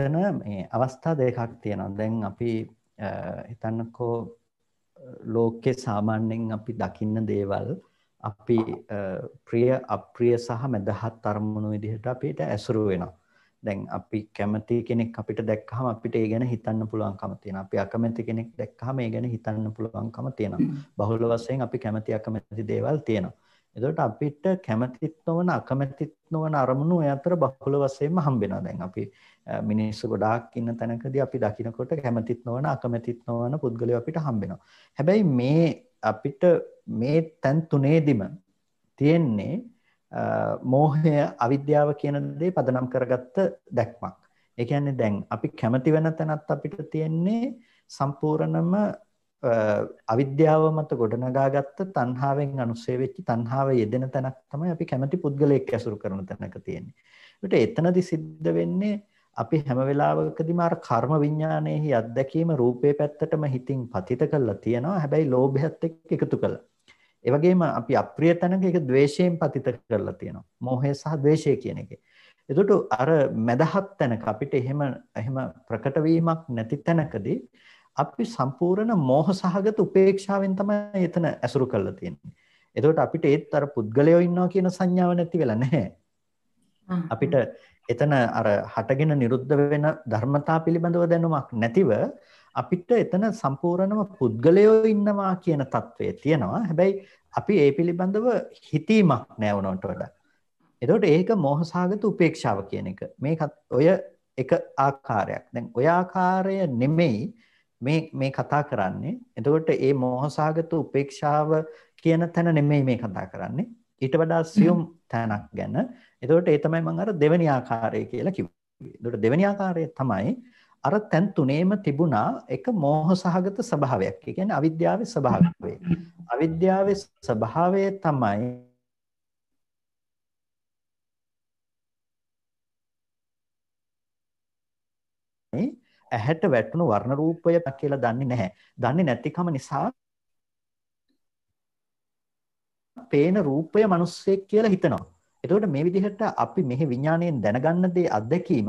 එතන මේ අවස්ථා දෙකක් තියෙනවා. දැන් අපි හිතන්නකෝ ලෝකේ සාමාන්‍යයෙන් අපි දකින්න දේවල් අපි ප්‍රිය අප්‍රිය සහ මැදහත් අරමුණු විදිහට අපිට ඇසුරු වෙනවා. දැන් අපි කැමති කෙනෙක් අපිට දැක්කහම අපිට ඒ ගැන හිතන්න පුළුවන්කම තියෙනවා. අපි අකමැති කෙනෙක් දැක්කහම ඒ ගැන හිතන්න පුළුවන්කම තියෙනවා. බහුල වශයෙන් අපි කැමති අකමැති දේවල් තියෙනවා. එතකොට අපිට කැමතිත් නොවන අකමැතිත් නොවන අරමුණු ඒ අතර බහුල වශයෙන්ම හම්බ වෙනවා. දැන් අපි මිනිස්සු ගොඩාක් ඉන්න තැනකදී අපි දකිනකොට කැමතිත් නොවන අකමැතිත් නොවන පුද්ගලයෝ අපිට හම්බෙනවා. හැබැයි මේ අපිට මේ තැන් තුනේදිම තියෙන්නේ මෝහය අවිද්‍යාව කියන දේ පදනම් කරගත්ත දැක්මක්. ඒ කියන්නේ දැන් අපි කැමති වෙන තැනත් අපිට තියෙන්නේ සම්පූර්ණම අවිද්‍යාව මත ගොඩනගාගත්ත තණ්හාවෙන් අනුසය වෙච්ච තණ්හාව යෙදෙන තැනක් තමයි අපි කැමති පුද්ගලයෙක් ඇසුරු කරන තැනක තියෙන්නේ. ඒකට එතනදි සිද්ධ වෙන්නේ අපි හැම වෙලාවකදීම අර කර්ම විඥානයේහි අත්දැකීම රූපේ පැත්තටම හිතින් පතිත කරලා තියෙනවා. හැබැයි ලෝභයත් එක්ක එකතු කළා. ඒ වගේම අපි අප්‍රිය තැනක ඒක ද්වේෂයෙන් පතිත කරලා තියෙනවා. මෝහය සහ ද්වේෂය කියන එකේ. එතකොට අර මැදහත් තැනක අපිට එහෙම එහෙම ප්‍රකට වීමක් නැති තැනකදී අපි සම්පූර්ණ මෝහ සහගත උපේක්ෂාවෙන් තමයි එතන ඇසුරු කරලා තියෙන්නේ. එතකොට අපිට ඒත් අර පුද්ගලයෝ ඉන්නවා කියන සංඥාව නැති වෙලා නැහැ. අපිට එතන අර හටගෙන නිරුද්ධ වෙන ධර්මතා පිළිබඳව දැනුමක් නැතිව අපිට එතන සම්පූර්ණම පුද්ගලයෝ ඉන්නවා කියන తත්වයේ තියෙනවා. හැබැයි අපි ඒ පිළිබඳව හිතීමක් නැහැ වුණොන්ට වඩා. එතකොට ඒක මෝහසාගත උපේක්ෂාව කියන එක. මේක ඔය එක ආකාරයක්. දැන් ඔය ආකාරය නෙමෙයි මේ මේ කතා කරන්නේ. එතකොට මේ මෝහසාගත උපේක්ෂාව කියන තැන නෙමෙයි මේ කතා කරන්නේ. ඊට වඩා සියුම් තැනක් ගැන එතකොට ඒ තමයි මම අර දෙවෙනි ආකාරය කියලා කිව්වේ. එතකොට දෙවෙනි ආකාරය තමයි අර තැන් තුනේම තිබුණා එක මෝහ සහගත ස්වභාවයක්. ඒ කියන්නේ අවිද්‍යාවේ ස්වභාවය. අවිද්‍යාවේ ස්වභාවය තමයි ඇහැට වැටුණු වර්ණ රූපය කියලා දන්නේ නැහැ. දන්නේ නැතිකම නිසා පේන රූපය මිනිස්සෙක් කියලා හිතනවා. එතකොට මේ විදිහට අපි මෙහි විඥාණයෙන් දැනගන්න දේ අත්දැකීම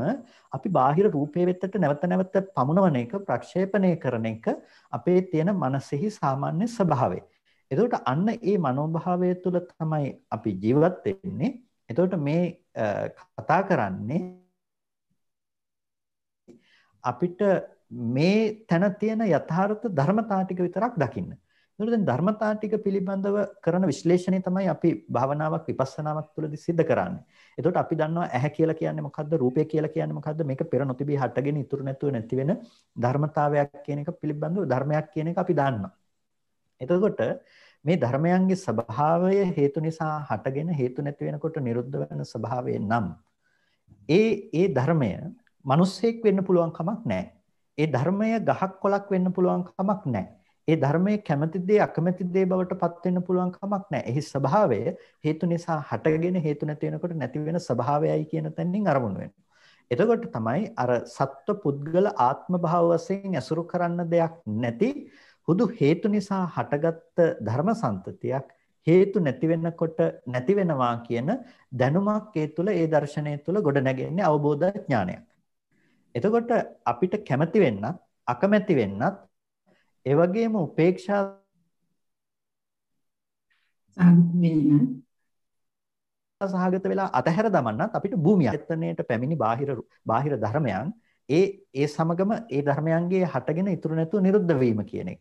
අපි බාහිර රූපයේ වෙතට නැවත නැවත පමුණවන එක ප්‍රක්ෂේපණය කරන එක අපේ තියෙන මනසෙහි සාමාන්‍ය ස්වභාවය. එතකොට අන්න ඒ මනෝභාවය තුළ තමයි අපි ජීවත් වෙන්නේ. එතකොට මේ කතා කරන්නේ අපිට මේ තැන තියෙන යථාර්ථ ධර්මතා ටික විතරක් දකින්න. ඒකට දැන් ධර්මතා ටික පිළිබඳව කරන විශ්ලේෂණය තමයි අපි භාවනාවක් විපස්සනාවක් තුළදී සිද්ධ කරන්නේ. එතකොට අපි දන්නවා ඇහැ කියලා කියන්නේ මොකද්ද? රූපය කියලා කියන්නේ මොකද්ද? මේක පෙර නොතිබී හටගෙන ඉතුරු නැතුව නැති වෙන ධර්මතාවයක් කියන එක පිළිබඳව ධර්මයක් කියන එක අපි දන්නවා. එතකොට මේ ධර්මයන්ගේ ස්වභාවය හේතු නිසා හටගෙන හේතු නැති වෙනකොට නිරුද්ධ වෙන ස්වභාවය නම් ඒ ඒ ධර්මය මිනිස්සෙක් වෙන්න පුළුවන් කමක් නැහැ. ඒ ධර්මය ගහක් කොලක් වෙන්න පුළුවන් කමක් නැහැ. ඒ ධර්මයේ කැමති දේ අකමැති දේ බවට පත් වෙන්න පුළුවන් කමක් නැහැ. එහි ස්වභාවය හේතු නිසා හටගෙන හේතු නැති වෙනකොට නැති වෙන ස්වභාවයයි කියන තැනින් අරමුණු වෙනවා. එතකොට තමයි අර සත්ව පුද්ගල ආත්ම භාව වශයෙන් ඇසුරු කරන්න දෙයක් නැති හුදු හේතු නිසා හටගත්ත ධර්ම සම්තතියක් හේතු නැති වෙනකොට නැති වෙනවා කියන දැනුමක් ඒ තුළ ඒ දර්ශනය තුළ ගොඩ නැගෙන්නේ අවබෝධ ඥානයක්. එතකොට අපිට කැමති වෙන්නත් අකමැති වෙන්නත් ඒ වගේම උපේක්ෂා සහගත වෙලා අතහැර දමන්නත් අපිට භූමිය ආයතනයට පැමිණි බාහිර බාහිර ධර්මයන් ඒ ඒ සමගම ඒ ධර්මයන්ගේ හටගෙන ඉතුරු නැතුව නිරුද්ධ වීම කියන එක.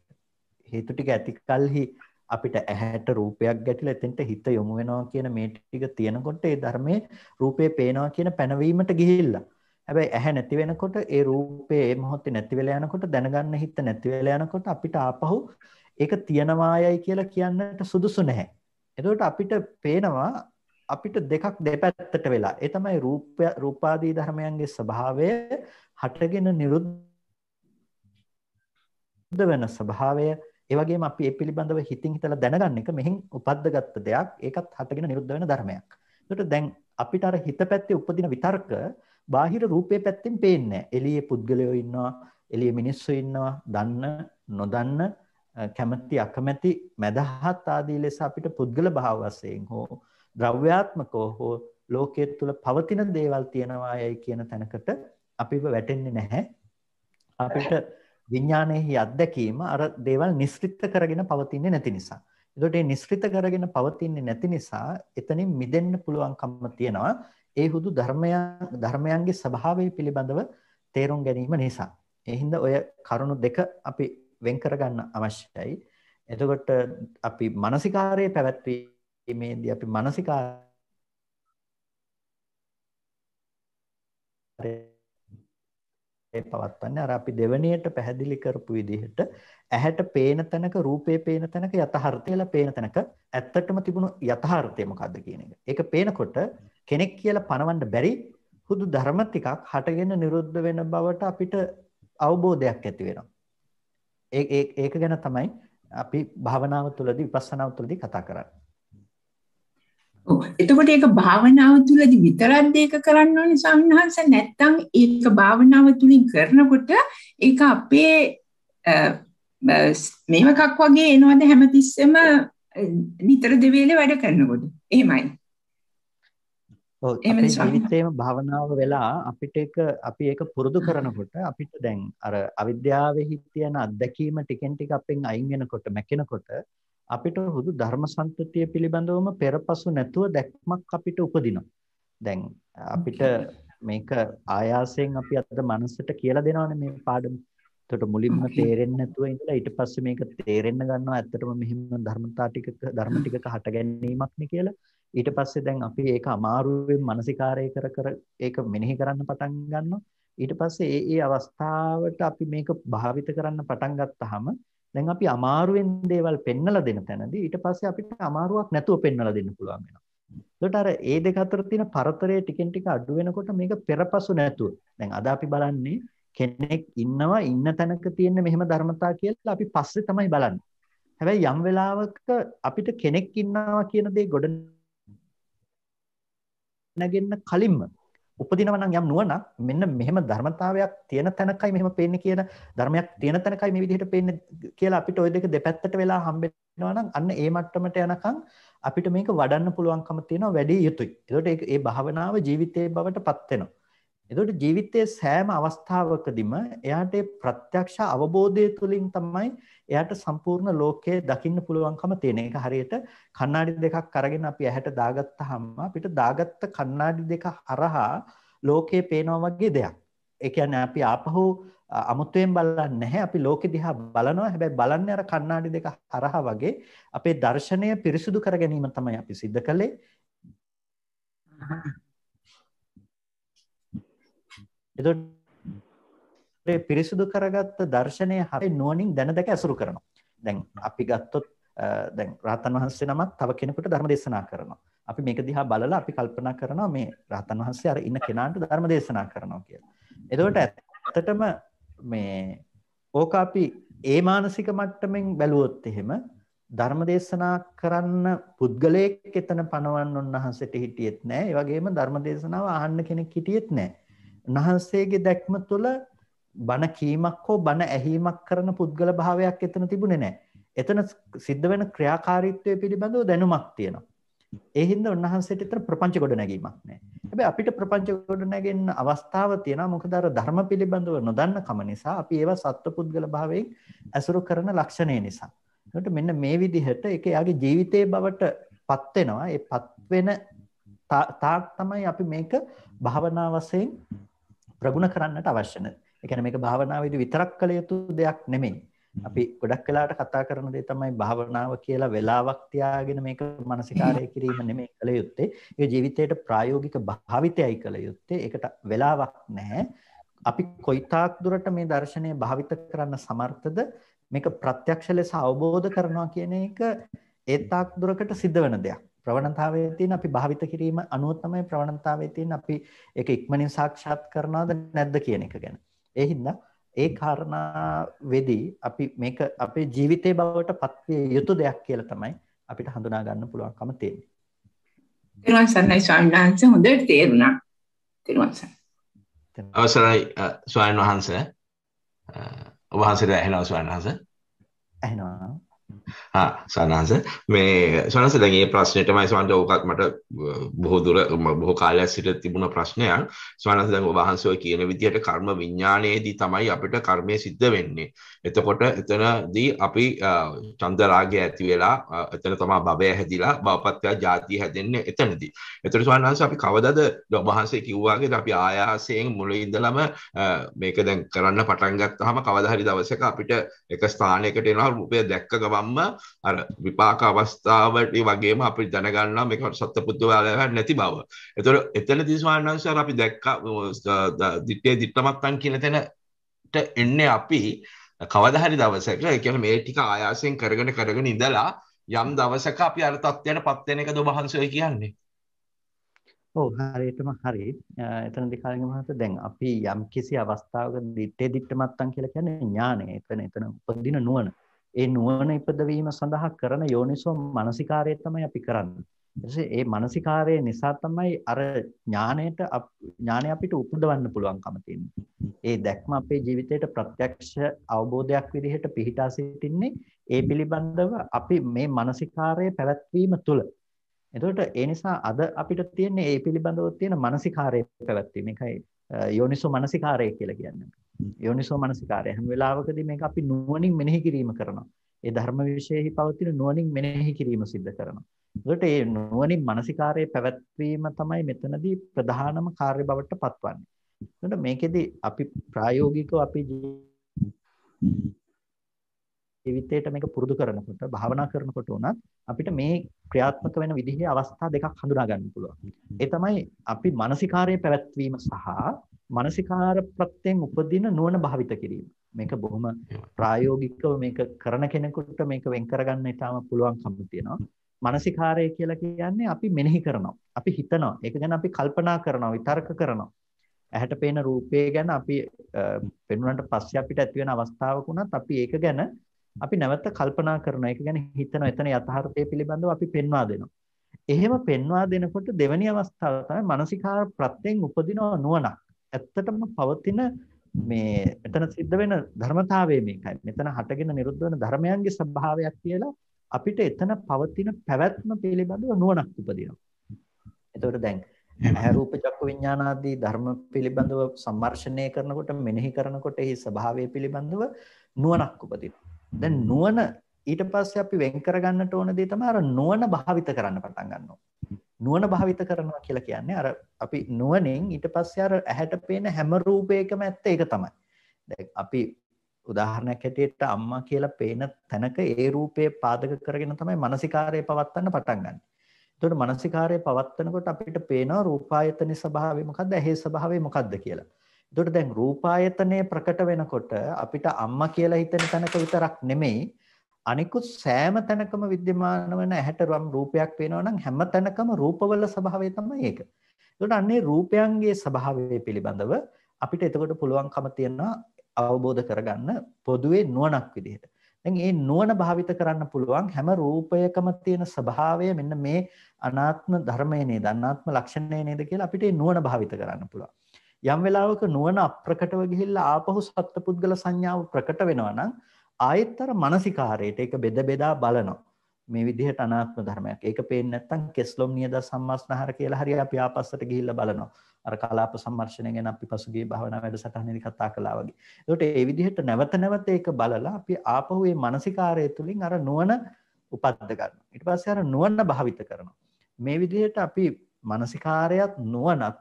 හේතු ටික ඇති කලෙහි අපිට ඇහැට රූපයක් ගැටිලා එතෙන්ට හිත යොමු වෙනවා කියන මේ ටික තියෙනකොට ඒ ධර්මයේ රූපේ පේනවා කියන පැනවීමට ගිහිල්ලා හැබැයි ඇහැ නැති වෙනකොට ඒ රූපේ ඒ මොහොතේ නැති වෙලා යනකොට දැනගන්න හිත නැති වෙලා යනකොට අපිට ආපහු ඒක තියනවායයි කියලා කියන්නට සුදුසු නැහැ. එතකොට අපිට පේනවා අපිට දෙකක් දෙපැත්තට වෙලා. ඒ තමයි රූප රූපාදී ධර්මයන්ගේ ස්වභාවය හටගෙන නිරුද්ධ වෙන ස්වභාවය. ඒ වගේම අපි ඒ පිළිබඳව හිතින් හිතලා දැනගන්න එක මෙහෙන් උපද්දගත්ත දෙයක්. ඒකත් හටගෙන නිරුද්ධ වෙන ධර්මයක්. එතකොට දැන් අපිට අර හිත පැත්තේ උපදින විතර්ක බාහිර රූපයේ පැත්තෙන් පේන්නේ නැහැ. එළියේ පුද්ගලයෝ ඉන්නවා, එළියේ මිනිස්සු ඉන්නවා, දන්න, නොදන්න, කැමැති, අකමැති, මදහත් ආදී ලෙස අපිට පුද්ගල භාව වශයෙන් හෝ ද්‍රව්‍යාත්මකව හෝ ලෝකයේ තුල පවතින දේවල් තියෙනවා යයි කියන තැනකට අපිව වැටෙන්නේ නැහැ. අපිට විඥානයේ අත්දැකීම අර දේවල් නිස්ෘත කරගෙන පවතින්නේ නැති නිසා. ඒකට නිස්ෘත කරගෙන පවතින්නේ නැති නිසා එතනින් මිදෙන්න පුළුවන්කම තියෙනවා. ඒ හුදු ධර්මයන් ධර්මයන්ගේ ස්වභාවය පිළිබඳව තේරුම් ගැනීම නිසා. ඒ හින්දා ඔය කරුණු දෙක අපි වෙන් කරගන්න අවශ්‍යයි. එතකොට අපි මානසිකාරයේ පැවැත්වීමේදී අපි මානසිකාරයේ පවත්වන්නේ අර අපි දෙවණියට පැහැදිලි කරපු විදිහට ඇහැට පේන තැනක රූපේ පේන තැනක යථාර්ථයලා පේන තැනක ඇත්තටම තිබුණු යථාර්ථය මොකද්ද කියන එක. ඒක පේනකොට කෙනෙක් කියලා පනවන්න බැරි හුදු ධර්ම ටිකක් හටගෙන නිරුද්ධ වෙන බවට අපිට අවබෝධයක් ඇති වෙනවා. ඒක ගැන තමයි අපි භාවනාව තුළදී විපස්සනාව තුළදී කතා කරන්නේ. එතකොට ඒක භාවනාව තුළදී විතරක් දෙයක කරන්න ඕනේ සංහංශ නැත්නම් ඒක භාවනාව තුලින් කරනකොට ඒක අපේ මේවකක් වගේ එනවද හැමතිස්සෙම නිතර දෙවේලේ වැඩ කරනකොට. එහෙමයි. ඔව් අපේ ජීවිතේම භාවනාව වෙලා අපිට ඒක අපි ඒක පුරුදු කරනකොට අපිට දැන් අර අවිද්‍යාවේ හිටියන අත්දැකීම ටිකෙන් ටික අපෙන් අයින් වෙනකොට මැකෙනකොට අපිට හුදු ධර්ම සම්පතිය පිළිබඳවම පෙරපසු නැතුව දැක්මක් අපිට උපදිනවා. දැන් අපිට මේක ආයාසයෙන් අපි අද මනසට කියලා දෙනවානේ මේ පාඩම. එතකොට මුලින්ම තේරෙන්නේ නැතුව ඉඳලා ඊට පස්සේ මේක තේරෙන්න ගන්නවා ඇත්තටම මෙහෙම ධර්මතා ටික ධර්ම ටිකක හට ගැනීමක් නේ කියලා. ඊට පස්සේ දැන් අපි ඒක අමාරුවෙන් මානසිකාරය කර කර ඒක මෙනෙහි කරන්න පටන් ගන්නවා. ඊට පස්සේ ඒ ඒ අවස්ථාවට අපි මේක භාවිත කරන්න පටන් ගත්තාම දැන් අපි අමාරුවෙන් දේවල් පෙන්නලා දෙන තැනදී ඊට පස්සේ අපිට අමාරුවක් නැතුව පෙන්නලා දෙන්න පුළුවන් වෙනවා. එතකොට අර ඒ දෙක අතර තියෙන පරතරය ටිකෙන් ටික අඩු වෙනකොට මේක පෙරපසු නැතුව. දැන් අද අපි බලන්නේ කෙනෙක් ඉන්නවා ඉන්න තැනක තියෙන මෙහෙම ධර්මතා කියලා අපි පස්සේ තමයි බලන්නේ. හැබැයි යම් වෙලාවක අපිට කෙනෙක් ඉන්නවා කියන දේ ගොඩ නැගෙන්න කලින්ම උපදිනවා නම් යම් නුවණක් මෙන්න මෙහෙම ධර්මතාවයක් තියෙන තැනකයි මෙහෙම පේන්නේ කියන ධර්මයක් තියෙන තැනකයි මේ විදිහට පේන්නේ කියලා අපිට ওই දෙක දෙපැත්තට වෙලා හම්බෙනවා නම් අන්න ඒ මට්ටමට යනකම් අපිට මේක වඩන්න පුළුවන්කම තියෙනවා වැඩි යුතුයි. ඒකට ඒ භාවනාව ජීවිතයේ බවට පත් වෙනවා. එතකොට ජීවිතයේ සෑම අවස්ථාවකදීම එයාට ප්‍රත්‍යක්ෂ අවබෝධය තුළින් තමයි එයාට සම්පූර්ණ ලෝකය දකින්න පුළුවන්කම තියෙන. ඒක හරියට කණ්ණාඩි දෙකක් අරගෙන අපි ඇහැට දාගත්තාම අපිට දාගත්ත කණ්ණාඩි දෙක හරහා ලෝකය පේනවා වගේ දෙයක්. ඒ කියන්නේ අපි ආපහු අමුතුවෙන් බලන්නේ නැහැ. අපි ලෝකෙ දිහා බලනවා. හැබැයි බලන්නේ අර කණ්ණාඩි දෙක හරහා වගේ අපේ දර්ශනය පිරිසුදු කර ගැනීම තමයි අපි සිද්ධ කළේ. එතකොට පිරිසුදු කරගත්ත දර්ශනය හරි නුවණින් දැන දැක ඇසුරු කරනවා. දැන් අපි ගත්තොත් දැන් රහතන් වහන්සේ නමක් තව කෙනෙකුට ධර්ම දේශනා කරනවා. අපි මේක දිහා බලලා අපි කල්පනා කරනවා මේ රහතන් වහන්සේ අර ඉන්න කෙනාට ධර්ම දේශනා කරනවා කියලා. එතකොට ඇත්තටම මේ ඕක අපි ඒ මානසික මට්ටමින් බැලුවොත් එහෙම ධර්ම දේශනා කරන්න පුද්ගලයෙක් එතන පනවන්න උන්වහන්සේට හිටියෙත් නෑ. ඒ වගේම ධර්ම දේශනාව අහන්න කෙනෙක් හිටියෙත් නෑ. උන්වහන්සේගේ දැක්ම තුළ බණ කීමක් හෝ බණ ඇහීමක් කරන පුද්ගල භාවයක් එතන තිබුණේ නැහැ. එතන සිද්ධ වෙන ක්‍රියාකාරීත්වය පිළිබඳව දැනුමක් තියෙනවා. ඒ හින්දා උන්වහන්සේට එතන ප්‍රපංච ගොඩ නැගීමක් නැහැ. හැබැයි අපිට ප්‍රපංච ගොඩ නැගෙන්න අවස්ථාව තියෙනවා. මොකද අර ධර්ම පිළිබඳව නොදන්න කම නිසා අපි ඒවා සත්පුද්ගල භාවයෙන් ඇසුරු කරන ලක්ෂණය නිසා. ඒකට මෙන්න මේ විදිහට ඒක යාගේ ජීවිතයේ බවට පත් වෙනවා. ඒ පත් වෙන තාක් තමයි අපි මේක භාවනා වශයෙන් ප්‍රගුණ කරන්නට අවශ්‍ය නැහැ. ඒ කියන්නේ මේක භාවනාවේදී විතරක් කළ යුතු දෙයක් නෙමෙයි. අපි ගොඩක් වෙලාට කතා කරන දේ තමයි භාවනාව කියලා වෙලාවක් තියාගෙන මේක මානසිකාරය කිරීම නෙමෙයි කළ යුත්තේ. ඒක ජීවිතයට ප්‍රායෝගික භාවිතයයි කළ යුත්තේ. ඒකට වෙලාවක් නැහැ. අපි කොයිතාක් දුරට මේ දර්ශනය භාවිත කරන්න සමර්ථද මේක ප්‍රත්‍යක්ෂ ලෙස අවබෝධ කරනවා කියන එක ඒ තාක් දුරකට සිද්ධ වෙන දෙයක්. ප්‍රවණතාවයේ තියෙන අපි භාවිත කිරීම අනුව තමයි ප්‍රවණතාවයේ තියෙන අපි ඒක ඉක්මනින් සාක්ෂාත් කරනවද නැද්ද කියන එක ගැන. ඒ හින්දා ඒ කාරණා වෙදී අපි මේක අපේ ජීවිතේ බවට පත්විය යුතු දෙයක් කියලා තමයි අපිට හඳුනා ගන්න පුළුවන්කම තියෙන්නේ. තිරුවන් සරණයි ස්වාමීන් වහන්සේ හොඳට තේරුණා. තිරුවන් සරණයි. අවසරයි ස්වාමීන් වහන්සේ. ඔබ වහන්සේට ඇහෙනවා ස්වාමීන් වහන්සේ. ඇහෙනවා. සනහස මේ සනස දැගේ ප්‍රශ්නයටමයි සවන්ට ඕකත් මට බොහෝදුර බොහෝ කාලයක් සිට තිබුණ ප්‍රශ්නයක් ස්වනස දැන් වහන්සෝ කියන විදිහට කර්ම විඤ්ඥානයේදී තමයි අපිට කර්මය සිද්ධ වෙන්නේ. එතකොට එතනදී අපි චන්දරාගය ඇති වෙලා එතන තමා බවය හැදිලා බවපත්වයා ජාතිය හැදෙන්නේ එතනදී. එතට ස්වන්හස අපි කවදද දොබහන්සේ කිව්වාගේ අපි ආයාසයෙන් මුල ඉඳලම මේක දැන් කරන්න පටන්ගත් හම කවදහරි දවසක අපිට එක ස්ථානයකට එනවා රුපය දැක්ක ගව වම්ම අර විපාක අවස්ථාවට වගේම අපි දැනගන්නවා මේක සත්පුද්ද වලයක් නැති බව. එතකොට එතනදී ස්වාමීන් වහන්සේ අර අපි දැක්කා දිත්තේ දිත්තමත්තන් කියන තැනට එන්නේ අපි කවදා හරි දවසක ඒ කියන්නේ මේ ටික ආයාසයෙන් කරගෙන කරගෙන ඉඳලා යම් දවසක අපි අර තත්ත්වයට පත් වෙන එකද ඔබ වහන්සේ කියන්නේ. ඔව් හරියටම හරි. එතනදී කාලික මහත්තයා දැන් අපි යම් කිසි අවස්ථාවක දිත්තේ දිට්ටමත් タン කියලා කියන්නේ ඥානය. එතන එතන උපදින නුවණ. ඒ නුවණ ඉපදවීම සඳහා කරන යෝනිසෝ මානසිකාරය තමයි අපි කරන්නේ. ඊටසේ ඒ මානසිකාරය නිසා තමයි අර ඥාණයට ඥාණය අපිට උපදවන්න පුළුවන්කම තියෙන්නේ. ඒ දැක්ම අපේ ජීවිතයට ප්‍රත්‍යක්ෂ අවබෝධයක් විදිහට පිහිටා සිටින්නේ ඒ පිළිබඳව අපි මේ මානසිකාරය පැවැත්වීම තුළ. එතකොට ඒ නිසා අද අපිට තියෙන්නේ ඒ පිළිබඳව තියෙන මානසිකාරය පැවැත්වීම. ඒකයි යෝනිසෝ මානසිකාරය කියලා කියන්නේ. යෝනිසෝ මනසිකාරය හැම වෙලාවකදී මේක අපි නුවණින් මෙනෙහි කිරීම කරනවා. ඒ ධර්ම විශේෂෙහි පවතින නුවණින් මෙනෙහි කිරීම සිද්ධ කරනවා. ඒකට ඒ නුවණින් මානසිකාරයේ පැවැත්වීම තමයි මෙතනදී ප්‍රධානම කාර්ය බවට පත්වන්නේ. ඒකට මේකෙදි අපි ප්‍රායෝගිකව අපි ජීවිතේට මේක පුරුදු කරනකොට භාවනා කරනකොට උනත් අපිට මේ ක්‍රියාත්මක වෙන විදිහේ අවස්ථා දෙකක් හඳුනා ගන්න පුළුවන්. ඒ තමයි අපි මානසිකාරයේ පැවැත්වීම සහ මානසිකාර ප්‍රත්‍යයෙන් උපදින නුවණ භාවිත කිරීම. මේක බොහොම ප්‍රායෝගිකව මේක කරන කෙනෙකුට මේක වෙන් කරගන්න ඉතාම පුළුවන්කම තියෙනවා. මානසිකාරය කියලා කියන්නේ අපි මෙනෙහි කරනවා. අපි හිතනවා. ඒක ගැන අපි කල්පනා කරනවා, විතර්ක කරනවා. ඇහැට පේන රූපය ගැන අපි පෙන්වන්නට පස්සේ අපිට ඇති වෙන අවස්ථාවක් උනත් අපි ඒක ගැන අපි නැවත කල්පනා කරනවා. ඒක ගැන හිතනවා. එතන යථාර්ථය පිළිබඳව අපි පෙන්වා දෙනවා. එහෙම පෙන්වා දෙනකොට දෙවෙනි අවස්ථාව තමයි මානසිකාර ප්‍රත්‍යයෙන් උපදින නුවණක්. ඇත්තටම පවතින මේ මෙතන සිද්ධ වෙන ධර්මතාවය මේකයි. මෙතන හටගෙන නිරුද්ධ වෙන ධර්මයන්ගේ ස්වභාවයක් කියලා අපිට එතන පවතින පැවැත්ම පිළිබඳව නුවණක් උපදිනවා. එතකොට දැන් ඇහැ රූප චක්කු විඥාන ආදී ධර්ම පිළිබඳව සම්මර්ෂණය කරනකොට මෙනෙහි කරනකොට එහි ස්වභාවය පිළිබඳව නුවණක් උපදිනවා. දැන් නුවණ ඊට පස්සේ අපි වෙන් කරගන්නට ඕන දේ තමයි අර නුවණ භාවිත කරන්න පටන් ගන්නවා. නුවණ භාවිත කරනවා කියලා කියන්නේ අර අපි නුවණෙන් ඊට පස්සේ අර ඇහැට පේන හැම රූපයකම ඇත්ත ඒක තමයි. දැන් අපි උදාහරණයක් හැටියට අම්මා කියලා පේන තැනක ඒ රූපේ පාදක කරගෙන තමයි මානසිකාරය පවත්වන්න පටන් ගන්න. එතකොට මානසිකාරය පවත්වනකොට අපිට පේනවා රූපායතනේ ස්වභාවය මොකද්ද, ඇහි ස්වභාවය මොකද්ද කියලා. එතකොට දැන් රූපායතනේ ප්‍රකට වෙනකොට අපිට අම්මා කියලා හිතෙන තැනක විතරක් නෙමෙයි අනිකුත් සෑම තැනකම විද්‍යමාන වෙන ඇහැට වම් රූපයක් පේනවා නම් හැම තැනකම රූපවල ස්වභාවය තමයි ඒක. ඒකට අන්නේ රූපයන්ගේ ස්වභාවය පිළිබඳව අපිට එතකොට පුළුවන්කම තියෙනවා අවබෝධ කරගන්න පොදුවේ නුවණක් විදිහට. දැන් මේ නුවණ භාවිත කරන්න පුළුවන් හැම රූපයකම තියෙන ස්වභාවය මෙන්න මේ අනාත්ම ධර්මය නේද අනාත්ම ලක්ෂණය නේද කියලා අපිට මේ නුවණ භාවිත කරන්න පුළුවන්. යම් වෙලාවක නුවණ අප්‍රකටව ගිහිල්ලා ආපහු සත්පුද්ගල සංඥාව ප්‍රකට වෙනවා නම් ආයෙත්තර මනසිකාරයට එක බෙද බෙදා බලනවා මේ විදිහට අනාත්ම ධර්මයක් ඒක පේන්නේ නැත්නම් කෙස්ලොම් නියද සම්මස්නහර කියලා හරිය අපි ආපස්සට ගිහිල්ලා බලනවා අර කලාප සම්මර්ෂණය ගැන අපි පසුගිය භාවනා වැඩසටහනේදී කතා කළා වගේ ඒකට ඒ විදිහට නැවත නැවත ඒක බලලා අපි ආපහු මේ මානසිකාරය තුලින් අර නුවණ උපද්ද ගන්නවා ඊට පස්සේ අර නුවණ භාවිත කරනවා මේ විදිහට අපි මානසිකාරයත් නුවණත්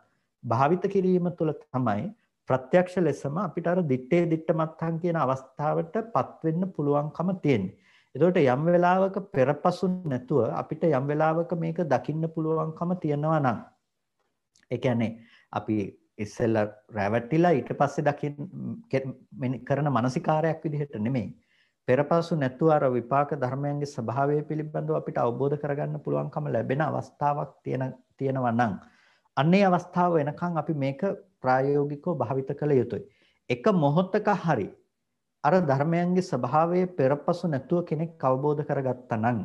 භාවිත කිරීම තුළ තමයි ප්‍රත්‍යක්ෂ ලෙසම අපිට අර දිත්තේ දිත්ත මත්තන් කියන අවස්ථාවට පත් වෙන්න පුළුවන්කම තියෙන්නේ. එතකොට යම් වෙලාවක පෙරපසු නැතුව අපිට යම් වෙලාවක මේක දකින්න පුළුවන්කම තියෙනවා නම් ඒ කියන්නේ අපි ඉස්සෙල්ලා රැවටිලා ඊට පස්සේ දකින්න කරන මානසිකාරයක් විදිහට නෙමෙයි පෙරපසු නැතුව අර විපාක ධර්මයන්ගේ ස්වභාවය පිළිබඳව අපිට අවබෝධ කරගන්න පුළුවන්කම ලැබෙන අවස්ථාවක් තියෙන තියෙනවා නම් අන්නේ අවස්ථාව වෙනකන් අපි මේක ප්‍රායෝගිකව භාවිත කළ යුතුයි. එක මොහොතක හරි අර ධර්මයන්ගේ ස්වභාවය පෙරපසු නැතුව කෙනෙක් අවබෝධ කරගත්තා නම්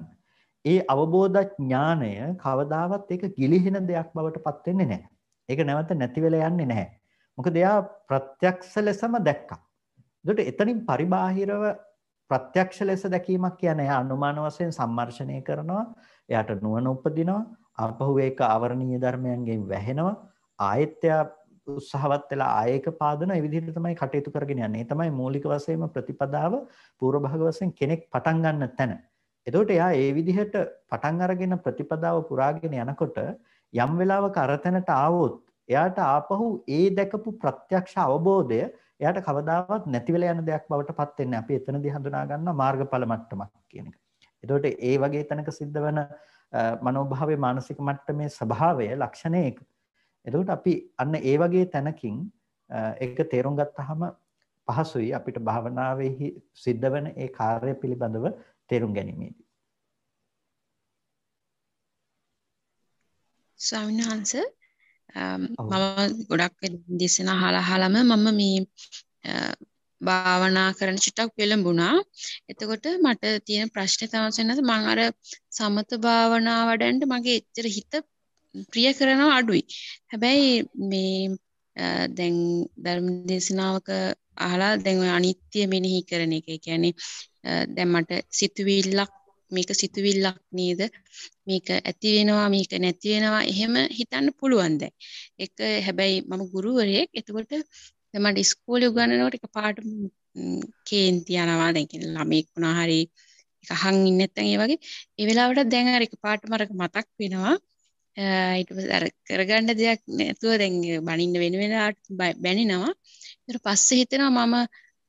ඒ අවබෝධ ඥානය කවදාවත් ඒක ගිලිහෙන දෙයක් බවට පත් වෙන්නේ නැහැ. ඒක නැවත නැති වෙලා යන්නේ නැහැ. මොකද එයා ප්‍රත්‍යක්ෂ ලෙසම දැක්කා. ඒකට එතනින් පරිබාහිරව ප්‍රත්‍යක්ෂ ලෙස දැකීමක් කියන්නේ එයා අනුමාන වශයෙන් සම්මර්ෂණය කරනවා. එයාට නුවණ උපදිනවා. අපහුව ඒක ආවරණීය ධර්මයන්ගෙන් වැහෙනවා. ආයෙත් එයා උත්සාහවත් වෙලා ආයක පාදන ඒ විදිහට තමයි කටයුතු කරගෙන යන්නේ. තමයි මූලික වශයෙන්ම ප්‍රතිපදාව පූර්ව භාග වශයෙන් කෙනෙක් පටන් ගන්න තැන. එතකොට එයා ඒ විදිහට පටන් අරගෙන ප්‍රතිපදාව පුරාගෙන යනකොට යම් වෙලාවක අරතැනට ආවොත් එයාට ආපහු ඒ දැකපු ප්‍රත්‍යක්ෂ අවබෝධය එයාට කවදාවත් නැති වෙලා යන දෙයක් බවට පත් වෙන්නේ. අපි එතනදී හඳුනා ගන්නවා මාර්ගඵල මට්ටමක් කියන එක. එතකොට ඒ වගේ තැනක සිද්ධ වෙන මනෝභාවයේ මානසික මට්ටමේ ස්වභාවය ලක්ෂණයක එතකොට අපි අන්න ඒ වගේ තැනකින් ඒක තේරුම් ගත්තාම පහසුයි අපිට භාවනාවේ සිද්ධ වෙන ඒ කාර්ය පිළිබඳව තේරුම් ගැනීමේදී. ස්වාමීන් වහන්සේ මම ගොඩක් දේශන අහලාම මම මේ භාවනා කරන චුට්ටක් පෙළඹුණා. එතකොට මට තියෙන ප්‍රශ්නේ තමයි සෙන්නස මම අර සමත භාවනා වඩන්න මගේ එච්චර හිත ප්‍රිය කරනවා අඩුයි හැබැයි මේ දැන් ධර්ම දේශනාවක අහලා දැන් අනිත්‍ය මෙනෙහි කරන එක කියන්නේ දැම්මට සිතුවිල්ලක් මේක සිතුවිල්ලක් නේද මේක ඇති වෙනවා මේක නැති වෙනවා එහෙම හිතන්න පුළුවන් දැන් ඒක හැබැයි මම ගුරුවරයෙක් එතකොට දැන් මට ඉස්කෝලේ උගන්වනකොට එක පාට කේන්ති යනවා දැන් කියන ළමෙක් වුණා හරි එක අහන් ඉන්නේ නැත්නම් ඒ වගේ ඒ වෙලාවට දැන් අර එක පාට මරක මතක් වෙනවා ඊට පස්සේ අර කරගන්න දෙයක් නැතුව දැන් බනින්න වෙන වෙලාවට බැනිනවා ඊට පස්සේ හිතෙනවා මම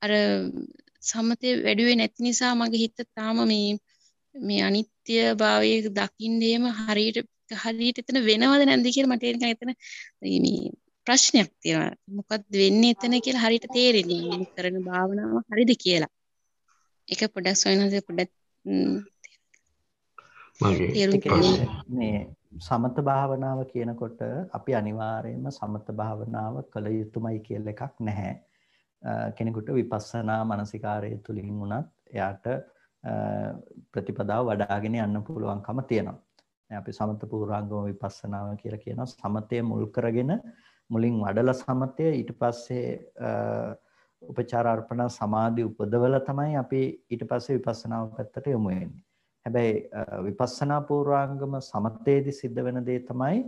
අර සමතේ වැඩුවේ නැති නිසා මගේ හිත තාම මේ මේ අනිත්‍ය භාවයේ දකින්නේම හරියට හරියට එතන වෙනවද නැද්ද කියලා මට නිකන් එතන මේ ප්‍රශ්නයක් තියෙනවා. මොකක්ද වෙන්නේ එතන කියලා හරියට තේරෙන්නේ නැහැ. කරන භාවනාව හරිද කියලා. ඒක පොඩ්ඩක් සොයනද පොඩ්ඩක් මගේ මේ සමත භාවනාව කියනකොට අපි අනිවාර්යයෙන්ම සමත භාවනාව කළ යුතුමයි කියලා එකක් නැහැ. කෙනෙකුට විපස්සනා මානසිකාරය තුලින් වුණත් එයාට ප්‍රතිපදාව වඩාගෙන යන්න පුළුවන්කම තියෙනවා. අපි සමත පූර්වාංගම විපස්සනාව කියලා කියනවා. සමතය මුල් කරගෙන මුලින් වඩලා සමතය ඊට පස්සේ උපචාර අර්පණ සමාධි උපදවල තමයි අපි ඊට පස්සේ විපස්සනාව පැත්තට යොමු වෙන්නේ. හැබැයි විපස්සනා පූර්වාංගම සමතේදී සිද්ධ වෙන දේ තමයි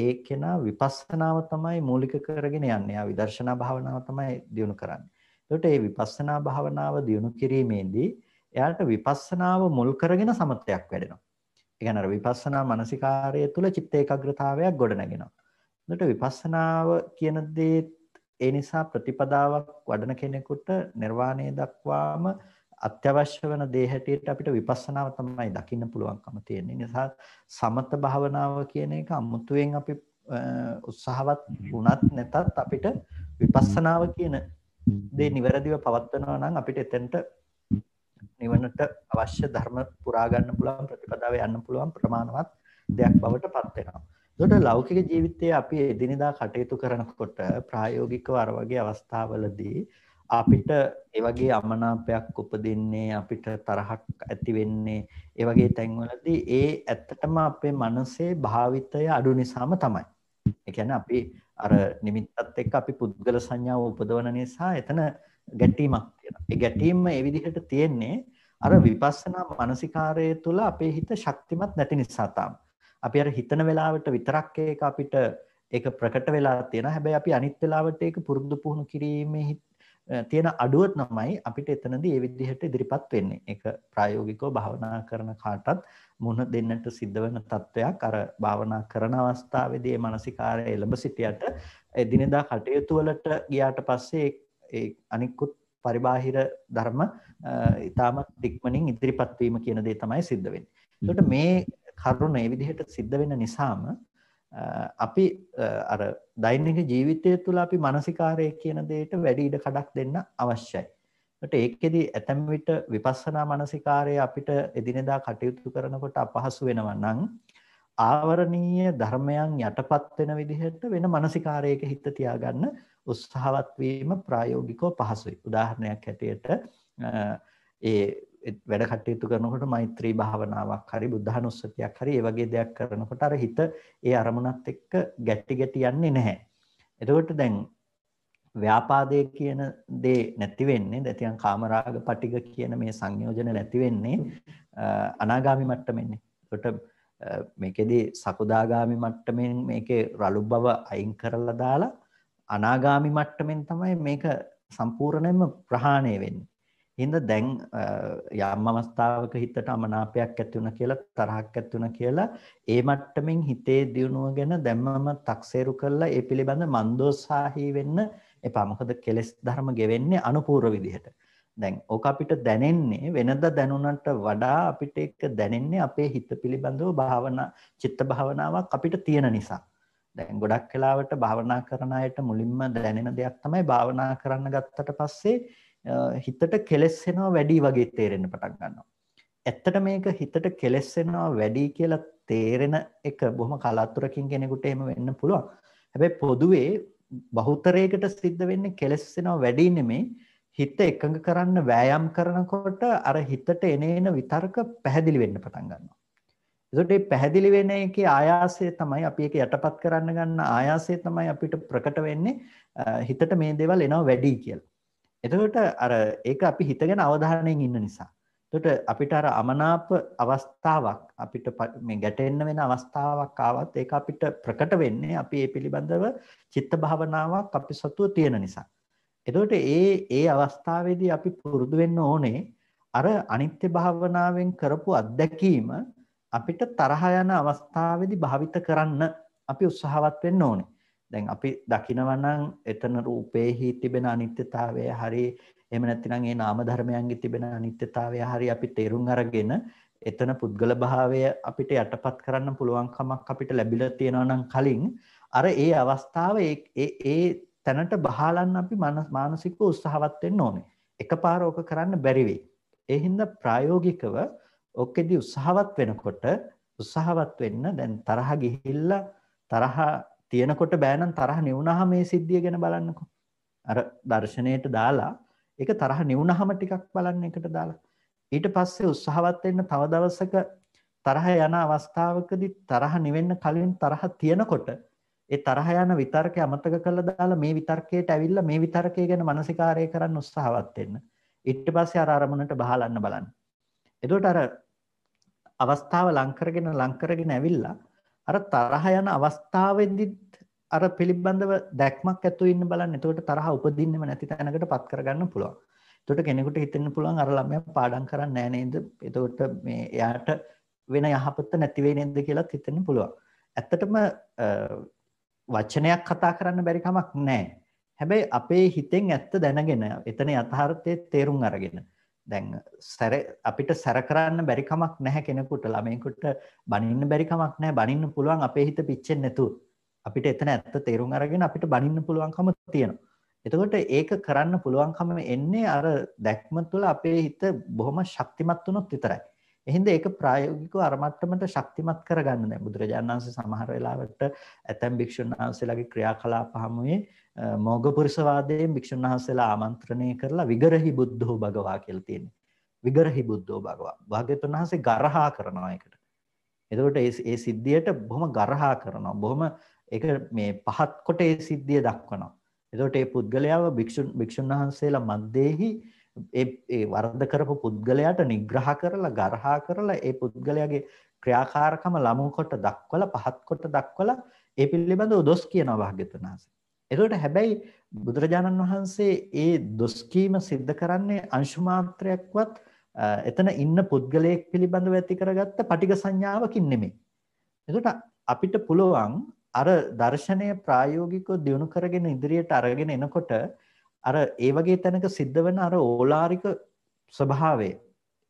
ඒ කෙනා විපස්සනාව තමයි මූලික කරගෙන යන්නේ. ආ විදර්ශනා භාවනාව තමයි දියුණු කරන්නේ. එතකොට මේ විපස්සනා භාවනාව දියුණු කිරීමේදී එයාට විපස්සනාව මුල් කරගෙන සමතයක් වැඩෙනවා. ඒ කියන්නේ අර විපස්සනා මානසිකාරය තුළ චිත්ත ඒකාග්‍රතාවයක් ගොඩනගෙනවා. එතකොට විපස්සනාව කියන දේ ඒ නිසා ප්‍රතිපදාවක් වඩන කෙනෙකුට නිර්වාණය දක්වාම අත්‍යවශ්‍ය වෙන දේ හැටියට අපිට විපස්සනාව තමයි දකින්න පුළුවන්කම තියෙන නිසා සමත භාවනාව කියන එක අමුතුවෙන් අපි උත්සාහවත් වුණත් නැතත් අපිට විපස්සනාව කියන දේ නිවැරදිව පවත්වනවා නම් අපිට එතෙන්ට නිවනට අවශ්‍ය ධර්ම පුරා ගන්න පුළුවන් ප්‍රතිපදාව යන්න පුළුවන් ප්‍රමාණවත් දෙයක් බවට පත් වෙනවා. එතකොට ලෞකික ජීවිතයේ අපි එදිනෙදා කටයුතු කරනකොට ප්‍රායෝගිකව අර වගේ අවස්ථාවලදී අපිට ඒවගේ අමනාපයක් උපදින්නේ අපිට තරහක් ඇති වෙන්නේ ඒ වගේ තැන්වලදී ඒ ඇත්තටම අපේ මනසේ භාවිතය අඩු නිසාම තමයි. ඒ කියන්නේ අපි අර නිමිත්තත් එක්ක අපි පුද්ගල සංඥාව උපදවන නිසා එතන ගැටීමක් තියෙනවා. ඒ ගැටීම ඒ විදිහට තියෙන්නේ අර විපස්සනා මානසිකාරය තුළ අපේ හිත ශක්තිමත් නැති නිසා තමයි. අපි අර හිතන වෙලාවට විතරක් ඒක අපිට ඒක ප්‍රකට වෙලා තියෙනවා. හැබැයි අපි අනිත් වෙලාවට ඒක පුරුදු පුහුණු කිරීමේ තියෙන අඩුව තමයි අපිට එතනදී ඒ විදිහට ඉදිරිපත් වෙන්නේ. ඒක ප්‍රායෝගිකව භාවනා කරන කාටත් මුහුණ දෙන්නට සිද්ධ වෙන තත්වයක්. අර භාවනා කරන අවස්ථාවේදී මේ මානසිකාරය එළඹ සිටියට එදිනෙදා කටයුතු වලට ගියාට පස්සේ ඒ අනිකුත් පරිබාහිර ධර්ම ඊටමත් ඉක්මනින් ඉදිරිපත් වීම කියන දේ තමයි සිද්ධ වෙන්නේ. ඒකට මේ කරුණ ඒ විදිහට සිද්ධ වෙන නිසාම අපි අර දෛනික ජීවිතය තුළ අපි මානසිකාරය කියන දෙයට වැඩි ඉඩ කඩක් දෙන්න අවශ්‍යයි. ඒකට ඒකෙදි ඇතැම් විට විපස්සනා මානසිකාරය අපිට එදිනෙදා කටයුතු කරනකොට අපහසු වෙනවා නම් ආවරණීය ධර්මයන් යටපත් වෙන විදිහට වෙන මානසිකාරයක හිත තියාගන්න උත්සාහවත් වීම ප්‍රායෝගිකව පහසුයි. උදාහරණයක් හැටියට ඒ වැඩ කටයුතු කරනකොට මෛත්‍රී භාවනාවක් හරි බුද්ධානුස්සතියක් හරි ඒ වගේ දෙයක් කරනකොට අර හිත ඒ අරමුණත් එක්ක ගැටි ගැටි යන්නේ නැහැ. එතකොට දැන් ව්‍යාපාදයේ කියන දේ නැති වෙන්නේ නැතිනම් කාමරාග පටිග කියන මේ සංයෝජන නැති වෙන්නේ අනාගාමි මට්ටමෙන්නේ. එතකොට මේකෙදි සකුදාගාමි මට්ටමෙන් මේකේ රළු බව අයින් කරලා දාලා අනාගාමි මට්ටමෙන් තමයි මේක සම්පූර්ණයෙන්ම ප්‍රහාණය වෙන්නේ. හින්දා දැන් යම් අවස්ථාවක හිතට අමනාපයක් ඇති වුණා කියලා තරහක් ඇති වුණා කියලා ඒ මට්ටමින් හිතේ දියුණුව ගැන දැම්මම තක්සේරු කරලා ඒ පිළිබඳ මන්දෝසාහී වෙන්න එපා. මොකද කෙලෙස් ධර්ම ගෙවෙන්නේ අනුපූර්ව විදිහට. දැන් ඕක අපිට දැනෙන්නේ වෙනදා දැනුණට වඩා අපිට ඒක දැනෙන්නේ අපේ හිත පිළිබඳව භාවනා චිත්ත භාවනාවක් අපිට තියෙන නිසා. දැන් ගොඩක් වෙලාවට භාවනා කරන අයට මුලින්ම දැනෙන දෙයක් තමයි භාවනා කරන්න ගත්තට පස්සේ හිතට කෙලෙස්සෙනවා වැඩි වගේ තේරෙන්න පටන් ගන්නවා. ඇත්තට මේක හිතට කෙලෙස්සෙනවා වැඩි කියලා තේරෙන එක බොහොම කලාතුරකින් කෙනෙකුට එහෙම වෙන්න පුළුවන්. හැබැයි පොදුවේ බහුතරයකට සිද්ධ වෙන්නේ කෙලෙස්සෙනවා වැඩි නෙමේ හිත එකඟ කරන්න වෑයම් කරනකොට අර හිතට එන එන විතර්ක පැහැදිලි වෙන්න පටන් ගන්නවා. එතකොට මේ පැහැදිලි වෙන එකේ ආයාසය තමයි අපි ඒක යටපත් කරන්න ගන්න ආයාසය තමයි අපිට ප්‍රකට වෙන්නේ හිතට මේ දේවල් එනවා වැඩි කියලා. එතකොට අර ඒක අපි හිතගෙන අවධානයෙන් ඉන්න නිසා. එතකොට අපිට අර අමනාප අවස්ථාවක් අපිට මේ ගැටෙන්න වෙන අවස්ථාවක් ආවත් ඒක අපිට ප්‍රකට වෙන්නේ අපි ඒ පිළිබඳව චිත්ත භාවනාවක් අපි සතුව තියෙන නිසා. එතකොට ඒ ඒ අවස්ථාවේදී අපි පුරුදු වෙන්න ඕනේ අර අනිත්‍ය භාවනාවෙන් කරපු අත්දැකීම අපිට තරහ යන අවස්ථාවේදී භාවිත කරන්න අපි උත්සාහවත් වෙන්න ඕනේ. දැන් අපි දකිනවා නම් එතන රූපේහි තිබෙන අනිත්‍යතාවය හරි එහෙම නැත්නම් ඒ නාම ධර්මයන්ගේ තිබෙන අනිත්‍යතාවය හරි අපි තේරුම් අරගෙන එතන පුද්ගල භාවය අපිට යටපත් කරන්න පුළුවන් කමක් අපිට ලැබිලා තියෙනවා නම් කලින් අර ඒ අවස්ථාව ඒ ඒ තැනට බහලන්න අපි මානසිකව උත්සාහවත් වෙන්න ඕනේ. එකපාර ඕක කරන්න බැරි වෙයි. ඒ හින්දා ප්‍රායෝගිකව ඔකෙදී උත්සාහවත් වෙනකොට උත්සාහවත් වෙන්න දැන් තරහ ගිහිල්ලා තරහ තියෙනකොට බෑනම් තරහ නිවුණහම මේ සිද්ධිය ගැන බලන්නකෝ. අර දර්ශනයට දාලා ඒක තරහ නිවුණහම ටිකක් බලන්න එකට දාලා. ඊට පස්සේ උත්සාහවත් වෙන්න තව දවසක තරහ යන අවස්ථාවකදී තරහ නිවෙන්න කලින් තරහ තියෙනකොට ඒ තරහ යන විතර්කය අමතක කරලා දාලා මේ විතර්කයට ඇවිල්ලා මේ විතර්කය ගැන මානසිකාරය කරන්න උත්සාහවත් වෙන්න. ඊට පස්සේ අර අරමුණට බහලන්න බලන්න. එතකොට අර අවස්ථාව ලං කරගෙන ලං කරගෙන ඇවිල්ලා අර තරහ යන අවස්ථාවෙදිත් අර පිළිබඳව දැක්මක් ඇතු ඉන්න බලන්න එතකොට තරහ උපදින්නම නැති තැනකට පත් කරගන්න පුළුවන්. එතකොට කෙනෙකුට හිතෙන්න පුළුවන් අර ළමයා පාඩම් කරන්නේ නැහැ නේද? එතකොට මේ එයාට වෙන යහපත නැති වෙයි නේද කියලා හිතෙන්න පුළුවන්. ඇත්තටම වචනයක් කතා කරන්න බැරි කමක් නැහැ. හැබැයි අපේ හිතෙන් ඇත්ත දැනගෙන එතන යථාර්ථයේ තේරුම් අරගෙන දැන් සැර අපිට සැර කරන්න බැරි කමක් නැහැ කෙනෙකුට ළමයෙකුට බනින්න බැරි කමක් නැහැ බනින්න පුළුවන් අපේ හිත පිච්චෙන්නේ නැතුව අපිට එතන ඇත්ත තේරුම් අරගෙන අපිට බනින්න පුළුවන්කම තියෙනවා එතකොට ඒක කරන්න පුළුවන්කම එන්නේ අර දැක්ම තුළ අපේ හිත බොහොම ශක්තිමත් වුණොත් විතරයි. එහෙනම් ඒක ප්‍රායෝගිකව අර මට්ටමට ශක්තිමත් කරගන්න දැන් බුදුරජාණන් වහන්සේ සමහර වෙලාවට ඇතැම් භික්ෂුන් වහන්සේලාගේ ක්‍රියාකලාප හැමුවේ මෝගපුරුෂවාදයෙන් භික්ෂුන් වහන්සේලා ආමන්ත්‍රණය කරලා විගරහි බුද්ධෝ භගවා කියලා තියෙනවා. විගරහි බුද්ධෝ භගවා. භාග්‍යතුන් වහන්සේ ගරහා කරනවා ඒකට. එතකොට ඒ ඒ සිද්ධියට බොහොම ගරහා කරනවා. බොහොම ඒක මේ පහත් කොට ඒ සිද්ධිය දක්වනවා. එතකොට ඒ පුද්ගලයාව භික්ෂුන් භික්ෂුන් වහන්සේලා මැදෙහි ඒ ඒ වරද කරපු පුද්ගලයාට නිග්‍රහ කරලා ගරහා කරලා ඒ පුද්ගලයාගේ ක්‍රියාකාරකම ළමු කොට දක්වලා පහත් කොට දක්වලා ඒ පිළිබඳව දොස් කියනවා භාග්‍යතුන් වහන්සේ. එතකොට හැබැයි බුදුරජාණන් වහන්සේ ඒ දොස් කීම सिद्ध කරන්නේ අංශු මාත්‍රයක්වත් එතන ඉන්න පුද්ගලයෙක් පිළිබඳව ඇති කරගත්ත පටික සංඥාවකින් නෙමෙයි. එතකොට අපිට පුළුවන් අර දර්ශනය ප්‍රායෝගිකව දියුණු කරගෙන ඉදිරියට අරගෙන එනකොට අර ඒ වගේ තැනක සිද්ධ වෙන අර ඕලාරික ස්වභාවය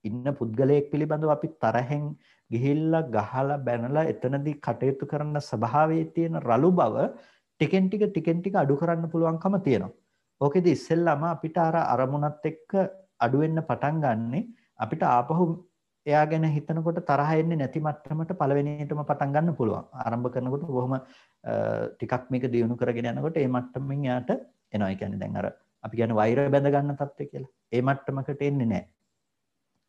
ඉන්න පුද්ගලයෙක් පිළිබඳව අපි තරහෙන් ගිහිල්ලා ගහලා බැනලා එතනදී කටයුතු කරන ස්වභාවයේ තියෙන රළු බව ටිකෙන් ටික ටිකෙන් ටික අඩු කරන්න පුළුවන්කම තියෙනවා. ඕකෙදි ඉස්සෙල්ලාම අපිට අර අරමුණත් එක්ක අඩු වෙන්න පටන් ගන්නෙ අපිට ආපහු එයා ගැන හිතනකොට තරහ එන්නේ නැති මට්ටමට පළවෙනියටම පටන් ගන්න පුළුවන්. ආරම්භ කරනකොට බොහොම ටිකක් මේක දියුණු කරගෙන යනකොට ඒ මට්ටමින් එයාට එනවා. ඒ කියන්නේ දැන් අර අපි කියන්නේ වෛර බැඳ ගන්න තත්ත්වය කියලා. ඒ මට්ටමකට එන්නේ නැහැ.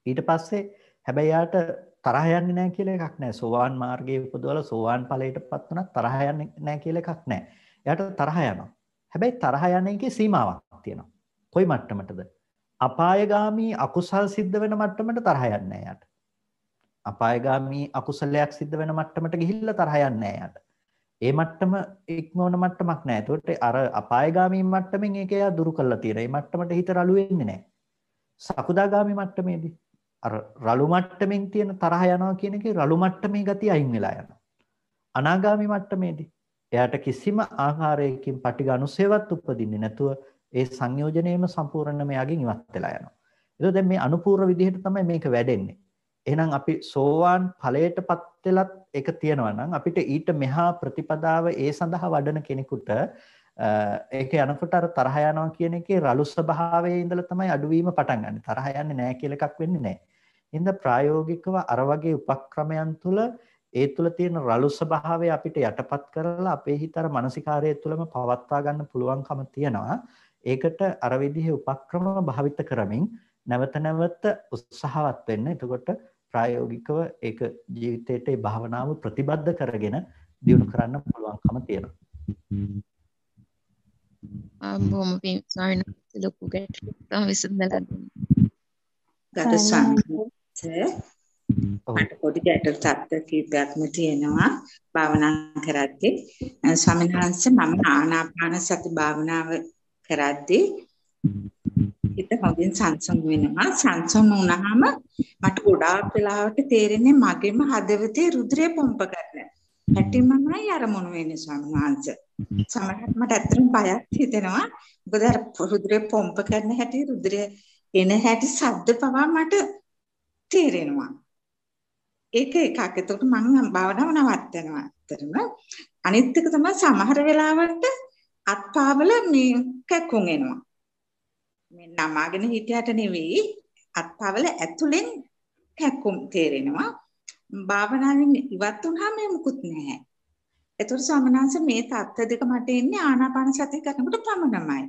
ඊට පස්සේ හැබැයි යාට තරහ යන්නේ නැහැ කියලා එකක් නැහැ. සෝවාන් මාර්ගයේ උපදවලා සෝවාන් ඵලයටපත් උනත් තරහ යන්නේ නැහැ කියලා එකක් නැහැ. එයාට තරහ යනවා. හැබැයි තරහ යන එකේ සීමාවක් තියෙනවා. කොයි මට්ටමටද? අපායගාමී අකුසල් සිද්ධ වෙන මට්ටමට තරහ යන්නේ නැහැ එයාට. අපායගාමී අකුසලයක් සිද්ධ වෙන මට්ටමට ගිහිල්ලා තරහ යන්නේ නැහැ එයාට. ඒ මට්ටම ඉක්මවන මට්ටමක් නෑ. ඒකට අර අපායගාමී මට්ටමින් ඒක එයා දුරු කරලා තියෙනවා. මේ මට්ටමට හිත රළු වෙන්නේ නෑ. සකුදාගාමී මට්ටමේදී අර රළු මට්ටමින් තියෙන තරහ යනවා කියන එකේ රළු මට්ටමේ ගතිය අයින් වෙලා යනවා. අනාගාමි මට්ටමේදී එයාට කිසිම ආකාරයකින් පටිඝ අනුසේවත් උපදින්නේ නැතුව ඒ සංයෝජනයේම සම්පූර්ණම යාගෙන් ඉවත් වෙලා යනවා. ඒක දැන් මේ අනුපූර්ව විදිහට තමයි මේක වැඩෙන්නේ. එහෙනම් අපි සෝවාන් ඵලයටපත් වෙලත් ඒක තියෙනවා නම් අපිට ඊට මෙහා ප්‍රතිපදාව ඒ සඳහා වඩන කෙනෙකුට ඒක යනකොට අර තරහ යනවා කියන එකේ රළු ස්වභාවයේ ඉඳලා තමයි අඩුවීම පටන් ගන්න. තරහ යන්නේ නැහැ කියලා එකක් වෙන්නේ නැහැ. හින්දා ප්‍රායෝගිකව අර වගේ උපක්‍රමයන් තුළ ඒ තුළ තියෙන රළු ස්වභාවය අපිට යටපත් කරලා අපේ හිත අර මානසිකාරය තුළම පවත්වා ගන්න පුළුවන්කම තියෙනවා. ඒකට අර විදිහේ උපක්‍රම භාවිත කරමින් නැවත නැවත උත්සාහවත් වෙන්න. එතකොට ප්‍රායෝගිකව ඒක ජීවිතයට ඒ භාවනාව ප්‍රතිබද්ධ කරගෙන දියුණු කරන්න පුළුවන්කම තියෙනවා. බොහොම පින් ස්වාමීන් වහන්සේ ලොකු ගැටලුවක් විසඳලා දුන්නා. ගත සංඝ මට පොඩි ගැටලු තත්ත්ව කිහිපයක්ම තියෙනවා භාවනා කරද්දී ස්වාමීන් වහන්සේ මම ආනාපාන සති භාවනාව කරද්දී හිත හොඳින් සංසම් වෙනවා සංසම් වුණාම මට ගොඩාක් වෙලාවට තේරෙන්නේ මගේම හදවතේ රුධිරය පොම්ප කරන හැටිමමයි අරමුණු වෙන්නේ ස්වාමීන් වහන්සේ සමහරවිට මට ඇත්තටම බයක් හිතෙනවා මොකද රුධිරය පොම්ප කරන හැටි රුධිරය එන හැටි ශබ්ද පවා මට තේරෙනවා. ඒක එකක්. එතකොට මම භාවනාව නවත්තනවා. ඇත්තටම අනිත් එක තමයි සමහර වෙලාවට අත්පාවල මේ කැකුම් එනවා. මේ නමාගෙන හිටියට නෙවෙයි අත්පාවල ඇතුලෙන් කැකුම් තේරෙනවා. භාවනාවෙන් ඉවත් වුනහම මොකුත් නැහැ. ඒතර සමනාංශ මේ தත්ත දෙක මට එන්නේ ආනාපාන සතිය කරනකොට පමණමයි.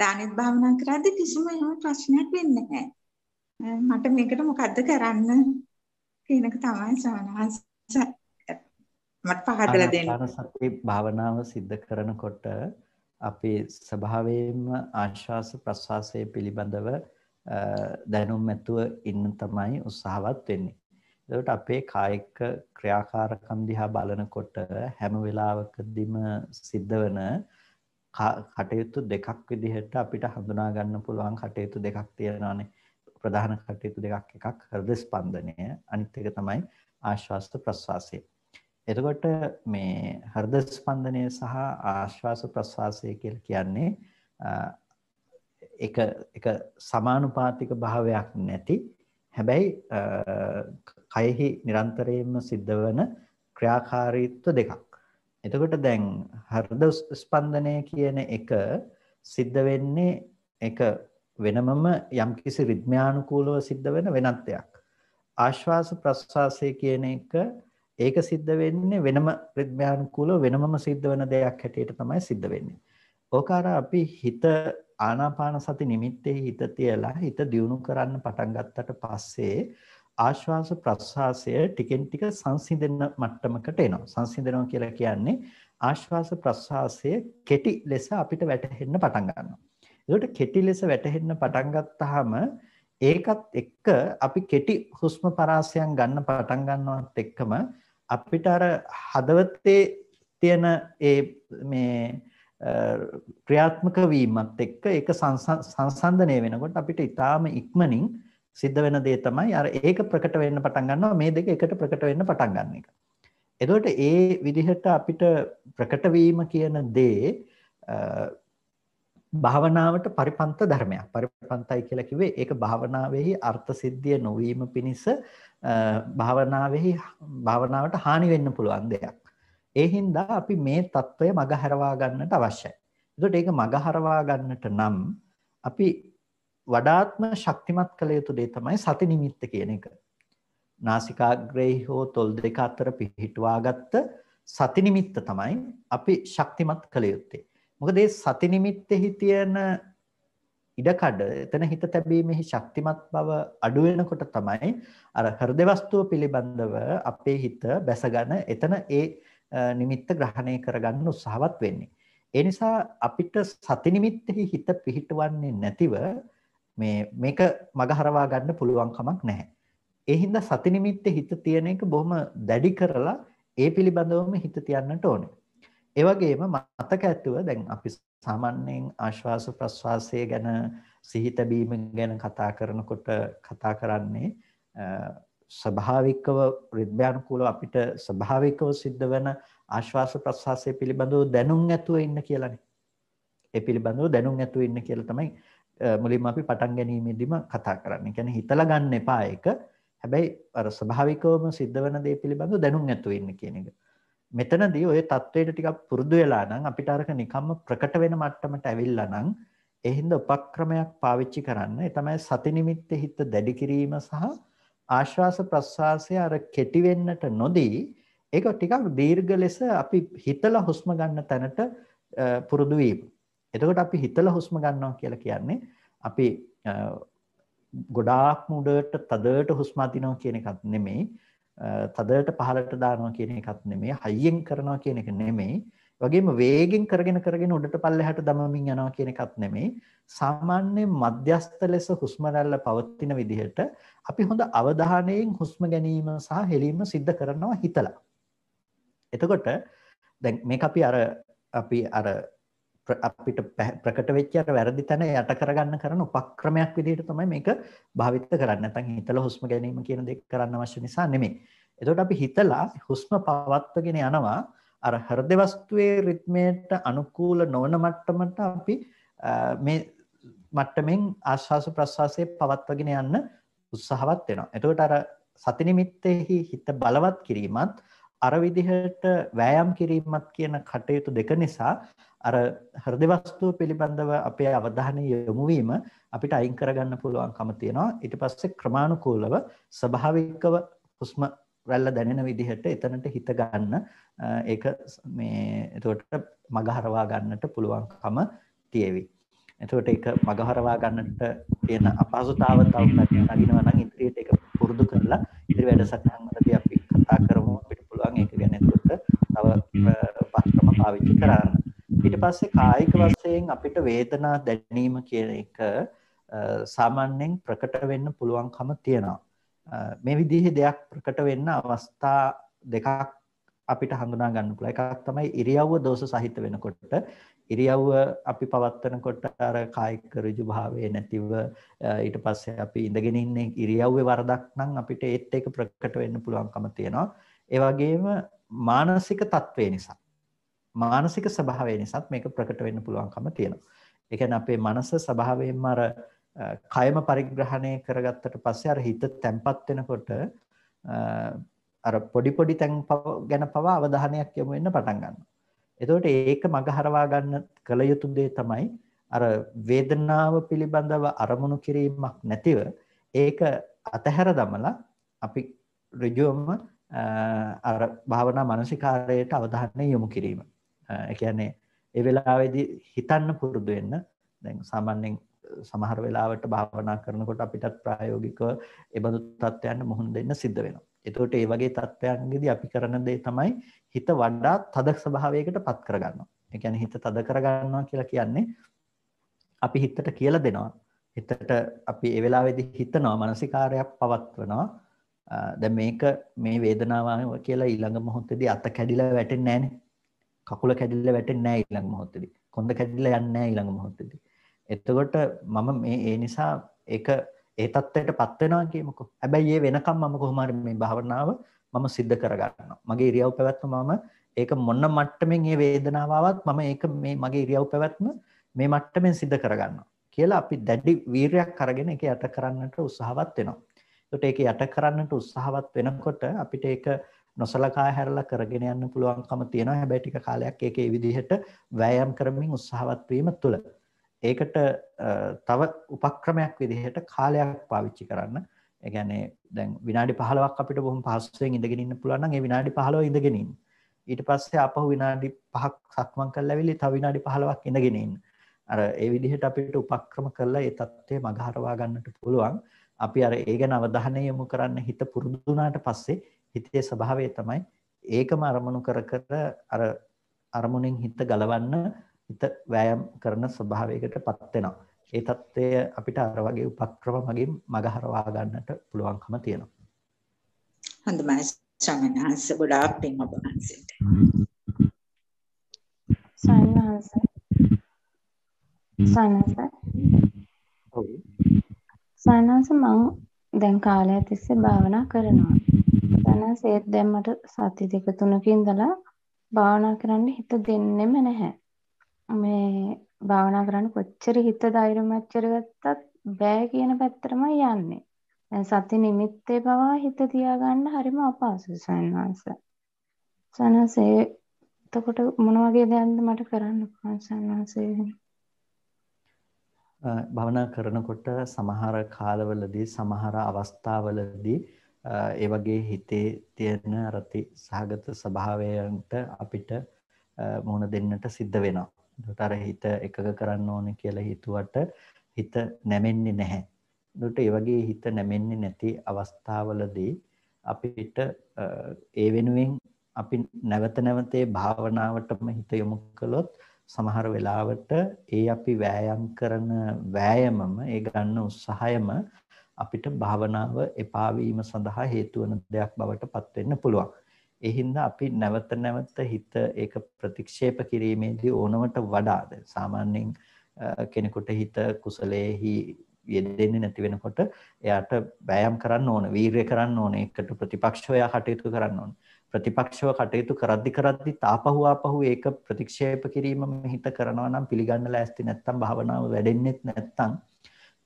දානෙත් භාවනා කරද්දී කිසිම එහෙම ප්‍රශ්නයක් වෙන්නේ නැහැ. මට මේකට මොකද්ද කරන්න කියන එක තමයි සවනහස මට පහදලා දෙන්න. සති භාවනාව સિદ્ધ කරනකොට අපේ ස්වභාවයෙන්ම ආශ්වාස ප්‍රශ්වාසය පිළිබඳව දැනුම් ඇතුව ඉන්න තමයි උත්සාහවත් වෙන්නේ. එතකොට අපේ කායික ක්‍රියාකාරකම් දිහා බලනකොට හැම වෙලාවකදීම සිද්ධ වෙන කටයුතු දෙකක් විදිහට අපිට හඳුනා ගන්න පුළුවන් කටයුතු දෙකක් තියෙනවානේ. ප්‍රධාන කටයුතු දෙකක් එකක් හෘද ස්පන්දනය අනිත් එක තමයි ආශ්වාස ප්‍රශ්වාසය. එතකොට මේ හෘද ස්පන්දනය සහ ආශ්වාස ප්‍රශ්වාසය කියලා කියන්නේ එක එක සමානුපාතික භාවයක් නැති හැබැයි කයෙහි නිරන්තරයෙන්ම සිද්ධ වන ක්‍රියාකාරීත්ව දෙකක්. එතකොට දැන් හෘද ස්පන්දනය කියන එක සිද්ධ වෙන්නේ එක වෙනමම යම්කිසි රිද්මයානුකූලව සිද්ධ වෙන වෙනත් දෙයක්. ආශ්වාස ප්‍රශ්වාසය කියන එක ඒක සිද්ධ වෙන්නේ වෙනම රිද්මයානුකූලව වෙනමම සිද්ධ වෙන දෙයක් හැටියට තමයි සිද්ධ වෙන්නේ. ඕක අපි හිත ආනාපාන සති නිමිත්තේ හිත තියලා හිත දියුණු කරන්න පටන් ගත්තට පස්සේ ආශ්වාස ප්‍රශ්වාසය ටිකෙන් ටික සංසිඳන මට්ටමකට එනවා. සංසිඳනවා කියලා කියන්නේ ආශ්වාස ප්‍රශ්වාසය කෙටි ලෙස අපිට වැටහෙන්න පටන් ගන්නවා. ඒකට කෙටි ලෙස වැටහෙන්න පටන් ගත්තාම ඒකත් එක්ක අපි කෙටි හුස්ම පරාසයන් ගන්න පටන් ගන්නවත් එක්කම අපිට අර හදවතේ තියෙන ඒ මේ ක්‍රියාත්මක වීමත් එක්ක ඒක සංසන්දනය වෙනකොට අපිට ඊටාම ඉක්මනින් සිද්ධ වෙන දේ තමයි අර ඒක ප්‍රකට වෙන්න පටන් ගන්නවා මේ දෙක එකට ප්‍රකට වෙන්න පටන් ගන්න එක. එතකොට ඒ විදිහට අපිට ප්‍රකට වීම කියන දේ භාවනාවට පරිපන්ත ධර්මයක්. පරිපන්තයි කියලා කිව්වේ ඒක භාවනාවේහි අර්ථ සිද්ධිය නොවීම පිණිස භාවනාවේහි භාවනාවට හානි වෙන්න පුළුවන් දෙයක්. ඒ හින්දා අපි මේ తত্ত্বය මගහරවා ගන්නට අවශ්‍යයි. එතකොට ඒක මගහරවා ගන්නට නම් අපි වඩාත්ම ශක්තිමත් කළ යුතු දේ තමයි සති නිමිත්ත කියන එක. නාසිකාග්‍රේහි හෝ තොල් දෙක අතර පිහිටුවාගත්ත සති නිමිත්ත තමයි අපි ශක්තිමත් කළ යුත්තේ. මොකද ඒ සති නිමිත්තෙහි තියෙන ඉඩකඩ එතන හිත තැබීමෙහි ශක්තිමත් බව අඩු වෙනකොට තමයි අර හෘද වස්තුව පිළිබඳව අපේ හිත බැසගෙන එතන ඒ නිමිත්ත ග්‍රහණය කරගන්න උත්සාහවත් වෙන්නේ. ඒ නිසා අපිට සති නිමිත්තෙහි හිත පිහිටවන්නේ නැතිව මේ මේක මගහරවා ගන්න පුළුවන් කමක් නැහැ. ඒ හින්දා සති නිමිත්තේ හිත තියෙන එක බොහොම දැඩි කරලා ඒ පිළිබඳවම හිත තියන්නට ඕනේ. ඒ වගේම මතක ඇතුව දැන් අපි සාමාන්‍යයෙන් ආශ්වාස ප්‍රශ්වාසය ගැන සිහි තැබීම ගැන කතා කරනකොට කතා කරන්නේ ස්වභාවිකව රිද්මයානුකූලව අපිට ස්වභාවිකව සිද්ධ වෙන ආශ්වාස ප්‍රශ්වාසය පිළිබඳව දැනුම් ඇතුව ඉන්න කියලානේ. ඒ පිළිබඳව දැනුම් ඇතුව ඉන්න කියලා තමයි මුලින්ම අපි පටන් ගැනීමේදීම කතා කරන්නේ. කියන්නේ හිතලා ගන්න එපා ඒක. හැබැයි අර ස්වභාවිකවම සිද්ධ වෙන දේ පිළිබඳව දැනුම් ඇතුව ඉන්න කියන එක. මෙතනදී ඔය තත්ත්වයට ටිකක් පුරුදු වෙලා නම් අපිට අරක නිකම්ම ප්‍රකට වෙන මට්ටමට ඇවිල්ලා නම් ඒ හින්දා උපක්‍රමයක් පාවිච්චි කරන්න. ඒ තමයි සති නිමිත්තේ හිත දැඩි කිරීම සහ ආශ්වාස ප්‍රශ්වාසය අර කෙටි වෙන්නට නොදී ඒක ටිකක් දීර්ඝ ලෙස අපි හිතලා හුස්ම ගන්න තැනට පුරුදු වීම. එතකොට අපි හිතලා හුස්ම ගන්නවා කියලා කියන්නේ අපි ගොඩාක් මුඩට තදට හුස්ම අදිනවා කියන එකක් නෙමෙයි. තදට පහලට දානවා කියන එකත් නෙමෙයි හයියෙන් කරනවා කියන එක නෙමෙයි වගේම වේගෙන් කරගෙන කරගෙන උඩට පල්ලෙහාට දමමින් යනවා කියන එකත් නෙමෙයි සාමාන්‍ය මධ්‍යස්ත ලෙස හුස්ම රැල්ල පවතින විදිහට අපි හොඳ අවධානයෙන් හුස්ම ගැනීම සහ හෙලීම සිද්ධ කරනවා හිතලා එතකොට දැන් මේක අපි අර අපි අර අපිට ප්‍රකට වෙච්ච අර වැරදි තැන යට කරගන්න කරන උපක්‍රමයක් විදිහට තමයි මේක භාවිත කරන්නේ. නැත්නම් හිතලා හුස්ම ගැනීම කියන දේ කරන්න අවශ්‍ය නිසා නෙමෙයි. එතකොට අපි හිතලා හුස්ම පවත්වගෙන යනවා අර හෘද වස්තුවේ රිද්මයට අනුකූල නොවන මට්ටමට අපි මේ මට්ටමින් ආශ්වාස ප්‍රශ්වාසයේ පවත්වගෙන යන්න උත්සාහවත් වෙනවා. එතකොට අර සති නිමිත්තේහි හිත බලවත් කිරීමත් අර විදිහට වෑයම් කිරීමත් කියන කටයුතු දෙක නිසා අර හෘද වස්තුව පිළිබඳව අපේ අවධානය යොමු වීම අපිට අයින් කරගන්න පුළුවන්කම තියෙනවා ඊට පස්සේ ක්‍රමානුකූලව ස්වභාවිකව හුස්ම රැල්ල දැනෙන විදිහට එතනට හිත ගන්න ඒක මේ එතකොට මගහරවා ගන්නට පුළුවන්කම තියෙවි. එතකොට ඒක මගහරවා ගන්නට තියෙන අපහසුතාව තව නගිනවා නම් ඉදිරියට ඒක පුරුදු කරලා ඉදිරි වැඩසටහන් වලදී අපි කතා කරමු මේක ගැන එතකොට තව වස්ත්‍රම පාවිච්චි කරන්න. ඊට පස්සේ කායික වශයෙන් අපිට වේදනා දැනීම කියන එක සාමාන්‍යයෙන් ප්‍රකට වෙන්න පුළුවන්කම තියෙනවා. මේ විදිහේ දෙයක් ප්‍රකට වෙන්න අවස්ථා දෙකක් අපිට හඳුනා ගන්න පුළුවන්. එකක් තමයි ඉරියව්ව දෝෂ සහිත වෙනකොට ඉරියව්ව අපි පවත්වනකොට අර කායික ඍජු භාවයේ නැතිව ඊට පස්සේ අපි ඉඳගෙන ඉන්නේ ඉරියව්වේ වරදක් නම් අපිට ඒත් ඒක ප්‍රකට වෙන්න පුළුවන්කම තියෙනවා. ඒ වගේම මානසික తත්වේ නිසා මානසික ස්වභාවය නිසාත් මේක ප්‍රකට වෙන්න පුළුවන්කම තියෙනවා. ඒ කියන්නේ අපේ මනස ස්වභාවයෙන්ම අර කයම පරිග්‍රහණය කරගත්තට පස්සේ අර හිත තැම්පත් වෙනකොට අර පොඩි පොඩි තැන් ගැන පවා අවධානයක් යොමු වෙන්න පටන් ගන්නවා. එතකොට ඒක මගහරවා ගන්න කල යුතු දේ තමයි අර වේදනාව පිළිබඳව අරමුණු කිරීමක් නැතිව ඒක අතහැර දමලා අපි ඍජුවම අර භාවනා මානසිකාරයට අවධානය යොමු කිරීම. ඒ කියන්නේ ඒ වෙලාවේදී හිතන්න පුරුදු වෙන්න. දැන් සාමාන්‍යයෙන් සමහර වෙලාවට භාවනා කරනකොට අපිටත් ප්‍රායෝගිකව ඒ බඳු තත්ත්වයන්ට මුහුණ දෙන්න සිද්ධ වෙනවා. එතකොට ඒ වගේ තත්ත්වයන්ගෙදී අපි කරන දේ තමයි හිත වඩා තද ස්වභාවයකට පත් කරගන්නවා. ඒ කියන්නේ හිත තද කරගන්නවා කියලා කියන්නේ අපි හිතට කියලා දෙනවා. හිතට අපි ඒ වෙලාවේදී හිතනවා මානසිකාරයක් පවත්වනවා. දැන් මේක මේ වේදනාව කියලා ඊළඟ මොහොතේදී අත කැඩිලා වැටෙන්නේ නැහනේ. කකුල කැඩිලා වැටෙන්නේ නැහැ ඊළඟ මොහොතේදී. කොන්ද කැඩිලා යන්නේ නැහැ ඊළඟ මොහොතේදී. එතකොට මම මේ ඒ නිසා ඒක ඒ தත්ත්වයටපත් වෙනවා කියමුකෝ. හැබැයි ඒ වෙනකම් මම කොහොම හරි මේ භාවනාව මම සිද්ධ කරගන්නවා. මගේ ඉරියව් පැවැත්ම මම ඒක මොන මට්ටමින් මේ වේදනාව ආවත් මම ඒක මේ මගේ ඉරියව් පැවැත්ම මේ මට්ටමින් සිද්ධ කරගන්නවා කියලා අපි දැඩි වීරයක් අරගෙන ඒක යට කරන්නට උත්සාහවත් වෙනවා. එතකොට ඒක යට කරන්නට උත්සාහවත් වෙනකොට අපිට ඒක නොසලකා හැරලා කරගෙන යන්න පුළුවන්කම තියෙනවා. හැබැයි ටික කාලයක් ඒකේ විදිහට වෑයම් කරමින් උත්සාහවත් වීම තුළ ඒකට තව උපක්‍රමයක් විදිහට කාලයක් පාවිච්චි කරන්න. ඒ කියන්නේ දැන් විනාඩි 15ක් අපිට බොහොම පහසුවෙන් ඉඳගෙන ඉන්න පුළුවන් නම් ඒ විනාඩි 15 ඉඳගෙන ඉන්න. ඊට පස්සේ ආපහු විනාඩි 5ක් සක්මන් කරලා ඇවිල්ලා තව විනාඩි 15ක් ඉඳගෙන ඉන්න. අර ඒ විදිහට අපිට උපක්‍රම කරලා ඒ தත්ත්වය මගහරවා ගන්නට පුළුවන්. අපි අර ඒ ගැන අවධානය යොමු කරන්න හිත පුරුදු වුණාට පස්සේ හිතේ ස්වභාවය තමයි ඒකම අරමුණු කර කර අර අරමුණෙන් හිත ගලවන්න හිත වෑයම් කරන ස්වභාවයකටපත් වෙනවා. ඒ தත්ත්වය අපිට අර වගේ උපක්‍රම මගින් මගහරවා ගන්නට පුළුවන්කම තියෙනවා. හොඳයි ස්වාමීනහස ගොඩාක් පින් ඔබ වහන්සේට. ස්වාමීනහස. ස්වාමීනහස. ඔව්. සනස මං දැන් කාලය තිස්සේ භාවනා කරනවා. සනස ඒත් දැන් මට සති දෙක තුනක ඉඳලා භාවනා කරන්න හිත දෙන්නෙම නැහැ. මේ භාවනා කරන්න කොච්චර හිත ධෛර්යමත්චර ගත්තත් බෑ කියන පැත්තටමයි යන්නේ. දැන් සති නිමිත්තේ පවා හිත තියාගන්න හරිම අපහසුයි සනස. සනසේ එතකොට මොන වගේ දෙයක්ද මට කරන්න පුළුවන් සනසේ? භවනා කරනකොට සමහර කාලවලදී සමහර අවස්ථාවලදී ඒ වගේ හිතේ තියෙන රති සහගත ස්වභාවයන්ට අපිට මුහුණ දෙන්නට සිද්ධ වෙනවා. ඒකට අර හිත එකග කරන්න ඕනේ කියලා හිතුවට හිත නැමෙන්නේ නැහැ. ඒකට ඒ වගේ හිත නැමෙන්නේ නැති අවස්ථාවලදී අපිට ඒ වෙනුවෙන් අපි නැවත නැවතේ භාවනාවටම හිත යොමු කළොත් සමහර වෙලාවට ඒ අපි වෑයම් කරන වෑයමම ඒ ගන්න උත්සාහයම අපිට භාවනාව එපා වීම සඳහා හේතු වෙන දෙයක් බවට පත් වෙන්න පුළුවන්. ඒ හින්දා අපි නැවත නැවත හිත ඒක ප්‍රතික්ෂේප කිරීමේදී ඕනවට වඩා දැන් සාමාන්‍යයෙන් කෙනෙකුට හිත කුසලයේහි යෙදෙන්නේ නැති වෙනකොට එයාට වෑයම් කරන්න ඕන, වීරය කරන්න ඕන, ඒකට ප්‍රතිපක්ෂව එයා කටයුතු කරන්න ඕන. ප්‍රතිපක්ෂව කටයුතු කරද්දි කරද්දි තාපහු ආපහු ඒක ප්‍රතික්ෂේප කිරීම හිත කරනවා නම් පිළිගන්න ලෑස්ති නැත්නම් භාවනාව වැඩෙන්නේත් නැත්නම්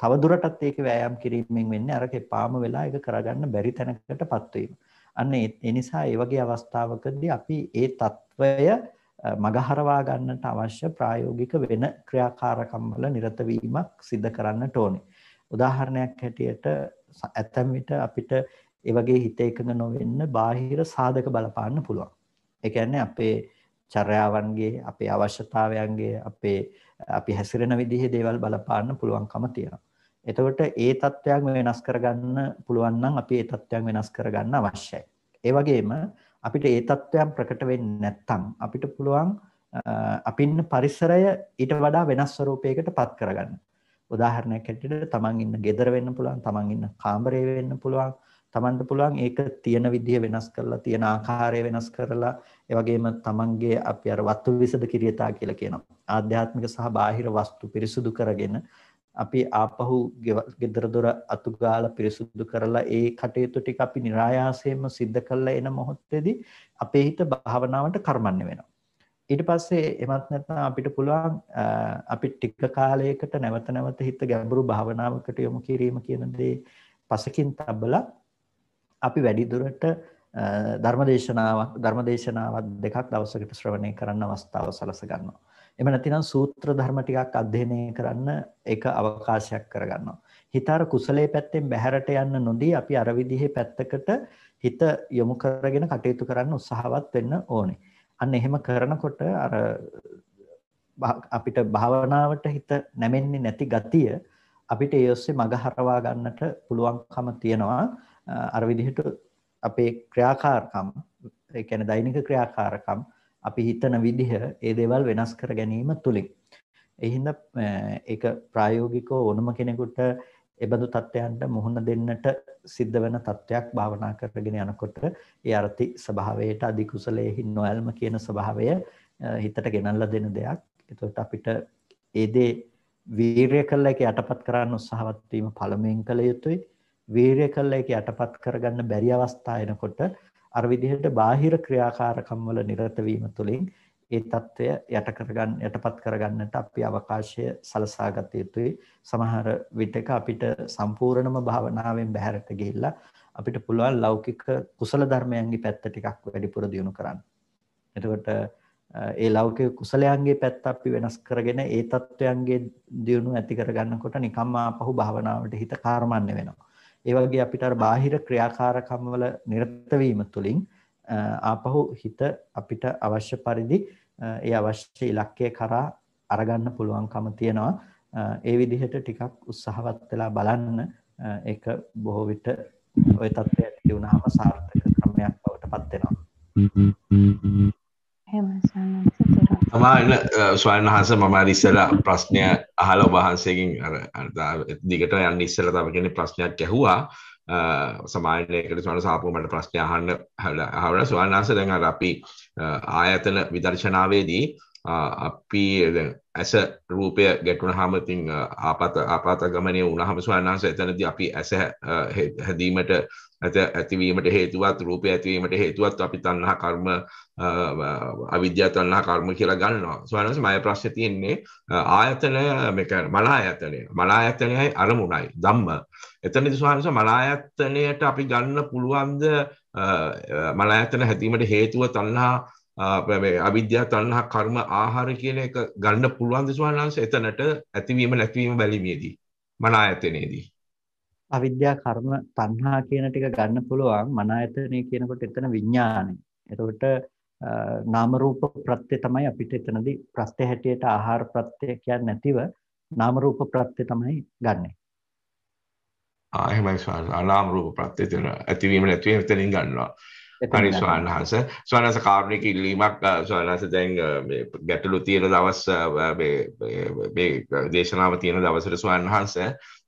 තව දුරටත් ඒක වෑයම් කිරීමෙන් වෙන්නේ අර කෙපාම වෙලා ඒක කරගන්න බැරි තැනකටපත් වීම. අන්න ඒ නිසා ඒ වගේ අවස්ථාවකදී අපි ඒ తত্ত্বය මගහරවා ගන්නට අවශ්‍ය ප්‍රායෝගික වෙන ක්‍රියාකාරකම් වල නිරත වීමක් සිදු කරන්නට ඕනේ. උදාහරණයක් හැටියට ඇතැම් විට අපිට ඒ වගේ හිත එකඟ නොවෙන්න බාහිර සාධක බලපාන්න පුළුවන්. ඒ කියන්නේ අපේ චර්යාවන්ගේ, අපේ අවශ්‍යතාවයන්ගේ, අපේ අපි හැසිරෙන විදිහේ දේවල් බලපාන්න පුළුවන්කම තියෙනවා. එතකොට ඒ தත්වයන් වෙනස් කරගන්න පුළුවන් නම් අපි ඒ தත්වයන් වෙනස් කරගන්න අවශ්‍යයි. ඒ වගේම අපිට ඒ தත්වයන් ප්‍රකට වෙන්නේ නැත්නම් අපිට පුළුවන් අපින්න පරිසරය ඊට වඩා වෙනස් ස්වරූපයකට පත් කරගන්න. උදාහරණයක් ඇටියට තමන් ඉන්න ගෙදර වෙන්න පුළුවන්, තමන් ඉන්න කාමරේ වෙන්න පුළුවන්, තමන්ට පුළුවන් ඒක තියෙන විදිහ වෙනස් කරලා තියෙන ආකාරය වෙනස් කරලා ඒ වගේම තමන්ගේ අපි අර වස්තු විසද කිරියතා කියලා කියනවා ආධ්‍යාත්මික සහ බාහිර වස්තු පිරිසුදු කරගෙන අපි ආපහු gedara dora අතු ගාලා පිරිසුදු කරලා ඒ කටයුතු ටික අපි નિરાයාසයෙන්ම සිද්ධ කරලා එන මොහොතේදී අපේ හිත භාවනාවට කර්මන්නේ වෙනවා ඊට පස්සේ එමත් නැත්නම් අපිට පුළුවන් අපි ටික කාලයකට නැවත නැවත හිත ගැඹුරු භාවනාවකට යොමු කිරීම කියන දේ පසකින් තබලා අපි වැඩිදුරට ධර්මදේශනාවක් ධර්මදේශනාවත් දෙකක් දවසකට ශ්‍රවණය කරන්න අවස්ථාව සලස ගන්නවා. එම නැතිනම් සූත්‍ර ධර්ම ටිකක් අධ්‍යයනය කරන්න ඒක අවකාශයක් කරගන්නවා. හිතාර කුසලයේ පැත්තෙන් බැහැරට යන්න නොදී අපි අර විදිහේ පැත්තකට හිත යොමු කරගෙන කටයුතු කරන්න උත්සාහවත් වෙන්න ඕනේ. අන්න එහෙම කරනකොට අර අපිට භාවනාවට හිත නැමෙන්නේ නැති ගතිය අපිට ඒ ඔස්සේ මග හරවා ගන්නට පුළුවන්කම තියෙනවා. අර විදිහට අපේ ක්‍රියාකාරකම් ඒ කියන්නේ දෛනික ක්‍රියාකාරකම් අපි හිතන විදිහ ඒ දේවල් වෙනස් කර ගැනීම තුලින් ඒ හින්දා ඒක ප්‍රායෝගිකව ඕනම කෙනෙකුට එබඳු තත්ත්වයන්ට මුහුණ දෙන්නට සිද්ධ වෙන තත්ත්වයක් භාවනා කරගෙන යනකොට ඒ අර්ථි ස්වභාවයට අධි කුසලයේහි නොයල්ම කියන ස්වභාවය හිතට ගෙනල්ලා දෙන දෙයක්. ඒතකොට අපිට ඒ දේ වීරය කළා යටපත් කරන්න උත්සාහවත් වීම පළමුවෙන් කළ යුතුයි. වීරය කළා ඒක යටපත් කරගන්න බැරි අවස්ථා එනකොට අර විදිහට බාහිර ක්‍රියාකාරකම් වල නිරත වීම තුළින් ඒ తত্ত্বය යට කරගන්න යටපත් කරගන්නට අපි අවකාශය සලසා ගත යුතුයි. සමහර විටක අපිට සම්පූර්ණම භාවනාවෙන් බැහැරට ගිහිල්ලා අපිට පුළුවන් ලෞකික කුසල ධර්මයන්ගේ පැත්ත ටිකක් වැඩිපුර දියුණු කරන්න. එතකොට ඒ ලෞකික කුසලයන්ගේ පැත්ත අපි වෙනස් කරගෙන ඒ తত্ত্বයන්ගේ දියුණු ඇති කරගන්නකොට නිකම්ම ආපහු භාවනාවට හිත කාර්මන්නේ වෙනවා. ඒ වගේ අපිට අර බාහිර ක්‍රියාකාරකම් වල නිරත වීම තුළින් ආපහු හිත අපිට අවශ්‍ය පරිදි ඒ අවශ්‍ය ඉලක්කය කරා අරගන්න පුළුවන්කම තියෙනවා ඒ විදිහට ටිකක් උත්සාහවත් වෙලා බලන්න ඒක බොහෝ විට ওই தත්ත්වයට ඇති වුණාම සාර්ථක ක්‍රමයක් බවට පත් වෙනවා තමා ස්වයන් වහන්ස මම රිස්සල ප්‍රශ්නය අහල ඔබහන්සේකින් දිගට යන්න ඉස්සල තමගෙන ප්‍රශ්නයක් ඇැහවා සමායනයකට ස්වන සාපුමට ප්‍රශ්නය අහන්න හැල හවල ස්වන්හස දැන් අපි ආයතන විදර්ශනාවේදී අපි ඇස රූපය ගැටුණ හාමතින් ආපත ආපාත ගමනය උනහම ස්වන්හස එතනද අපි ඇස හැදීමට ඇත ඇතිවීමට හේතුවත් රූපය ඇතිවීමට හේතුවත් අපි තණ්හා කර්ම අවිද්‍යාව තණ්හා කර්ම කියලා ගන්නවා. සෝනස් මය ප්‍රශ්නේ තියෙන්නේ ආයතන මේක මන ආයතනය. මන ආයතනයයි අරමුණයි ධම්ම. එතනදී සෝනස් මන ආයතනයට අපි ගන්න පුළුවන්ද මන ආයතන හැදීමට හේතුව තණ්හා අවිද්‍යා තණ්හා කර්ම ආහාර කියන එක ගන්න පුළුවන් ද ස්වාමීන් වහන්සේ එතනට ඇතිවීම නැතිවීම බැලිමේදී මන ආයතනයේදී අවිද්‍යා කර්ම තණ්හා කියන ටික ගන්න පුළුවන් මනායතනෙ කියනකොට එතන විඥානයි. එතකොට නාම රූප ප්‍රත්‍ය තමයි අපිට එතනදී ප්‍රත්‍ය හැටියට ආහාර ප්‍රත්‍ය කියන්නේ නැතිව නාම රූප ප්‍රත්‍ය තමයි ගන්නෙ. ආ එහෙමයි ස්වාමීන් නාම රූප ප්‍රත්‍ය එතන ඇතිවීම නැතිවීම එතනින් ගන්නවා. හරි ස්වාමීන්හස ස්වාමීන්හස කාරුණික ඉල්ලීමක් ස්වාමීන්හස දැන් මේ ගැටලු තියෙන දවස් මේ මේ දේශනාව තියෙන දවසට ස්වාමීන්හස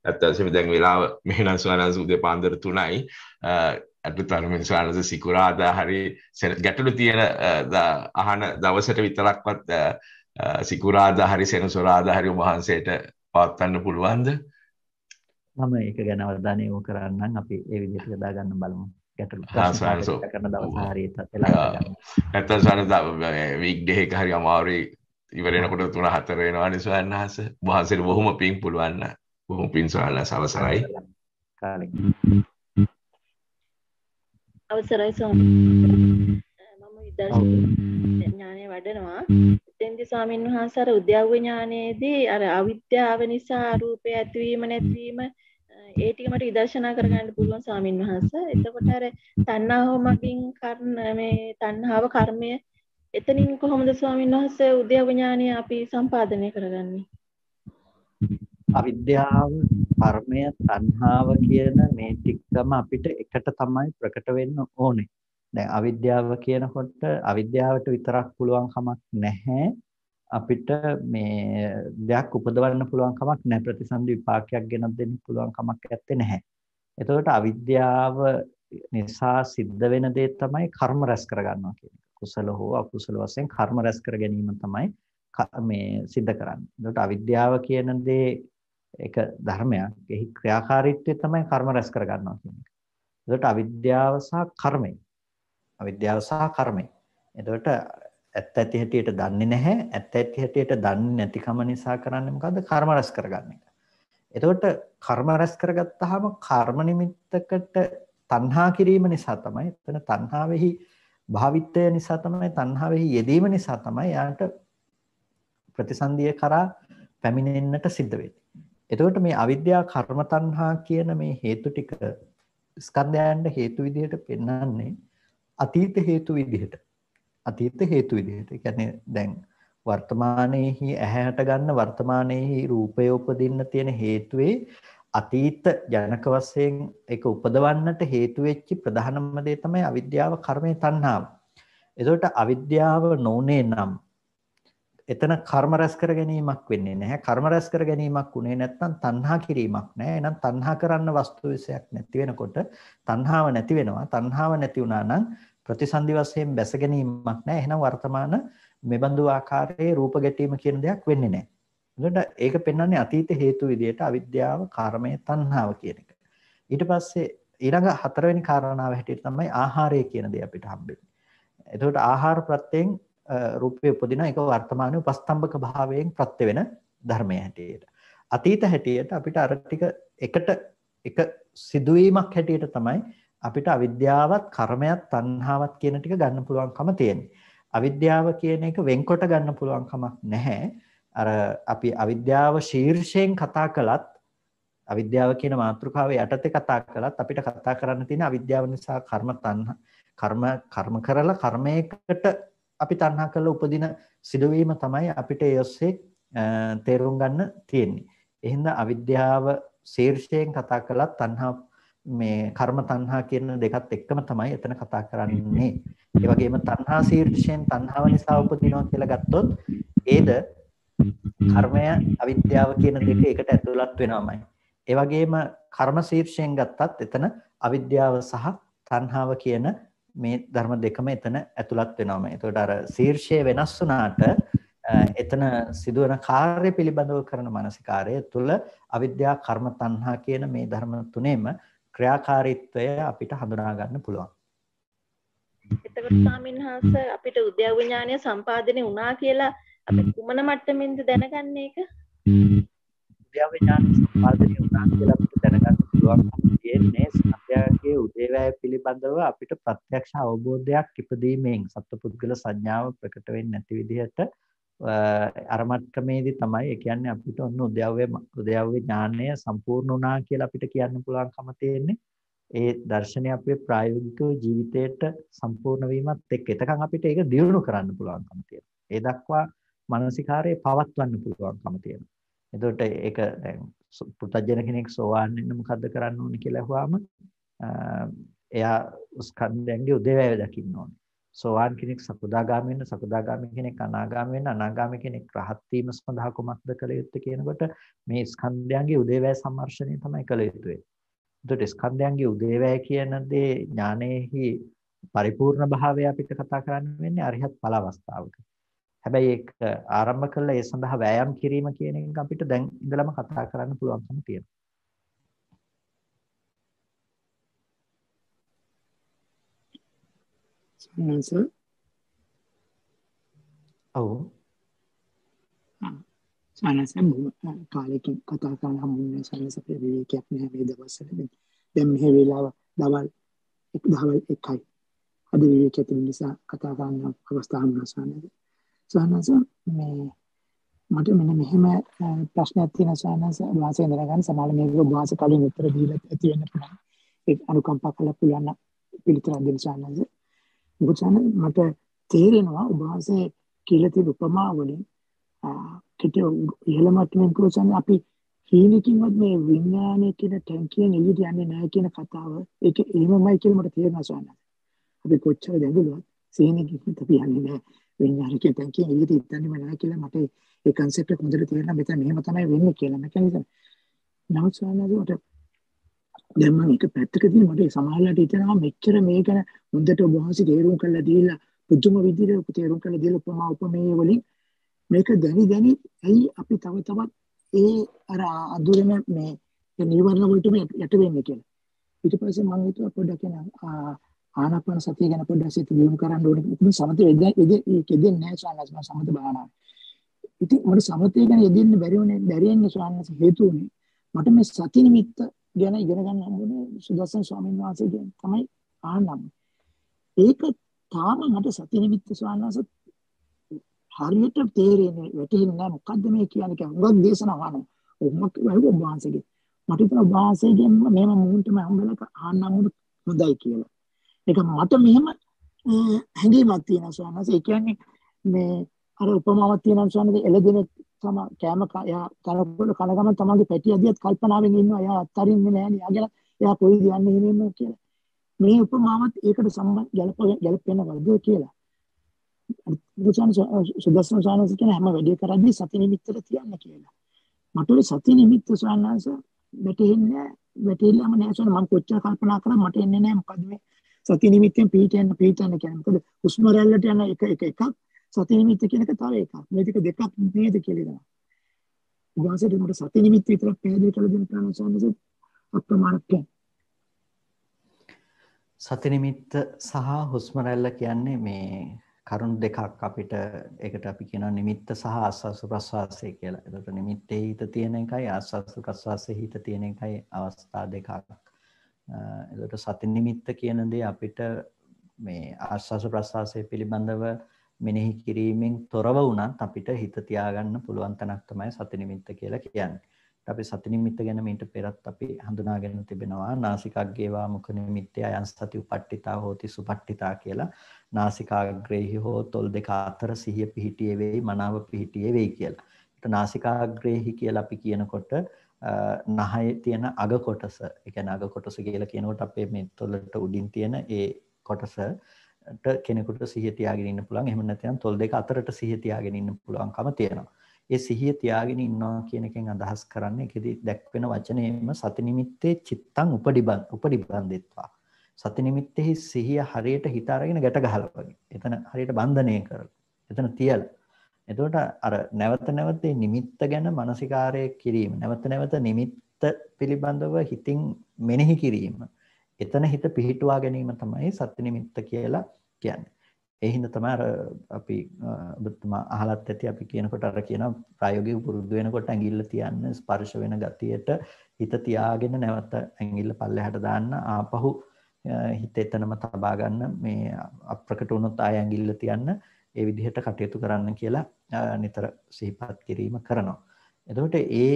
ඇත්තසම දැන් වෙලාව මෙහනන්ස්වාලන්ස උදේ පාන්දර තුනයි ඇතු තරමින් ස්වාලස සිකුරාදා හරි ගැටලු තියෙන අහන දවසට විතරක්වත් සිකුරාදා හරි සෙනසුරාදා හරි උමහන්සේට පවත්වන්න පුළුවන්ද මම ඒක ගැන අවධානය යොමු කරන්නම් අපි ඒ විදිහට යොදා ගන්න බලමු ගැටලු කරන දවස හරියට වෙලා නැත්නම් ස්වාමීන් වීක් ඩේ එක හරි අමාරුයි ඉවරෙනකොට තුන හතර වෙනවා නිසාන්හස වහන්සේට බොහොම පිං පුළුවන් බොහොම පින්සාලා සවසරයි කාලෙක අවසරයි ස්වාමී මම විදර්ශනා ඥානය වඩනවා එතෙන්දී ස්වාමින් වහන්සේ අර උද්‍යව්‍ය ඥානයේදී අර අවිද්‍යාව නිසා රූපය ඇතිවීම නැතිවීම ඒ ටික මට විදර්ශනා කරගන්න පුළුවන් ස්වාමින් වහන්සේ එතකොට අර තණ්හාව මගින් කර්ණ මේ තණ්හාව කර්මය එතනින් කොහොමද ස්වාමින් වහන්සේ උද්‍යව්‍ය ඥානය අපි සම්පාදනය කරගන්නේ අවිද්‍යාව, කර්මය, තණ්හාව කියන මේ ටිකම අපිට එකට තමයි ප්‍රකට වෙන්න ඕනේ. දැන් අවිද්‍යාව කියනකොට අවිද්‍යාවට විතරක් පුළුවන් කමක් නැහැ. අපිට මේ දෙයක් උපදවන්න පුළුවන් කමක් නැහැ. ප්‍රතිසන්දි විපාකයක් ගෙනත් දෙන්න පුළුවන් කමක් නැත්තේ නැහැ. එතකොට අවිද්‍යාව නිසා සිද්ධ වෙන දේ තමයි කර්ම රැස් කරගන්නවා කියන එක. කුසල හෝ අකුසල වශයෙන් කර්ම රැස් කර ගැනීම තමයි මේ සිද්ධ කරන්නේ. එතකොට අවිද්‍යාව කියන දේ ඒක ධර්මයක්. එහි ක්‍රියාකාරීත්වය තමයි කර්ම රැස් කර ගන්නවා කියන එක. එතකොට අවිද්‍යාව සහ කර්මය. අවිද්‍යාව සහ කර්මය. එතකොට ඇත්ත ඇති හැටියට දන්නේ නැහැ. ඇත්ත ඇති හැටියට දන්නේ නැතිකම නිසා කරන්නේ මොකද්ද? කර්ම රැස් කරගන්න එක. එතකොට කර්ම රැස් කරගත්තාම කර්ම නිමිත්තකට තණ්හා කිරීම නිසා තමයි එතන තණ්හාවෙහි භාවිත්වය නිසා තමයි තණ්හාවෙහි යෙදීම නිසා තමයි යාට ප්‍රතිසන්දිය කරා පැමිණෙන්නට සිද්ධ වෙන්නේ. එතකොට මේ අවිද්‍යා කර්ම තණ්හා කියන මේ හේතු ටික ස්කන්ධයන්ට හේතු විදිහට පෙන්වන්නේ අතීත හේතු විදිහට. අතීත හේතු විදිහට. ඒ කියන්නේ දැන් වර්තමානයේහි ඇහැට ගන්න වර්තමානයේහි රූපය උපදින්න තියෙන හේතුවේ අතීත ජනක වශයෙන් ඒක උපදවන්නට හේතු වෙච්ච ප්‍රධානම දේ තමයි අවිද්‍යාව කර්මයේ තණ්හාව. එතකොට අවිද්‍යාව නොඋනේ නම් එතන කර්ම රැස් කර ගැනීමක් වෙන්නේ නැහැ. කර්ම රැස් කර ගැනීමක් උනේ නැත්නම් තණ්හා කිරීමක් නැහැ. එහෙනම් තණ්හා කරන්න වස්තු විශයක් නැති වෙනකොට තණ්හාව නැති වෙනවා. තණ්හාව නැති වුණා නම් ප්‍රතිසන්දි වශයෙන් බැස ගැනීමක් නැහැ. එහෙනම් වර්තමාන මෙබඳු ආකාරයේ රූප ගැටීම කියන දෙයක් වෙන්නේ නැහැ. එතකොට ඒක පෙන්වන්නේ අතීත හේතු විදියට අවිද්‍යාව, කර්මය, තණ්හාව කියන එක. ඊට පස්සේ ඊළඟ හතරවෙනි කාරණාව හැටියට තමයි ආහාරය කියන දේ අපිට හම්බෙන්නේ. එතකොට ආහාර ප්‍රත්‍යයෙන් රූපය උපදින එක වර්තමාන උපස්තම්භක භාවයෙන් ප්‍රත්‍ය වෙන ධර්මය හැටියට. අතීත හැටියට අපිට අර ටික එකට එක සිදුවීමක් හැටියට තමයි අපිට අවිද්‍යාවත් කර්මයක් තණ්හාවත් කියන ටික ගන්න පුළුවන්කම තියෙන්නේ. අවිද්‍යාව කියන එක වෙන්කොට ගන්න පුළුවන් කමක් නැහැ. අර අපි අවිද්‍යාව ශීර්ෂයෙන් කතා කළත් අවිද්‍යාව කියන මාතෘකාව යටතේ කතා කළත් අපිට කතා කරන්න තියෙන අවිද්‍යාව නිසා කර්ම තණ්හා කර්ම කර්ම කරලා කර්මයකට අපි තණ්හා කරලා උපදින සිදුවීම තමයි අපිට ඒ ඔස්සේ තේරුම් ගන්න තියෙන්නේ. එහෙනම් අවිද්‍යාව ශීර්ෂයෙන් කතා කළත් තණ්හා මේ කර්ම තණ්හා කියන දෙකත් එක්කම තමයි එතන කතා කරන්නේ. ඒ වගේම තණ්හා ශීර්ෂයෙන් තණ්හාව නිසා උපදිනවා කියලා ගත්තොත් ඒද කර්මය අවිද්‍යාව කියන දෙක එකට ඇතුළත් වෙනවමයි. ඒ වගේම කර්ම ශීර්ෂයෙන් ගත්තත් එතන අවිද්‍යාව සහ තණ්හාව කියන මේ ධර්ම දෙකම එතන ඇතුළත් වෙනවා. එතකොට අර ශීර්ෂය වෙනස් වුණාට එතන සිදුවන කාර්ය පිළිබඳව කරන මානසිකාරය තුළ අවිද්‍යා කර්ම තණ්හා කියන මේ ධර්ම තුනේම ක්‍රියාකාරීත්වය අපිට හඳුනා ගන්න පුළුවන්. එතකොට ස්වාමින්වහන්ස අපිට උද්‍යව විඥානය සම්පාදනය වුණා කියලා අපි කුමන මට්ටමින්ද දැනගන්නේ ඒක? අභ්‍යව ඥාන සම්පාදනය වුණා කියලා අපිට දැනගන්න පුළුවන්කම තියෙන්නේ සත්‍යයේ උදේවැය පිළිබඳව අපිට ප්‍රත්‍යක්ෂ අවබෝධයක් ඉපදීමෙන් සත්පුද්ගල සංඥාව ප්‍රකට වෙන්නේ නැති විදිහට අරමත්කමේදී තමයි ඒ කියන්නේ අපිට ඔන්න උද්‍යවයේ උද්‍යවයේ ඥානය සම්පූර්ණ වුණා කියලා අපිට කියන්න පුළුවන්කම තියෙන්නේ ඒ දර්ශනය අපේ ප්‍රායෝගිකව ජීවිතයට සම්පූර්ණ වීමත් එක්ක එතකන් අපිට ඒක දියුණු කරන්න පුළුවන්කම තියෙනවා. ඒ දක්වා මානසිකාරයේ පවත්වන්න පුළුවන්කම තියෙනවා. එතකොට ඒක දැන් පුතජන කෙනෙක් සෝවාන් වෙන්න මොකද්ද කරන්න ඕනේ කියලා අහුවාම එයා ස්කන්ධයන්ගේ උදේවැය දකින්න ඕනේ. සෝවාන් කෙනෙක් සකදාගාමී වෙන්න, සකදාගාමී කෙනෙක් අනාගාමී වෙන්න, අනාගාමී කෙනෙක් රහත් වීම සඳහා කුමක්ද කළ යුත්තේ කියනකොට මේ ස්කන්ධයන්ගේ උදේවැය සම්මර්ෂණය තමයි කළ යුත්තේ. එතකොට ස්කන්ධයන්ගේ උදේවැය කියන දේ ඥානෙහි පරිපූර්ණ භාවය අපිට කතා කරන්න වෙන්නේ අරිහත් ඵල අවස්ථාවක. හැබැයි ඒක ආරම්භ කළා ඒ සඳහා වෑයම් කිරීම කියන එක අපිට දැන් ඉඳලම කතා කරන්න පුළුවන්කම තියෙනවා. සම්මස. ඔව්. සම්මස කාලෙකින් කතා කරන හම්බුනේ සම්මස ප්‍රවේගයක් නැහැ මේ දවස්වල. දැන් මේ වෙලාව දවල් දහවල් එකයි. අද විවේකයෙන් නිසා කතා කරන්න අවස්ථාවක් නැසන්නේ. සහනස මේ මට මෙන්න මෙහෙම ප්‍රශ්නයක් තියෙන සහනස වාසය ඉඳරගන්න සමහර මේක වාස කලින් උත්තර දීලා ඇති වෙන්න පුළුවන් ඒ අනුකම්පා කළා පුළුවන් පිළිතුරක් දෙන්න සහනස මොකද සහනස මට තේරෙනවා ඔබ වාසේ කියලා තියෙන උපමා වලින් කෙටි ඉහළ මට්ටමින් පුළුවන් අපි හීනකින්වත් මේ විඥානය කියන ටැංකියෙන් එළියට යන්නේ නැහැ කියන කතාව ඒක එහෙමමයි කියලා මට තේරෙනවා සවන්න. අපි කොච්චර දැඟලුවත් සීනකින්වත් අපි යන්නේ නැහැ. විඤ්ඤාණික තැන්කින් එළියට ඉදන්නේම නැහැ කියලා මට ඒ concept එක හොඳට තේරෙනවා මෙතන මෙහෙම තමයි වෙන්නේ කියලා mechanism. නමුත් සාමාන්‍යයෙන් මට දැන් මම එක පැත්තකදී මට සමහරලාට හිතෙනවා මෙච්චර මේ ගැන හොඳට ඔබ වහන්සේ තේරුම් කරලා දීලා පුදුම විදිහට ඔබ තේරුම් කරලා දීලා උපමා උපමේය වලින් මේක දැනි දැනි ඇයි අපි තව තවත් ඒ අර අඳුරම මේ නිවර්ණ වලට යට වෙන්නේ කියලා. ඊට පස්සේ මම හිතුවා පොඩ්ඩක් එන ආනාපාන සතිය ගැන පොඩ්ඩක් සිත දියුණු කරන්න ඕනේ. මොකද සමතේ යෙදෙන්නේ නැහැ ස්වාමීන් වහන්සේ සමත භාවනාව. ඉතින් මට සමතේ ගැන යෙදෙන්න බැරි වුණේ බැරියන්නේ ස්වාමීන් වහන්සේ හේතු උනේ. මට මේ සති නිමිත්ත ගැන ඉගෙන ගන්න හම්බුනේ සුදස්සන් ස්වාමීන් වහන්සේගෙන් තමයි ආනම. ඒක තාම මට සති නිමිත්ත ස්වාමීන් වහන්සේ හරියට තේරෙන්නේ වැටෙන්නේ නැහැ. මොකද්ද මේ කියන්නේ කියලා හුඟක් දේශනාව අහනවා. ඔහොම කිව්වා වහන්සේගෙන්. මට හිතෙනවා වහන්සේගෙන්ම මේම මූන්ටම හම්බෙලා ආනම හොඳයි කියලා. ඒක මට මෙහෙම හැඟීමක් තියෙනවා ස්වාමීන් වහන්සේ. ඒ කියන්නේ මේ අර උපමාවක් තියෙනවා ස්වාමීන් වහන්සේ එළදෙනෙක් තම කෑම එයා කනකොට කන ගමන් තමන්ගේ පැටි අධියත් කල්පනාවෙන් ඉන්නවා. එයා අත්තරින්නේ නැහැ නේ. එයාගෙන එයා කොයිද යන්නේ එහෙමම කියලා. මේ උපමාවත් ඒකට සම්බන්ධ ගැලප ගැලපෙන වර්ගය කියලා. බුදුසසුන සුදස්සන සානස කියන හැම වැඩේ කරද්දී සති නිමිත්තට තියන්න කියලා. මට උනේ සති නිමිත්ත සානස වැටෙන්නේ වැටෙන්නම නෑ සෝන මම කොච්චර කල්පනා කරා මට එන්නේ නෑ මොකද මේ සති නිමිත්තෙන් පිට යන පිට යන කියන්නේ මොකද හුස්ම රැල්ලට යන එක එක එකක් සති නිමිත්ත කියන එක තව එකක් මේ දෙක දෙකක් නේද කියලා දෙනවා උගාසයට මට සති නිමිත්ත විතරක් පැහැදිලි කරලා දෙන්න පුළුවන් සම්මත අප්‍රමාණක් සති නිමිත්ත සහ හුස්ම රැල්ල කියන්නේ මේ කරුණු දෙකක් අපිට ඒකට අපි කියනවා නිමිත්ත සහ ආස්වාස ප්‍රස්වාසය කියලා. එතකොට නිමිත්තේ හිත තියෙන එකයි ආස්වාස ප්‍රස්වාසයේ හිත තියෙන එකයි අවස්ථා දෙකක්. එලට සති නිමිත්ත කියන දේ අපිට මේ ආස්වාස ප්‍රසවාසය පිළිබඳව මෙනෙහි කිරීමෙන් තොරව වුණත් අපිට හිත තියාගන්න පුළුවන් තැනක් තමයි සති නිමිත්ත කියලා කියන්නේ. අපි සති නිමිත්ත ගැන මීට පෙරත් අපි හඳුනාගෙන තිබෙනවා නාසිකාග්ගේවා මුඛ නිමිත්තේ අයං සති උපට්ඨිතා හෝති සුපට්ඨිතා කියලා නාසිකාග්‍රේහි හෝ තොල් දෙක අතර සිහිය පිහිටියේ වෙයි මනාව පිහිටියේ වෙයි කියලා. ඒත් නාසිකාග්‍රේහි කියලා අපි කියනකොට නහය තියෙන අග කොටස එකන අග කොටස කියලා කියනකොට අපේ මේ තොල්ලට උඩින් තියෙන ඒ කොටස කෙනෙකුට සිහිය තියාගෙන ඉන්න පුළුවන් එහෙම නැත්නම් තොල් දෙක අතරට සිහිය තියාගෙන ඉන්න පුළුවන්කම තියෙනවා ඒ සිහිය තියාගෙන ඉන්නවා කියන එකෙන් අදහස් කරන්නේ ඒකෙදි දැක්වෙන වචනේම සති නිමිත්තේ චිත්තං උපඩිබන් උපඩිබන්දෙත්වා සති නිමිත්තේ සිහිය හරියට හිත අරගෙන ගැට ගහලා වගේ එතන හරියට බන්ධනය කරලා එතන තියලා එතකොට අර නැවත නැවත නිමිත්ත ගැන මානසිකාරය කිරීම නැවත නැවත නිමිත්ත පිළිබඳව හිතින් මෙනෙහි කිරීම එතන හිත පිහිටුවා ගැනීම තමයි සත්‍ය නිමිත්ත කියලා කියන්නේ. ඒ හින්දා තමයි අර අපි ඔබතුමා අහලත් ඇති අපි කියනකොට අර කියන ප්‍රායෝගික පුරුදු වෙනකොට ඇඟිල්ල තියන්න ස්පර්ශ වෙන ගතියට හිත තියාගෙන නැවත ඇඟිල්ල පල්ලෙහාට දාන්න ආපහු හිත එතනම තබා ගන්න මේ අප්‍රකට වුණොත් ආය ඇඟිල්ල තියන්න ඒ විදිහට කටයුතු කරන්න කියලා නිතර සිහිපත් කිරීම කරනවා. එතකොට ඒ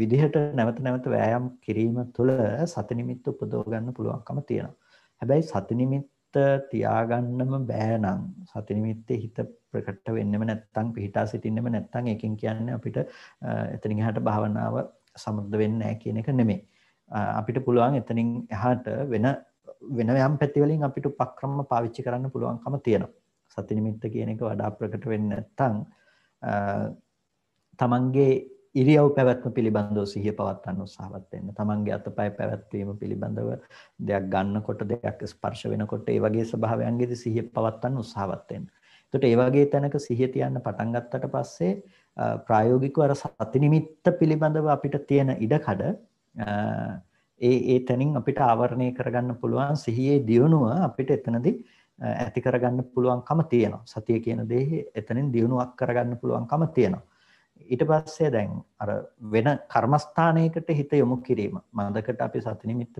විදිහට නැවත නැවත වෑයම් කිරීම තුළ සති නිමිත්ත උපදව ගන්න පුළුවන්කම තියෙනවා. හැබැයි සති නිමිත්ත තියාගන්නම බෑ නම් සති නිමිත්තේ හිත ප්‍රකට වෙන්නෙම නැත්තම් පිහිටා සිටින්නෙම නැත්තම් ඒකෙන් කියන්නේ අපිට එතනින් එහාට භාවනාව සමර්ථ වෙන්නේ නැහැ කියන එක නෙමෙයි. අපිට පුළුවන් එතනින් එහාට වෙන වෙන යම් පැති වලින් අපිට උපක්‍රම පාවිච්චි කරන්න පුළුවන්කම තියෙනවා. සති නිමිත්ත කියන එක වඩා ප්‍රකට වෙන්නේ නැත්නම් තමන්ගේ ඉරියව් පැවැත්ම පිළිබඳව සිහිය පවත්වන්න උත්සාහවත් වෙන්න. තමන්ගේ අතපය පැවැත්වීම පිළිබඳව දෙයක් ගන්නකොට දෙයක් ස්පර්ශ වෙනකොට ඒ වගේ ස්වභාවයන්ගෙදි සිහිය පවත්වන්න උත්සාහවත් වෙන්න. එතකොට ඒ වගේ තැනක සිහිය තියන්න පටන් ගත්තට පස්සේ ප්‍රායෝගිකව අර සති නිමිත්ත පිළිබඳව අපිට තියෙන ඉඩකඩ ඒ ඒ තැනින් අපිට ආවරණය කරගන්න පුළුවන් සිහියේ දියුණුව අපිට එතනදී ඇති කරගන්න පුළුවන්කම තියෙනවා. සතිය කියන දේ එතනින් දියුණුවක් කරගන්න පුළුවන්කම තියෙනවා. ඊට පස්සේ දැන් අර වෙන කර්මස්ථානයකට හිත යොමු කිරීම. මදකට අපි සති නිමිත්ත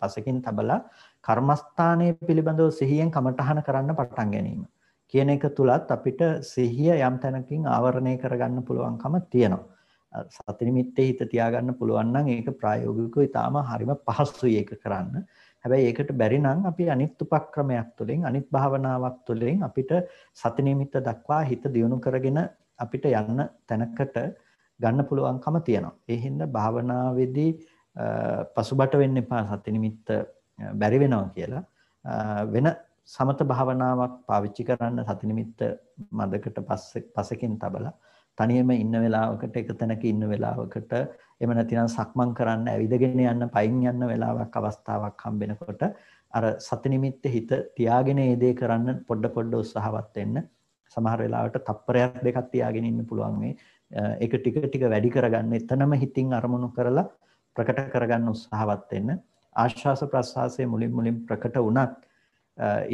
පසකින් තබලා කර්මස්ථානයේ පිළිබඳව සිහියෙන් කමටහන කරන්න පටන් ගැනීම. කියන එක තුලත් අපිට සිහිය යම් තැනකින් ආවරණය කරගන්න පුළුවන්කම තියෙනවා. සති නිමිත්තේ හිත තියාගන්න පුළුවන් නම් ඒක ප්‍රායෝගිකව ඊටාම හරිම පහසුයි ඒක කරන්න. හැබැයි ඒකට බැරි නම් අපි අනිත් උපක්‍රමයක් තුළින් අනිත් භාවනාවක් තුළින් අපිට සති නිමිත්ත දක්වා හිත දියුණු කරගෙන අපිට යන්න තැනකට ගන්න පුළුවන්කම තියෙනවා. ඒ හින්දා භාවනාවේදී පසුබට වෙන්න එපා සති නිමිත්ත බැරි වෙනවා කියලා. වෙන සමත භාවනාවක් පාවිච්චි කරන්න සති නිමිත්ත මදකට පස්සෙ පසකින් තබලා තනියම ඉන්න වෙලාවකට එක තැනක ඉන්න වෙලාවකට එහෙම නැතිනම් සක්මන් කරන්න ඇවිදගෙන යන්න පයින් යන්න වෙලාවක් අවස්ථාවක් හම්බෙනකොට අර සති නිමිත්තේ හිත තියාගෙන ඒ දේ කරන්න පොඩ පොඩ උත්සාහවත් වෙන්න සමහර වෙලාවට තප්පරයක් දෙකක් තියාගෙන ඉන්න පුළුවන් මේ ඒක ටික ටික වැඩි කරගන්න එතනම හිතින් අරමුණු කරලා ප්‍රකට කරගන්න උත්සාහවත් වෙන්න ආශ්වාස ප්‍රශ්වාසයේ මුලින් මුලින් ප්‍රකට වුණත්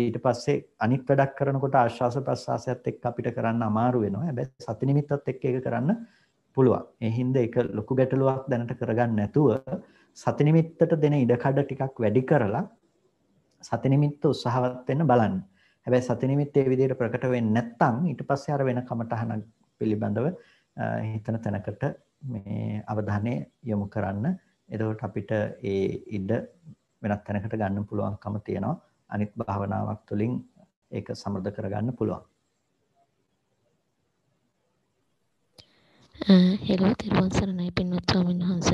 ඊට පස්සේ අනිත් වැඩක් කරනකොට ආශ්වාස ප්‍රශ්වාසයත් එක්ක අපිට කරන්න අමාරු වෙනවා හැබැයි සති නිමිත්තත් එක්ක ඒක කරන්න පුළුවන්. ඒ හින්දා ඒක ලොකු ගැටලුවක් දැනට කරගන්න නැතුව සති නිමිත්තට දෙන ඉඩකඩ ටිකක් වැඩි කරලා සති නිමිත්ත උත්සාහවත් වෙන්න බලන්න. හැබැයි සති නිමිත්ත ඒ විදිහට ප්‍රකට වෙන්නේ නැත්නම් ඊට පස්සේ අර වෙන කමටහන පිළිබඳව හිතන තැනකට මේ අවධානය යොමු කරන්න. එතකොට අපිට ඒ ඉඩ වෙනත් තැනකට ගන්න පුළුවන්කම තියෙනවා. අනිත් භාවනාවක් තුළින් ඒක සමර්ථ කරගන්න පුළුවන්. හෙලෝ තිරුවන් සරණයි පින්වත් ස්වාමීන් වහන්ස.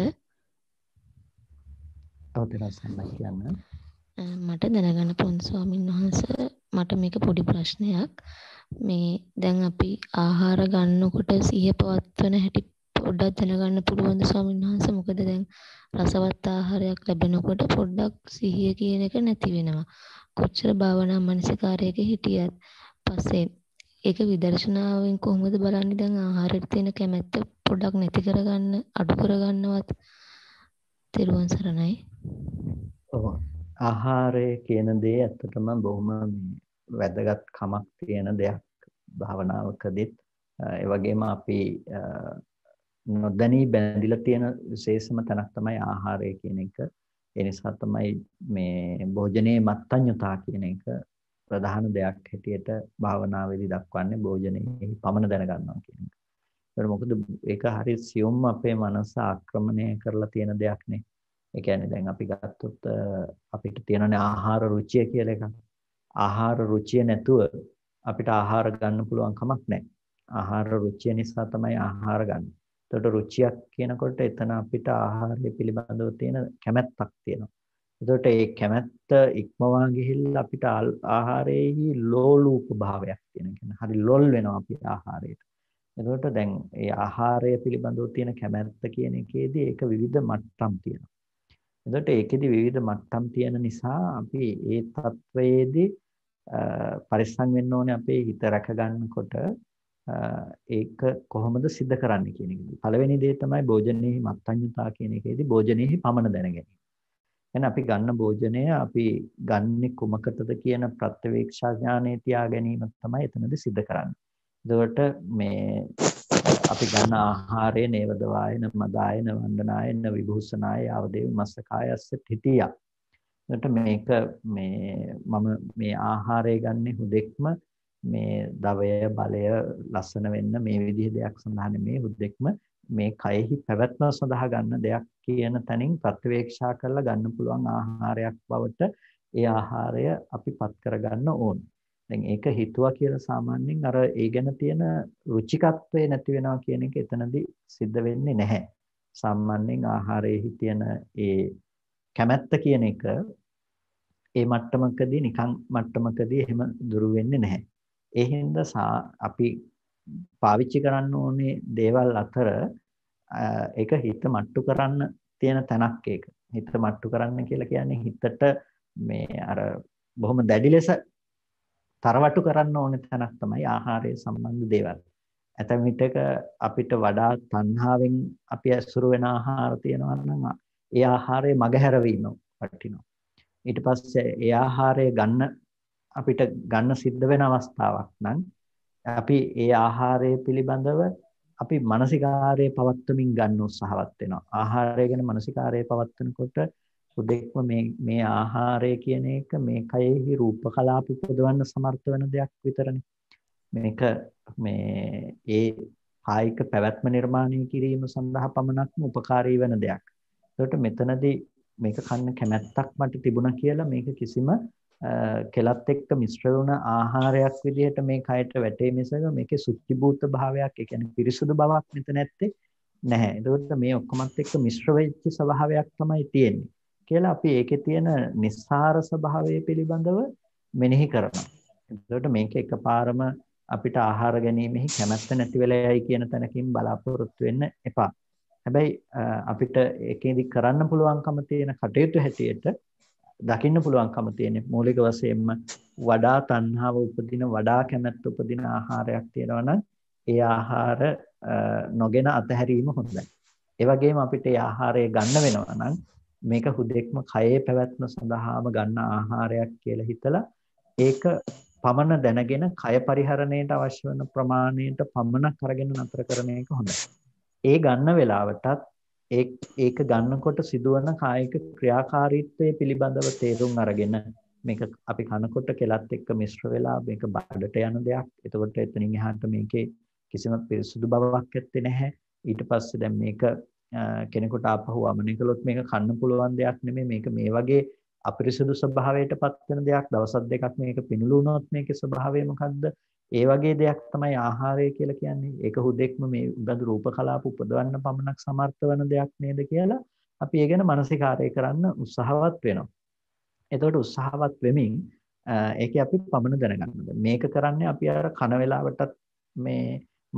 තව දෙනස්සක් කියන්න. මට දැනගන්න පුන් ස්වාමීන් වහන්ස මට මේක පොඩි ප්‍රශ්නයක්. මේ දැන් අපි ආහාර ගන්නකොට සිහිය පවත්වන හැටි පොඩ්ඩක් දැනගන්න පුළුවන්ද ස්වාමීන් වහන්ස? මොකද දැන් රසවත් ආහාරයක් ලැබෙනකොට පොඩ්ඩක් සිහිය කියන එක නැති වෙනවා. කොච්චර භාවනා මනසිකාරයක හිටියත් පස්සේ ඒක විදර්ශනාවෙන් කොහොමද බලන්නේ දැන් ආහාරයට තියෙන කැමැත්ත පොඩක් නැති කරගන්න අඩු කරගන්නවත් තෙරුවන් සරණයි. ඔව්. ආහාරය කියන දේ ඇත්තටම බොහොම වැදගත් කමක් තියෙන දෙයක් භාවනාවකදීත් ඒ වගේම අපි නොදැනී බැඳිලා තියෙන විශේෂම තැනක් තමයි ආහාරය කියන එක. ඒ නිසා තමයි මේ භෝජනයේ මත්ඤ්‍යතා කියන එක ප්‍රධාන දෙයක් හැටියට භාවනාවේදී දක්වන්නේ භෝජනයේ පමණ දැනගන්නවා කියන එක. ඒකට මොකද ඒක හරි සියුම් අපේ මනස ආක්‍රමණය කරලා තියෙන දෙයක් නේ. ඒ කියන්නේ දැන් අපි ගත්තොත් අපිට තියෙනනේ ආහාර රුචිය කියලා එකක්. ආහාර රුචිය නැතුව අපිට ආහාර ගන්න පුළුවන් කමක් නැහැ. ආහාර රුචිය නිසා තමයි ආහාර ගන්න. එතකොට රුචියක් කියනකොට එතන අපිට ආහාරය පිළිබඳව තියෙන කැමැත්තක් තියෙනවා. එතකොට ඒ කැමැත්ත ඉක්මවා ගිහිල්ලා අපිට ආහාරයේහි ලෝලූප භාවයක් තියෙන කියන්නේ හරි ලොල් වෙනවා අපි ආහාරයට. එතකොට දැන් ඒ ආහාරය පිළිබඳව තියෙන කැමැත්ත කියන එකේදී ඒක විවිධ මට්ටම් තියෙනවා. එතකොට ඒකෙදි විවිධ මට්ටම් තියෙන නිසා අපි ඒ තත්වයේදී පරිස්සම් වෙන්න ඕනේ අපේ හිත රැක ගන්නකොට ඒක කොහොමද සිද්ධ කරන්නේ කියන එකදී. පළවෙනි දේ තමයි භෝජනයේ මත්ඤ්‍යතා කියන එකේදී භෝජනයේ පමණ දැන ගැනීම. එහෙනම් අපි ගන්න භෝජනය අපි ගන්නේ කුමකටද කියන ප්‍රත්‍යවේක්ෂා ඥානය තියා ගැනීම තමයි එතනදී සිද්ධ කරන්නේ. එතකොට මේ අපි ගන්න ආහාරයේ නේවද වායන මදායන වන්දනායන විභූෂනාය ආවදේව මස්සකායස්ස තිතිය. එතකොට මේක මේ මම මේ ආහාරය ගන්න හුදෙක්ම මේ දවය බලය ලස්සන වෙන්න මේ විදිහ දෙයක් සඳහා නෙමෙයි හුදෙක්ම මේ කයෙහි පැවැත්ම සඳහා ගන්න දෙයක් කියන තැනින් ප්‍රත්‍යවේක්ෂා කරලා ගන්න පුළුවන් ආහාරයක් බවට ඒ ආහාරය අපි පත් කරගන්න ඕන. දැන් ඒක හිතුවා කියලා සාමාන්‍යයෙන් අර ඒ ගැන තියෙන රුචිකත්වය නැති වෙනවා කියන එක එතනදී සිද්ධ වෙන්නේ නැහැ. සාමාන්‍යයෙන් ආහාරයේ තියෙන ඒ කැමැත්ත කියන එක ඒ මට්ටමකදී නිකන් මට්ටමකදී එහෙම දුරු වෙන්නේ නැහැ. ඒ හින්දා අපි පාවිච්චි කරන්න ඕනේ දේවල් අතර ඒක හිත මට්ටු කරන්න තියෙන තැනක් ඒක. හිත මට්ටු කරන්න කියලා කියන්නේ හිතට මේ අර බොහොම දැඩි ලෙස තරවටු කරන්න ඕන තැනක් තමයි ආහාරය සම්බන්ධ දේවල්. ඇතැම් විටක අපිට වඩා තණ්හාවෙන් අපි ඇසුරු වෙන ආහාර තියෙනවා නම් ඒ ආහාරය මගහැරවීම වටිනවා. ඊට පස්සේ ඒ ආහාරය ගන්න අපිට ගන්න සිද්ධ වෙන අවස්ථාවක් නම් අපි ඒ ආහාරය පිළිබඳව අපි මානසිකාරයේ පවත්වමින් ගන්න උත්සාහවත් වෙනවා. ආහාරය ගැන මානසිකාරයේ පවත්වනකොට උදෙක්ම මේ මේ ආහාරය කියන එක මේ කයෙහි රූප කලාප උපදවන්න සමර්ථ වෙන දෙයක් විතරනේ. මේක මේ ඒ කායික පැවැත්ම නිර්මාණය කිරීම සඳහා පමණක්ම උපකාරී වෙන දෙයක්. ඒකට මෙතනදී මේක කන්න කැමැත්තක් මට තිබුණා කියලා මේක කිසිම කෙලත් එක්ක මිශ්‍ර වුණ ආහාරයක් විදිහට මේ කයට වැටේ මිසක මේකේ සුචිභූත භාවයක් ඒ කියන්නේ පිරිසුදු බවක් මෙතන නැත්තේ නැහැ. ඒකට මේ ඔක්කොමත් එක්ක මිශ්‍ර වෙච්ච ස්වභාවයක් තමයි තියෙන්නේ කියලා අපි ඒකේ තියෙන නිස්සාර ස්වභාවය පිළිබඳව මෙනෙහි කරනවා. ඒකට මේක එකපාරම අපිට ආහාර ගැනීමෙහි කැමැත්ත නැති වෙලයි කියන තැනකින් බලාපොරොත්තු වෙන්න එපා. හැබැයි අපිට ඒකේදී කරන්න පුළුවන්කම තියෙන කටයුතු හැටියට දකින්න පුළුවන්කම තියෙන මූලික වශයෙන්ම වඩා තණ්හාව උපදින වඩා කැමැත්ත උපදින ආහාරයක් තියෙනවා ඒ ආහාර නොගෙන අතහැරීම හොඳයි. ඒ වගේම අපිට ඒ ආහාරය ගන්න වෙනවා නම් මේක හුදෙක්ම කයේ පැවැත්ම සඳහාම ගන්න ආහාරයක් කියලා හිතලා ඒක පමණ දැනගෙන කය පරිහරණයට අවශ්‍ය වෙන ප්‍රමාණයට පමණක් අරගෙන නතර කරන එක හොඳයි. ඒ ගන්න වෙලාවටත් ඒ ඒක ගන්නකොට සිදුවන කායික ක්‍රියාකාරීත්වය පිළිබඳව තේරුම් අරගෙන මේක අපි කනකොට කෙලත් එක්ක මිශ්‍ර වෙලා මේක බඩට යන දෙයක්. එතකොට එතනින් එහාට මේකේ කිසිම පිරිසුදු බවක් ඇත්තේ නැහැ. ඊට පස්සේ දැන් මේක කෙනෙකුට ආපහු වමනය කළොත් මේක කන්න පුළුවන් දෙයක් නෙමෙයි. මේක මේ වගේ අපිරිසුදු ස්වභාවයකට පත් වෙන දෙයක්. දවස් දෙකක් මේක පිනළු වුණොත් මේකේ ස්වභාවය මොකද්ද? ඒ වගේ දෙයක් තමයි ආහාරය කියලා කියන්නේ. ඒක හුදෙක්ම මේ උගඳු රූප කලාප උපදවන්න පමණක් සමර්ථ වෙන දෙයක් නේද කියලා අපි ඒ ගැන මානසිකාරය කරන්න උත්සාහවත් වෙනවා. එතකොට උත්සාහවත් වෙමින් ඒක අපි පමණ දැනගන්න මේක කරන්නේ අපි අර කන වේලාවටත් මේ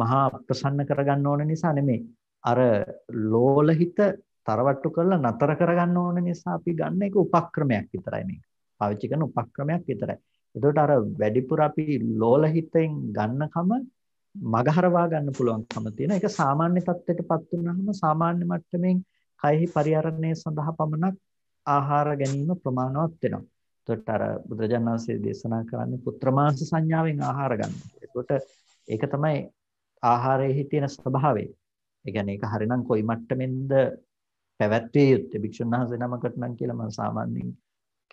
මහා ප්‍රසන්න කරගන්න ඕන නිසා නෙමෙයි. අර ලෝල හිත තරවට්ටු කරලා නතර කරගන්න ඕන නිසා අපි ගන්න එක උපක්‍රමයක් විතරයි මේක. පාවිච්චි කරන උපක්‍රමයක් විතරයි. එතකොට අර වැඩිපුර අපි ලෝල හිතෙන් ගන්නකම මගහරවා ගන්න පුළුවන්කම තියෙන. ඒක සාමාන්‍ය තත්ත්වයටපත් වුනහම සාමාන්‍ය මට්ටමින් කයෙහි පරිහරණය සඳහා පමණක් ආහාර ගැනීම ප්‍රමාණවත් වෙනවා. එතකොට අර බුදුරජාණන් වහන්සේ දේශනා කරන්නේ පුත්‍රමාංශ සංඥාවෙන් ආහාර ගන්න. එතකොට ඒක තමයි ආහාරයේ තියෙන ස්වභාවය. ඒ කියන්නේ ඒක හරිනම් කොයි මට්ටමෙන්ද පැවැත්විය යුත්තේ භික්ෂුන් වහන්සේ නමකට නම් කියලා මම සාමාන්‍යයෙන්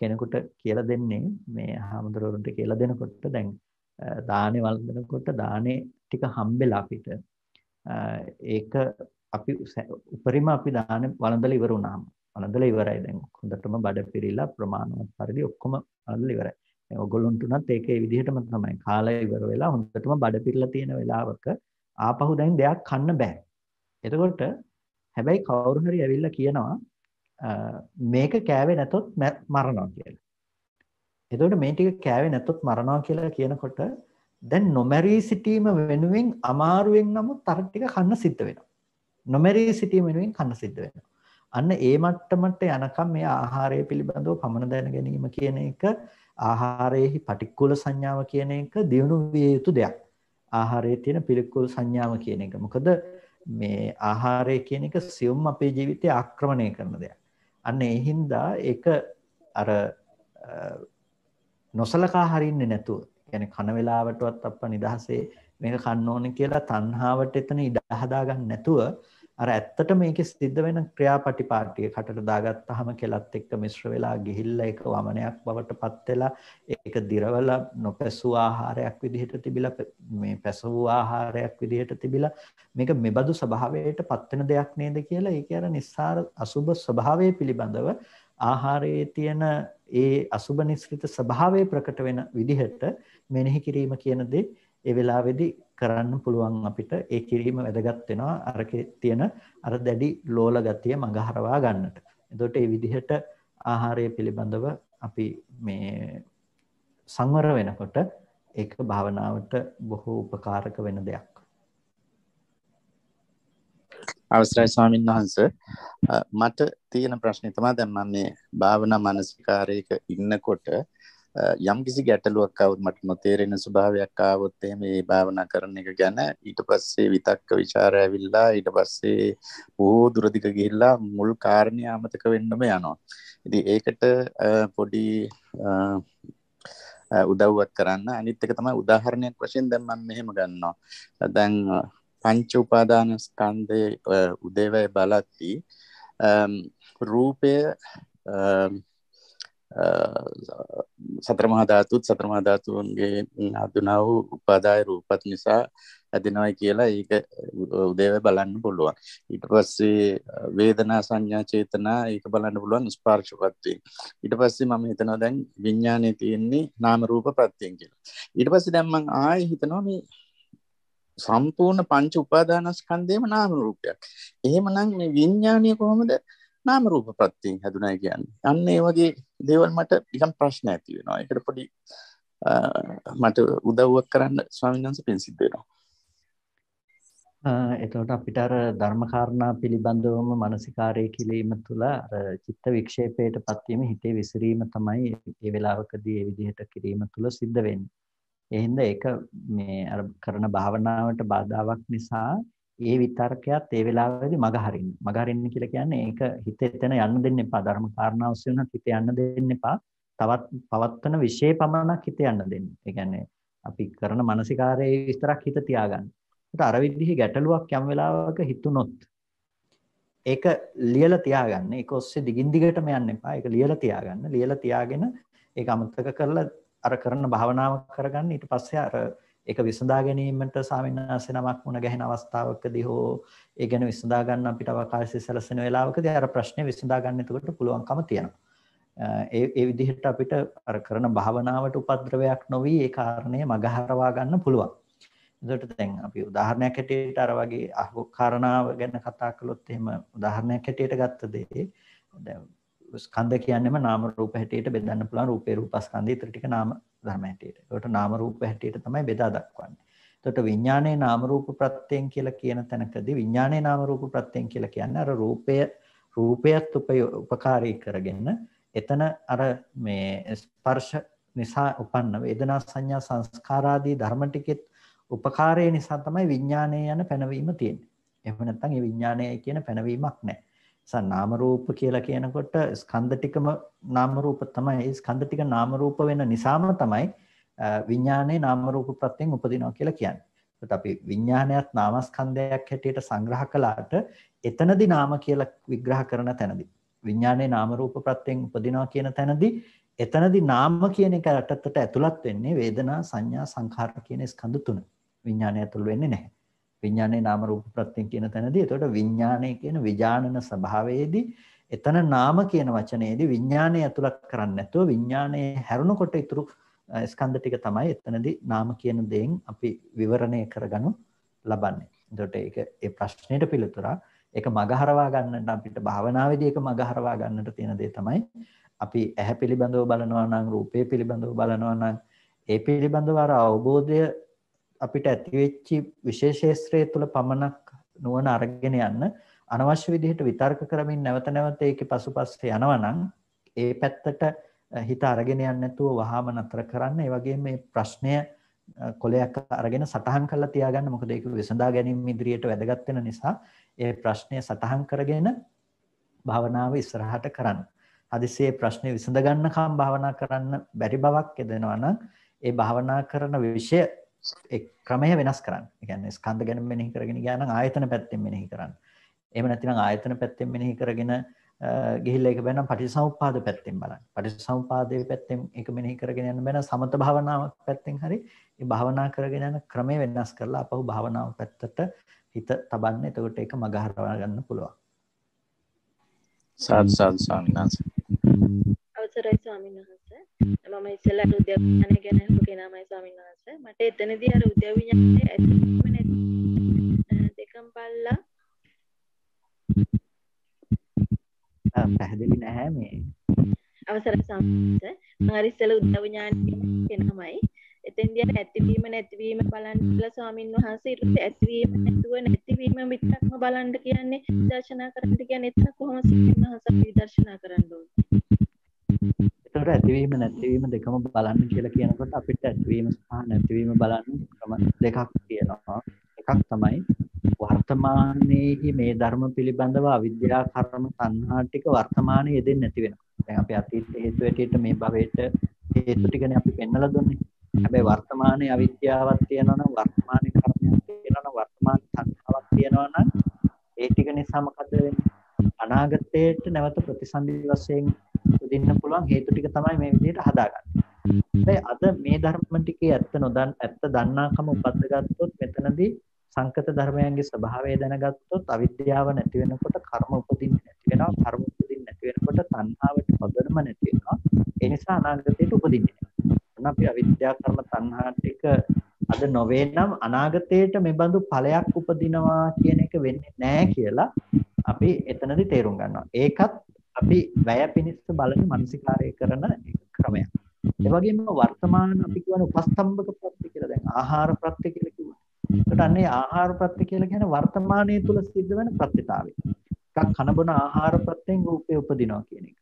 කෙනෙකුට කියලා දෙන්නේ මේ හාමුදුරුවන්ට කියලා දෙනකොට දැන් දානේ වළඳනකොට දානේ ටික හම්බෙලා අපිට ඒක අපි උපරිම අපි දානේ වළඳලා ඉවර වුණාම වළඳලා ඉවරයි දැන් හොඳටම බඩ පිරීලා ප්‍රමාණවත් පරිදි ඔක්කොම වළඳලා ඉවරයි. දැන් ඔයගොල්ලන්ට උනත් ඒකේ විදිහටම තමයි කාලය ඉවර වෙලා හොඳටම බඩ පිරීලා තියෙන වෙලාවක ආපහු දැන් දෙයක් කන්න බෑ. එතකොට හැබැයි කවුරු හරි ඇවිල්ලා කියනවා මේක කෑවේ නැතොත් මරනවා කියලා. එතකොට මේ ටික කෑවේ නැතොත් මරනවා කියලා කියනකොට දැන් නොමැරී සිටීම වෙනුවෙන් අමාරුවෙන් නමුත් අර ටික කන්න සිද්ධ වෙනවා. නොමැරී සිටීම වෙනුවෙන් කන්න සිද්ධ වෙනවා. අන්න ඒ මට්ටමට යනකම් මේ ආහාරය පිළිබඳව පමන දැන ගැනීම කියන එක ආහාරයේහි පටික්කුල සංඥාව කියන එක දියුණු විය යුතු දෙයක්. ආහාරයේ තියෙන පිළිකුල් සංඥාව කියන එක. මොකද මේ ආහාරය කියන එක සියුම් අපේ ජීවිතය ආක්‍රමණය කරන දෙයක්. අන්න ඒ හින්දා ඒක අර නොසලකා හරින්නේ නැතුව يعني කන වේලාවටවත් අප්පා නිදහසේ මේක කන්න ඕනේ කියලා තණ්හාවට එතන ඉඩ හදා ගන්න නැතුව අර ඇත්තට මේකේ සිද්ධ වෙන ක්‍රියාපටිපාටිය කටට දාගත්තාම කෙලත් එක්ක මිශ්‍ර වෙලා ගිහිල්ලා ඒක වමනයක් බවට පත් වෙලා ඒක දිරවල නොපැසූ ආහාරයක් විදිහට තිබිලා මේ පැසවූ ආහාරයක් විදිහට තිබිලා මේක මෙබඳු ස්වභාවයට පත් වෙන දෙයක් නේද කියලා ඒක අර නිස්සාර අසුබ ස්වභාවය පිළිබඳව ආහාරයේ තියෙන ඒ අසුබ නිස්කෘත ස්වභාවය ප්‍රකට වෙන විදිහට මෙනෙහි කිරීම කියන දේ ඒ වෙලාවේදී කරන්න පුළුවන් අපිට ඒ කිරීම වැදගත් වෙනවා අරකේ තියෙන අර දැඩි ලෝල ගතිය මඟහරවා ගන්නට. එතකොට මේ විදිහට ආහාරය පිළිබඳව අපි මේ සංවර වෙනකොට ඒක භාවනාවට බොහෝ උපකාරක වෙන දෙයක්. අවසරයි ස්වාමීන් වහන්ස මට තියෙන ප්‍රශ්නේ තමයි දැන් මම මේ භාවනා මානසිකාරයක ඉන්නකොට යම් කිසි ගැටලුවක් අවුත් මට නොතේරෙන ස්වභාවයක් ආවොත් එහෙම මේ භාවනා කරන එක ගැන ඊට පස්සේ විතක්ක ਵਿਚාර ඇවිල්ලා ඊට පස්සේ බොහෝ දුරදිග ගිහිල්ලා මුල් කාරණේ අමතක වෙන්නම යනවා. ඉතින් ඒකට පොඩි උදව්වක් කරන්න අනිත් එක තමයි උදාහරණයක් වශයෙන් දැන් මම මෙහෙම ගන්නවා. දැන් පංච උපාදාන ස්කන්ධයේ උදේවැය බලද්දී රූපය සත්‍රමහධාතුත් සත්‍රමහධාතුවන්ගේ අදුනාව උපාදාය රූපත් නිසා ඇදෙනවයි කියලා ඒක උදේව බලන්න පුළුවන් ඊට පස්සේ වේදනා සංඥා චේතනා ඒක බලන්න පුළුවන් ස්පර්ශ ප්‍රත්‍යයෙන් ඊට පස්සේ මම හිතනවා දැන් විඥානයේ තියෙන්නේ නාම රූප ප්‍රත්‍යයෙන් කියලා ඊට පස්සේ දැන් මම ආයෙ හිතනවා මේ සම්පූර්ණ පංච උපාදානස්කන්ධයම නාම රූපයක් එහෙමනම් මේ විඥානය කොහොමද නාම රූප ප්‍රත්‍යයෙන් හැදුනා කියන්නේ අන්න ඒ වගේ දේවල් මට ටිකන් ප්‍රශ්න ඇති වෙනවා එකට පොඩි මට උදව්වක් කරන්න ස්වාමිගන්ස පින්සිද්දේනවා එතවට අපිට අර ධර්මකාරණා පිළිබඳවම මනසිකාරය කිරීම තුළ චිත්ත වික්ෂේපයට පත්වීම හිතේ විසිරීම තමයි ඒ වෙලාවකදී ඒ විදිහට කිරීම තුළ සිද්ධ වෙන්නේ. එහින්ද ඒක මේ අර කරන භාවනාවට බාධාවක් නිසා ඒ විතර්කයත් ඒ වෙලාවේදී මග හරින්න. මග හරින්න කියලා කියන්නේ ඒක හිතේ තැන යන්න දෙන්න එපා. ධර්ම කාරණා ඔස්සේ උනත් හිත යන්න දෙන්න එපා. තවත් පවත්වන විශේෂ පමණක් හිත යන්න දෙන්න. ඒ කියන්නේ අපි කරන මානසිකාරයේ විස්තරක් හිත තියාගන්න. ඒත් අර විදිහේ ගැටලුවක් යම් වෙලාවක හිතුනොත් ඒක ලියලා තියාගන්න. ඒක ඔස්සේ දිගින් දිගටම යන්න එපා. ඒක ලියලා තියාගන්න. ලියලා තියාගෙන ඒක අමතක කරලා අර කරන භාවනාව කරගන්න ඊට පස්සේ අර ඒක විසඳා ගැනීමට ස්වාමීනාසේ නමක් මුණ ගැහෙන අවස්ථාවකදී හෝ ඒ ගැන විසඳා ගන්න අපිට අවකාශය සැලසෙන වෙලාවකදී අර ප්‍රශ්නේ විසඳා ගන්න එතකොට පුළුවන්කම තියෙනවා. ඒ ඒ විදිහට අපිට අර කරන භාවනාවට උපද්‍රවයක් නොවි ඒ කාරණේ මගහරවා ගන්න පුළුවන්. එතකොට දැන් අපි උදාහරණයක් හැටියට අර වගේ අහෝ කාරණාව ගැන කතා කළොත් එහෙම උදාහරණයක් හැටියට ගත්ත දේ දැන් ස්කන්ධ කියන්නේම නාම රූප හැටියට බෙදන්න පුළුවන් රූපේ රූපස්කන්ධය ඊතර ටික නාම ධර්ම හැටියට. ඒකට නාම රූප හැටියට තමයි බෙදා දක්වන්නේ. එතකොට විඥානයේ නාම රූප ප්‍රත්‍යයෙන් කියලා කියන තැනකදී විඥානයේ නාම රූප ප්‍රත්‍යයෙන් කියලා කියන්නේ අර රූපය රූපයත් උපකාරී කරගෙන එතන අර මේ ස්පර්ශ නිසා උපන්න වේදනා සංඥා සංස්කාරාදී ධර්ම ටිකෙත් උපකාරය නිසා තමයි විඥානය යන පැනවීම තියෙන්නේ. එහෙම නැත්නම් ඒ විඥානයයි කියන පැනවීමක් නැහැ. නිසා නාම රූප කියලා කියනකොට ස්කන්ධ ටිකම නාම රූප තමයි ස්කන්ධ ටික නාම රූප වෙන නිසාම තමයි විඥානයේ නාම රූප ප්‍රත්‍යයෙන් උපදිනවා කියලා කියන්නේ. ඒත් අපි විඥානයත් නාමස්කන්ධයක් හැටියට සංග්‍රහ කළාට එතනදී නාම කියලා විග්‍රහ කරන තැනදී විඥානයේ නාම රූප ප්‍රත්‍යයෙන් උපදිනවා කියන තැනදී එතනදී නාම කියන එක රටතට ඇතුළත් වෙන්නේ වේදනා සංඥා සංඛාර කියන ස්කන්ධ තුන. විඥානය ඇතුළු වෙන්නේ නැහැ. විඥානයේ නාම රූප ප්‍රත්‍යයෙන් කියන තැනදී එතකොට විඥානය කියන විජානන ස්වභාවයේදී එතන නාම කියන වචනයේදී විඥානය ඇතුළත් කරන්නේ නැතුව විඥානයේ හැරුණකොට ඉතුරු ස්කන්ධ ටික තමයි එතනදී නාම කියන දෙයෙන් අපි විවරණය කරගනු ලබන්නේ. එතකොට ඒක ඒ ප්‍රශ්නෙට පිළිතුරක්. ඒක මගහරවා ගන්නට අපිට භාවනාවේදී ඒක මගහරවා ගන්නට තියෙන දේ තමයි අපි ඇහැ පිළිබඳව බලනවා නම් රූපේ පිළිබඳව බලනවා නම් ඒ පිළිබඳව අවබෝධය අපිට ඇතිවෙච්චි විශේෂේත්‍රය තුළ පමණක් නුවන අරගෙන යන්න අනවශ්‍ය විදිහට විතර්ක කරමින් නැවත නැවත ඒක පසුපස්සේ යනවනම් ඒ පැත්තට හිත අරගෙන යන්න නැතුව වහාම නතර කරන්න ඒ වගේම මේ ප්‍රශ්නය කොලයක් අරගෙන සටහන් කරලා තියාගන්න මොකද ඒක විසඳා ගැනීම ඉදිරියට වැදගත් වෙන නිසා ඒ ප්‍රශ්නය සටහන් කරගෙන භාවනාව ඉස්සරහට කරන්න. හදිසියේ ප්‍රශ්නේ විසඳ ගන්නකම් භාවනා කරන්න බැරි බවක් එදෙනවා නම් ඒ භාවනා කරන විෂය ක්‍රමය වෙනස් කරන්න එකන්න ස්කන්ධ ගැන මෙනෙහි කරගෙන ගාන ආයතන පැත්තෙන් මෙනෙහි කරන්න එම නැතිනම් ආයතන පැත්තෙන් මෙනෙහි කරගෙන ගිහිල්ල එක බැනම් පටි සම්පාද පැත්තෙන් බලන්න පටි සම්පාදය පැත්තෙන් එක මෙනෙහි කරගෙන යන්න බැන සමත භාවනාවක් පැත්තෙන් හරි භාවනා කරගෙන යන ක්‍රමය වෙනස් කරලා අපහු භාවනාව පැත්තට හිත තබන්න එතකොට එක මගහරවා ගන්න පුළුවන් සාත් සාත් ස්වාමිනාස ඥානට ආරිස්සල උද්දව ඥානය තමයි එතෙන්දී ඇතිවීම නැතිවීම බලන්න කියලා ස්වාමින් වහන්සේ ඊට ඇතිවීම නැතුව නැතිවීම විතරක්ම බලන්න කියන්නේ දර්ශනා කරන්න කියන්නේ එතන කොහොම සිතින් වහන්සේ විදර්ශනා කරන්න ඕනේ. ඒතකොට ඇතිවීම නැතිවීම දෙකම බලන්න කියලා කියනකොට අපිට ඇතිවීම සහ නැතිවීම බලන්න ක්‍රම දෙකක් තියෙනවා. එකක් තමයි වර්තමානයේ මේ ධර්ම පිළිබඳව අවිද්‍යා කර්ම සංහා ටික වර්තමානයේ යෙදෙන්නේ නැති වෙනවා. දැන් අපි අතීත හේතු ඇටියට මේ භවයට හේතු ටිකනේ අපි පෙන්වලා දුන්නේ. හැබැයි වර්තමානයේ අවිද්‍යාවක් තියෙනවා නම් වර්තමානයේ කර්මයක් තියෙනවා නම් වර්තමාන සංඛාවක් තියෙනවා නම් ඒ ටික නිසා මොකද වෙන්නේ? අනාගතයට නැවත ප්‍රතිසන්දි වශයෙන් දෙන්න පුළුවන් හේතු ටික තමයි මේ විදිහට හදාගන්නේ. හැබැයි අද මේ ධර්ම ටිකේ ඇත්ත නොදන්න ඇත්ත දන්නාකම උපද්දගත්තොත් මෙතනදී සංකත ධර්මයන්ගේ ස්වභාවය දැනගත්තොත් අවිද්‍යාව නැති වෙනකොට කර්ම උපදින්නේ නැති වෙනවා කර්ම උපදින්න නැති වෙනකොට තණ්හාවට පදනම නැති වෙනවා. ඒ නිසා අනාගතයට උපදින්නේ නැහැ. අන්න අපි අවිද්‍යා කර්ම තණ්හාට එක අද නොවේ නම් අනාගතයට මේ බඳු ඵලයක් උපදිනවා කියන එක වෙන්නේ නැහැ කියලා අපි එතනදි තේරුම් ගන්නවා. ඒකත් අපි වැය පිණිස බලන මානසිකාරය කරන ක්‍රමයක්. ඒ වගේම වර්තමාන අපි කියන උපස්තම්භක ප්‍රත්‍ය කියලා දැන් ආහාර ප්‍රත්‍ය කියලා කිව්වා. ඒකට අන්නේ ආහාර ප්‍රත්‍ය කියලා කියන්නේ වර්තමානයේ තුල සිද්ධ වෙන ප්‍රත්‍යතාවය. එකක් කනබන ආහාර ප්‍රත්‍යයෙන් රූපේ උපදිනවා කියන එක.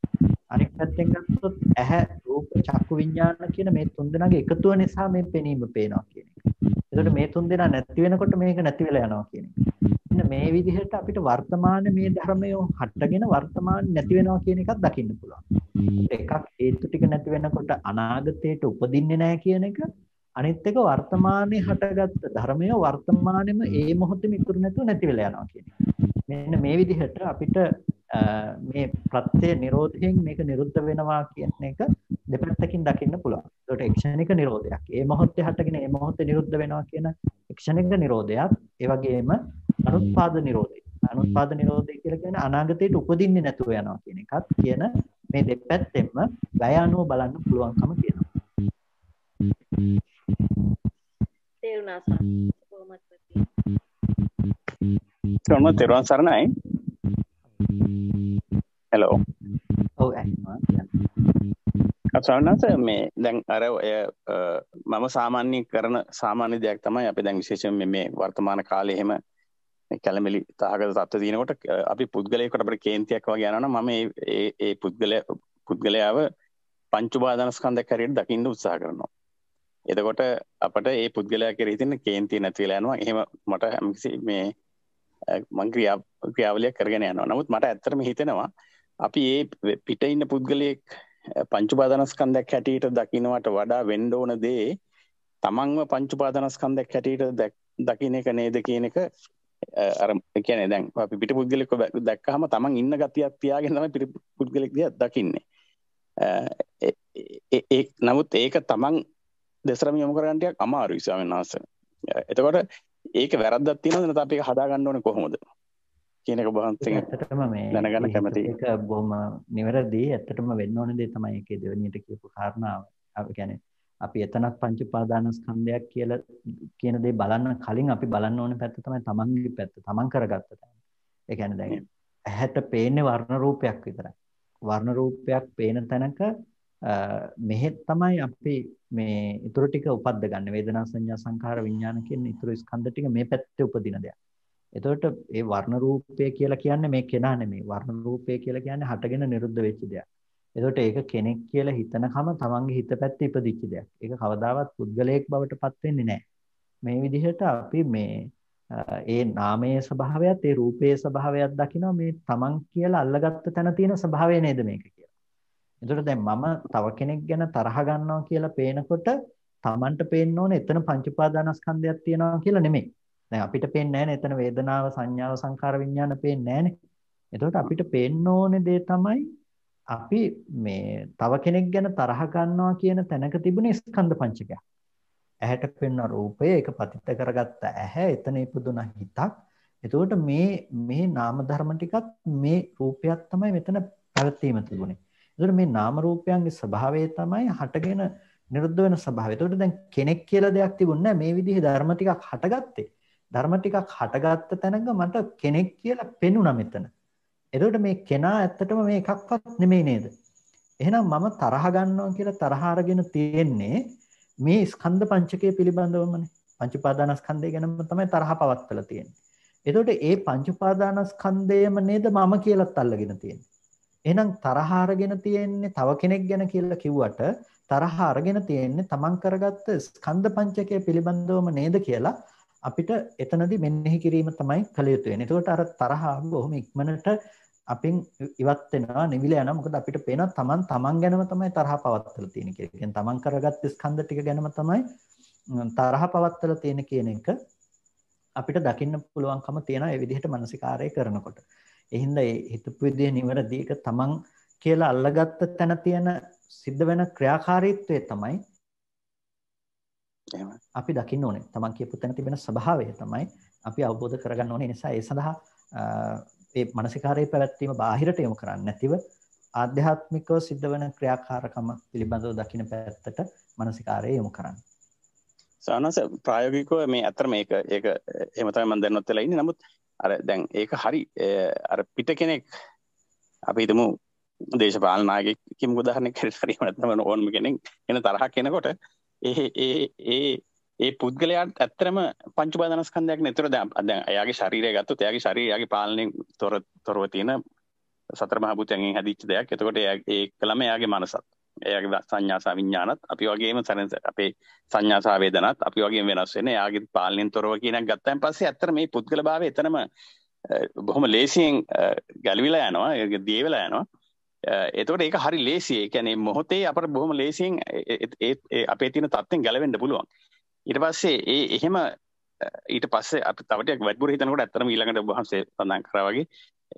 අනෙක් පැත්තෙන් ගත්තොත් ඇහැ රූප චක්කු විඥාන කියන මේ තුන්දෙනාගේ එකතුව නිසා මේ පෙනීම පේනවා කියන එක. ඒකට මේ තුන්දෙනා නැති වෙනකොට මේක නැති වෙලා යනවා කියන එක. එන්න මේ විදිහට අපිට වර්තමාන මේ ධර්මය හටගෙන වර්තමාන නැති වෙනවා කියන එකක් දකින්න පුළුවන්. එකක් හේතු ටික නැති වෙනකොට අනාගතයට උපදින්නේ නැහැ කියන එක අනිත් එක වර්තමානයේ හටගත්ත ධර්මය වර්තමානෙම ඒ මොහොතේම ඉතුරු නැතුව නැති වෙලා යනවා කියන එක. මෙන්න මේ විදිහට අපිට මේ ප්‍රත්‍ය නිරෝධයෙන් මේක නිරුද්ධ වෙනවා කියන එක දෙපැත්තකින් දකින්න පුළුවන්. ඒකට එක්ෂණික නිරෝධයක්. ඒ මොහොතේ හටගෙන ඒ මොහොතේ නිරුද්ධ වෙනවා කියන එක්ෂණික නිරෝධයක්. ඒ වගේම අනුත්පාද නිරෝධය. අනුත්පාද නිරෝධය කියලා කියන්නේ අනාගතයට උපදින්නේ නැතුව යනවා කියන එකත් කියන මේ දෙපැත්තෙන්ම වැය අනුව බලන්න පුළුවන්කම තියෙනවා. තේරුණා ස්වාමී කොහොමද ප්‍රතික්‍රියා තේරුවන් සරණයි හෙලෝ ඔව් අසන්නස මේ දැන් අර ඔය මම සාමාන්‍ය කරන සාමාන්‍ය දෙයක් තමයි අපි දැන් විශේෂයෙන් මේ වර්තමාන කාලේ එහෙම කැලමිලි තහගත තත්ත්ව තියෙනකොට අපි පුද්ගලයෙකුට අපිට කේන්තියක් වගේ යනවා නම් මම ඒ ඒ පුද්ගලයා පුද්ගලයාව පංච උපාදානස්කන්ධයක් හැටියට දකින්න උත්සාහ කරනවා එතකොට අපට ඒ පුද්ගලයා කෙරෙහි තියෙන කේන්ති නැති වෙලා යනවා එහෙම මට හැමකිසි මේ මං ක්‍රියා ක්‍රියාවලියක් කරගෙන යනවා නමුත් මට ඇත්තටම හිතෙනවා අපි ඒ පිට ඉන්න පුද්ගලයෙක් පංචුපාදනස්කන්ධයක් හැටියට දකින්නවට වඩා වෙන්න ඕන දේ තමන්ව පංචුපාදනස්කන්ධයක් හැටියට දකින්න එක නේද කියන එක අර කියන්නේ දැන් අපි පිට පුද්ගලෙක්ව දැක්කහම තමන් ඉන්න ගතියක් තියාගෙන තමයි පිට පුද්ගලෙක් දිහා දකින්නේ ඒ නමුත් ඒක තමන් දෙසරම යොමු කරගටයක් අමාරු විසාමෙන් වහස එතකොට ඒක වැරදත් තින න අපේ හදාගන්නඕන කොහොමද කියනක බහන්සටම මේ දැනගන්න කැමති බොම නිවරදී ඇත්තටම වෙන්න ඕන දේ තමයි එකේ දෙවනියට කියපු කාරණාව ගැන අපි එතනත් පංච පාදානස්කන්ධයක් කියල කියන දේ බලන්න කලින් අපි බලන්න ඕන පැත්ත තමයි තමන්ගේ පැත්ත තමන් කරගත්ත තැන. ඒ කියන්නේ දැන් ඇහැට පේන්නේ වර්ණ රූපයක් විතරයි. වර්ණ රූපයක් පේන තැනක මෙහෙත් තමයි අපි මේ ඊටු ටික උපද්ද ගන්න වේදනා සංඥා සංඛාර විඥාන කියන ඊටු ස්කන්ධ ටික මේ පැත්තේ උපදින දෙයක්. එතකොට ඒ වර්ණ රූපය කියලා කියන්නේ මේ කෙනා නෙමෙයි. වර්ණ රූපය කියලා කියන්නේ හටගෙන නිරුද්ධ වෙච්ච දෙයක්. එතකොට ඒක කෙනෙක් කියලා හිතනකම තමන්ගේ හිත පැත්තේ ඉපදිච්ච දෙයක්. ඒක කවදාවත් පුද්ගලයෙක් බවට පත් වෙන්නේ නැහැ. මේ විදිහට අපි මේ ඒ නාමයේ ස්වභාවයත් ඒ රූපයේ ස්වභාවයත් දකිනවා මේ තමන් කියලා අල්ලගත්ත තැන තියෙන ස්වභාවය නේද මේක එතකොට දැන් මම තව කෙනෙක් ගැන තරහ ගන්නවා කියලා පේනකොට Tamanට පේන්න ඕනේ එතන පංච උපාදානස්කන්ධයක් තියෙනවා කියලා නෙමෙයි. දැන් අපිට පේන්නේ නැහැ එතන වේදනාව, සංඥාව, සංකාර විඥාන පේන්නේ නැහැ එතකොට අපිට පේන්න ඕනේ දේ තමයි අපි මේ තව කෙනෙක් ගැන තරහ ගන්නවා කියන තැනක තිබුණේ ස්කන්ධ පංචකයක්. ඇහැට පෙනෙන රූපය ඒක පතිත කරගත්ත ඇහැ එතන ඉපදුන හිතක්. එතකොට මේ මේ නාම ධර්ම ටිකත් මේ රූපයක් තමයි මෙතන පැවතීම තිබුණේ. ඒතර මේ නාම රූපයන්ගේ ස්වභාවය තමයි හටගෙන නිරුද්ධ වෙන ස්වභාවය. ඒතකොට දැන් කෙනෙක් කියලා දෙයක් තිබුණේ නැහැ. මේ විදිහේ ධර්ම ටිකක් හටගත්තේ. ධර්ම ටිකක් හටගත්ත තැනක මට කෙනෙක් කියලා පෙනුණා මෙතන. එතකොට මේ කෙනා ඇත්තටම මේ එකක්වත් නෙමෙයි නේද? එහෙනම් මම තරහ ගන්නවා කියලා තරහ අරගෙන තියෙන්නේ මේ ස්කන්ධ පංචකය පිළිබඳවමනේ. පංච උපාදානස්කන්ධය ගැනම තමයි තරහ පවත්වලා තියෙන්නේ. එතකොට ඒ පංච උපාදානස්කන්ධයම නේද මම කියලාත් අල්ලගෙන තියෙන්නේ. එහෙනම් තරහ අරගෙන තියෙන්නේ තව කෙනෙක් ගැන කියලා කිව්වට තරහ අරගෙන තියෙන්නේ තමන් කරගත්ත ස්කන්ධ පංචකය පිළිබඳවම නේද කියලා අපිට එතනදී මෙනෙහි කිරීම තමයි කළ යුතු වෙන්නේ. ඒකට අර තරහ බොහොම ඉක්මනට අපෙන් ඉවත් වෙනවා නිවිල යනවා මොකද අපිට පේනවා තමන් තමන් ගැනම තමයි තරහ පවත්තලා තියෙන කියලා. කියන්නේ තමන් කරගත් ස්කන්ධ ටික ගැනම තමයි තරහ පවත්තලා තියෙන කියන එක අපිට දකින්න පුළුවන්කම තියෙනවා ඒ විදිහට මානසිකාරය කරනකොට. එහෙනම් ඒ හිතපු විදිය නිවැරදි එක තමන් කියලා අල්ලගත්ත තැන තියෙන සිද්ධ වෙන ක්‍රියාකාරීත්වය තමයි අපි දකින්න ඕනේ. තමන් කියපු තැන තිබෙන ස්වභාවය තමයි අපි අවබෝධ කරගන්න ඕනේ. නිසා ඒ සඳහා මේ මානසිකාරයේ පැවැත්ම බාහිරට යොමු කරන්නේ නැතිව ආධ්‍යාත්මිකව සිද්ධ වෙන ක්‍රියාකාරකම පිළිබඳව දකින පැත්තට මානසිකාරය යොමු කරන්න. සානස ප්‍රායෝගිකව මේ අතර මේක ඒක එහෙම තමයි මම දැනවත් වෙලා ඉන්නේ. නමුත් අර දැන් ඒක හරි අර පිට කෙනෙක් අපි හිතමු දේශපාලනාගේ කිම ගුදාහරණය කෙරරීමනත්ම ඕන්ම කෙනෙක් එන තරහ කෙනකොට ඒ ඒ ඒ ඒ පුද්ගලයාට ඇත්තරම පංච බාධනස්කන්ධයක් නතුර දැම් අදැන් අයාගේ ශරීරය ගත්තු එයාගේ ශරීරයාගේ පාලනය තොර තොරව තියෙන සතරමහපුතැන්ගේ හැදිච්ච දෙයක් එතකොට ඒ කළම එයාගේ මනසත් එයාගේ සංඥාසා විඥානත් අපි වගේම සැරෙන්ස අපේ සංඥාසා වේදනත් අපි වගේම වෙනස් වෙන එයාගේ පාලනයෙන් තොරව කියනක් ගත්තයින් පස්සේ ඇත්තට මේ පුද්ගල භාවය එතනම බොහොම ලේසියෙන් ගැලවිලා යනවා ඒක දිය වෙලා යනවා එතකොට ඒක හරි ලේසියි ඒ කියන්නේ මොහොතේ අපට බොහොම ලේසියෙන් ඒ අපේ තියෙන තත්ත්වෙන් ගැලවෙන්න පුළුවන් ඊට පස්සේ ඒ එහෙම ඊට පස්සේ අපි තව ටිකක් වැඩිපුර හිතනකොට ඇත්තටම ඊළඟට ඔබ වහන්සේ සඳහන් කරා වගේ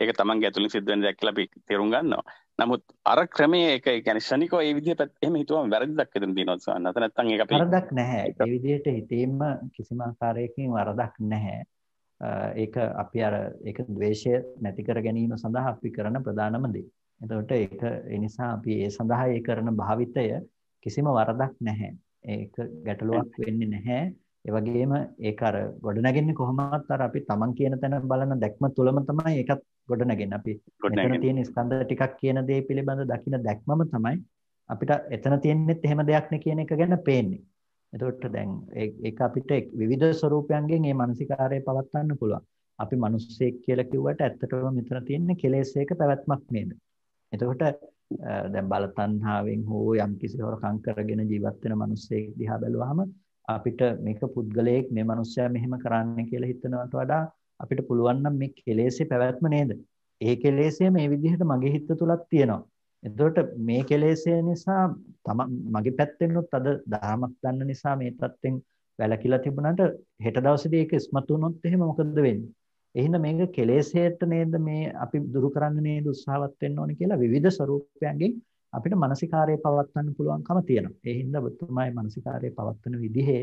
ඒක තමන්ගේ ඇතුලින් සිද්ධ වෙන දෙයක් කියලා අපි තේරුම් ගන්නවා නමුත් අර ක්‍රමේ එක කියන්නේ ශනිකව ඒ විදිහ එහෙම හිතුවම වැරද්දක් එතන තියෙනවා සවන්න. අත නැත්තම් ඒක අපි වැරද්දක් නැහැ. ඒ විදිහට හිතීම කිසිම ආකාරයකින් වැරද්දක් නැහැ. ඒක අපි අර ඒක ද්වේෂය නැති කර ගැනීම සඳහා අපි කරන ප්‍රධානම දේ. එතකොට ඒක ඒ නිසා අපි ඒ සඳහා ඒ කරන භාවිතය කිසිම වරදක් නැහැ. ඒක ගැටලුවක් වෙන්නේ නැහැ. ඒ වගේම ඒක අර ගොඩනැගෙන්නේ කොහොමවත් අර අපි තමන් කියන තැන බලන දැක්ම තුලම තමයි ඒකත් ගොඩනැගෙන්නේ. අපි මෙතන තියෙන ස්කන්ධ ටිකක් කියන දේ පිළිබඳ දකින දැක්මම තමයි අපිට එතන තියෙන්නෙත් එහෙම දෙයක් නේ කියන එක ගැන පේන්නේ. එතකොට දැන් ඒක අපිට විවිධ ස්වරූපයන්ගෙන් මේ මානසිකාරය පවත්වන්න පුළුවන්. අපි මිනිස්සෙක් කියලා කිව්වට ඇත්තටම මෙතන තියෙන්නේ කෙලෙස්යක පැවැත්මක් නේද? එතකොට දැන් බලතණ්හාවෙන් හෝ යම් කිසි හොරකම් කරගෙන ජීවත් වෙන මිනිස්සෙක් දිහා බැලුවාම අපිට මේක පුද්ගලයෙක් මේ මනුස්සයා මෙහෙම කරන්න කියලා හිතනවට වඩා අපිට පුළුවන් නම් මේ කෙලෙස්ේ පැවැත්ම නේද? ඒ කෙලෙස්ය මේ විදිහට මගේ හිත තුලක් තියෙනවා. එතකොට මේ කෙලෙස්ය නිසා තම මගේ පැත්තෙන්නුත් අද ධර්මයක් දන්න නිසා මේ තත්ත්වෙන් වැළකීලා තිබුණාට හෙට දවසේදී ඒක ඉස්මතු වුණොත් එහෙම මොකද වෙන්නේ? එහෙනම් මේක කෙලෙස්යට නේද මේ අපි දුරු කරන්න නේද උත්සාහවත් වෙන්න ඕනේ කියලා විවිධ ස්වරූපයන්ගෙන් අපිට මානසිකාරය පවත්වන්න පුළුවන්කම තියෙනවා. ඒ හින්දා ඔබතුමායි මානසිකාරය පවත්වන විදිහේ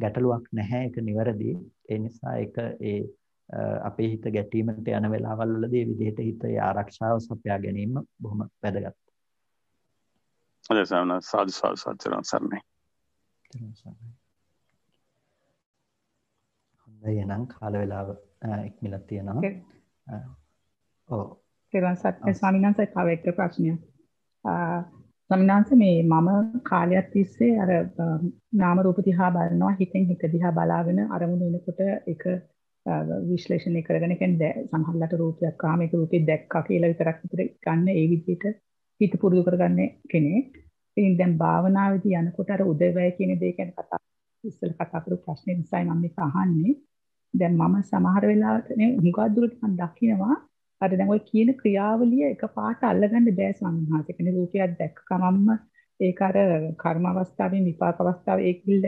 ගැටලුවක් නැහැ. ඒක නිවැරදි. ඒ නිසා ඒක ඒ අපේ හිත ගැටීමට යන වෙලාවල් වලදී මේ විදිහට හිතේ ආරක්ෂාව සපයා ගැනීම බොහොම වැදගත්. හරි සාමන සාදු සාදු සාදු සර්නේ. හොඳයි එහෙනම් කාල වේලාව ඉක්මනට තියෙනවා. ඔව්. ඒ වගේ සත්‍ය ස්වාමීන් වහන්සේ තව එක ප්‍රශ්නයක්. ස්වාමිනාංශ මේ මම කාලයක් තිස්සේ අර නාම රූප දිහා බලනවා හිතෙන් හිත දිහා බලාගෙන අරමුණු එනකොට ඒක විශ්ලේෂණය කරගෙන කියන්නේ සමහරලාට රූපයක් ආම ඒක රූපේ දැක්කා කියලා විතරක් විතර ගන්න ඒ විදිහට හිත පුරුදු කරගන්නේ කෙනෙක්. ඉතින් දැන් භාවනාවේදී යනකොට අර උදේවැය කියන දේ ගැන කතා ඉස්සෙල් කතා කරපු ප්‍රශ්නේ නිසායි මම මේක අහන්නේ. දැන් මම සමහර වෙලාවට නේ හුඟක් දුරට මම දකිනවා අර දැන් ඔය කියන ක්‍රියාවලිය එකපාරට අල්ලගන්න බෑ සංහාස. කියන්නේ රූපයක් දැක්ක ගමන්ම ඒක අර කර්ම අවස්ථාවේ විපාක අවස්ථාවේ ඒකිල්ල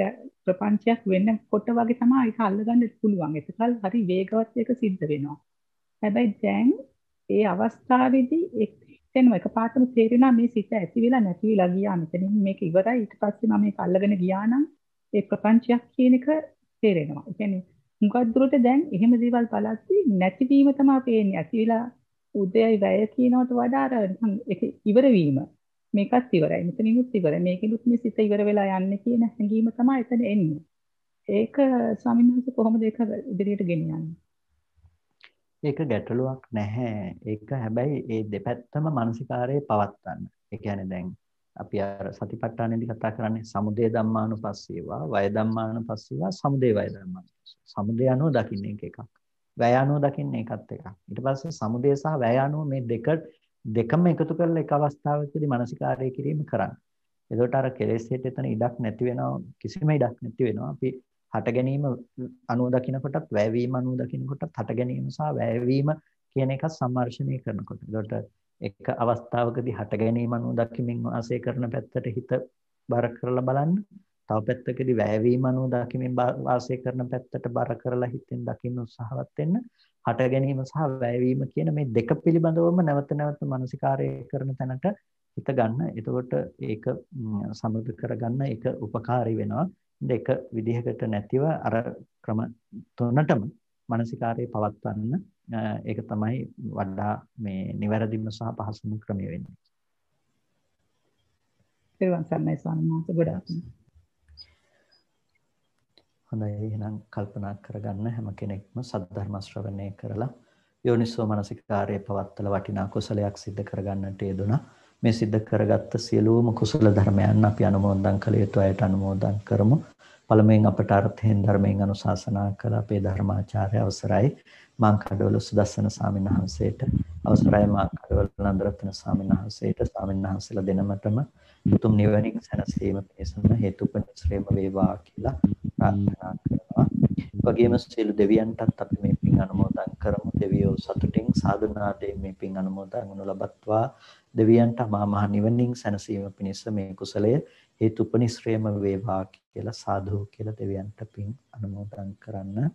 ප්‍රපංචයක් වෙන්නකොට වගේ තමයි ඒක අල්ලගන්න පුළුවන්. ඒකල් හරි වේගවත් ඒක සිද්ධ වෙනවා. හැබැයි දැන් ඒ අවස්ථාවේදී එක්තෙනම එකපාරටම තේරෙනවා මේ සිත ඇති වෙලා නැති වෙලා ගියා. මෙතනින් මේක ඉවරයි. ඊට පස්සේ මම මේක අල්ලගෙන ගියා නම් ඒ ප්‍රපංචයක් කියන එක තේරෙනවා. ඒ කියන්නේ මුගක් දුරට දැන් එහෙම දේවල් බලද්දී නැතිවීම තමයි පේන්නේ. ඇති වෙලා උදයයි වැය කියනවට වඩා අර ඒක ඉවර වීම. මේකත් ඉවරයි. මෙතනිනුත් ඉවරයි. මේකෙනුත් මේ සිත ඉවර වෙලා යන්නේ කියන හැඟීම තමයි එතන එන්නේ. ඒක ස්වාමීන් වහන්සේ කොහොමද ඒක ඉදිරියට ගෙනියන්නේ? ඒක ගැටලුවක් නැහැ. ඒක හැබැයි ඒ දෙපැත්තම මානසිකාරයේ පවත්වන්න. ඒ කියන්නේ දැන් අපි අර සතිපට්ඨානෙදි කතා කරන්නේ සමුදය ධම්මානුපස්සීවා, වය ධම්මානුපස්සීවා, සමුදය වය ධම්මානුපස්සීවා. සමුදය අනුව දකින්න එක එකක්. වැය අනුව දකින්න එකත් එකක්. ඊට පස්සේ සමුදය සහ වැය අනුව මේ දෙක දෙකම එකතු කරලා එක අවස්ථාවකදී මානසිකාරය කිරීම කරන්න. එතකොට අර කෙලෙස් හේට එතන ඉඩක් නැති වෙනවා කිසිම ඉඩක් නැති වෙනවා. අපි හට ගැනීම අනුව දකිනකොටත් වැයවීම අනුව දකිනකොටත් හට ගැනීම සහ වැයවීම කියන එක සම්මර්ෂණය කරනකොට. එතකොට එක අවස්ථාවකදී හට ගැනීම අනුව දකිමින් වාසය කරන පැත්තට හිත බර කරලා බලන්න. තව පැත්තකදී වැයවීම අනුව දකිමින් වාසය කරන පැත්තට බර කරලා හිතෙන් දකින්න උත්සාහවත් වෙන්න. හට ගැනීම සහ වැයවීම කියන මේ දෙක පිළිබඳවම නැවත නැවත මානසිකාරය කරන තැනට හිත ගන්න. එතකොට ඒක සමග කරගන්න ඒක ಉಪකාරී වෙනවා. දෙක විදිහකට නැතිව අර ක්‍රම තුනටම මානසිකාරයේ පවත්වන්න ඒක තමයි වඩා මේ නිවැරදිම සහ පහසුම ක්‍රමය වෙන්නේ. පෙරවන් සර්ණයි ස්වාමීන් වහන්සේ ගොඩාක් හොඳයි එහෙනම් කල්පනා කරගන්න හැම කෙනෙක්ම සද්ධර්ම ශ්‍රවණය කරලා යෝනිසෝ මනසිකාර්යය පවත්තල වටිනා කුසලයක් සිද්ධ කරගන්නට යෙදුණා. මේ සිද්ධ කරගත්ත සියලුම කුසල ධර්මයන් අපි අනුමෝදන් කළ යුතු අයට අනුමෝදන් කරමු. පළමුවෙන් අපට අර්ථයෙන් ධර්මයෙන් අනුශාසනා කළ අපේ ධර්මාචාර්ය අවසරයි මාංකඩවල සුදස්සන ස්වාමීන් වහන්සේට අවසරයි මාංකඩවල නන්දරත්න ස්වාමීන් වහන්සේට ස්වාමීන් වහන්සේලා දෙනමතම උතුම් නිවනින් සැනසීම පිණිසම හේතුපනිශ්‍රේම වේවා කියලා ප්‍රාර්ථනා කරනවා. වගේම සියලු දෙවියන්ටත් අපි මේ පින් අනුමෝදන් කරමු. දෙවියෝ සතුටින් සාදුනාදයෙන් මේ පින් අනුමෝදන් වනු ලබත්වා දෙවියන්ට මහා මහ නිවනින් සැනසීම පිණිස මේ කුසලය හේතුපනිශ්‍රේම වේවා කියලා සාදු කියලා දෙවියන්ට පින් අනුමෝදන් කරන්න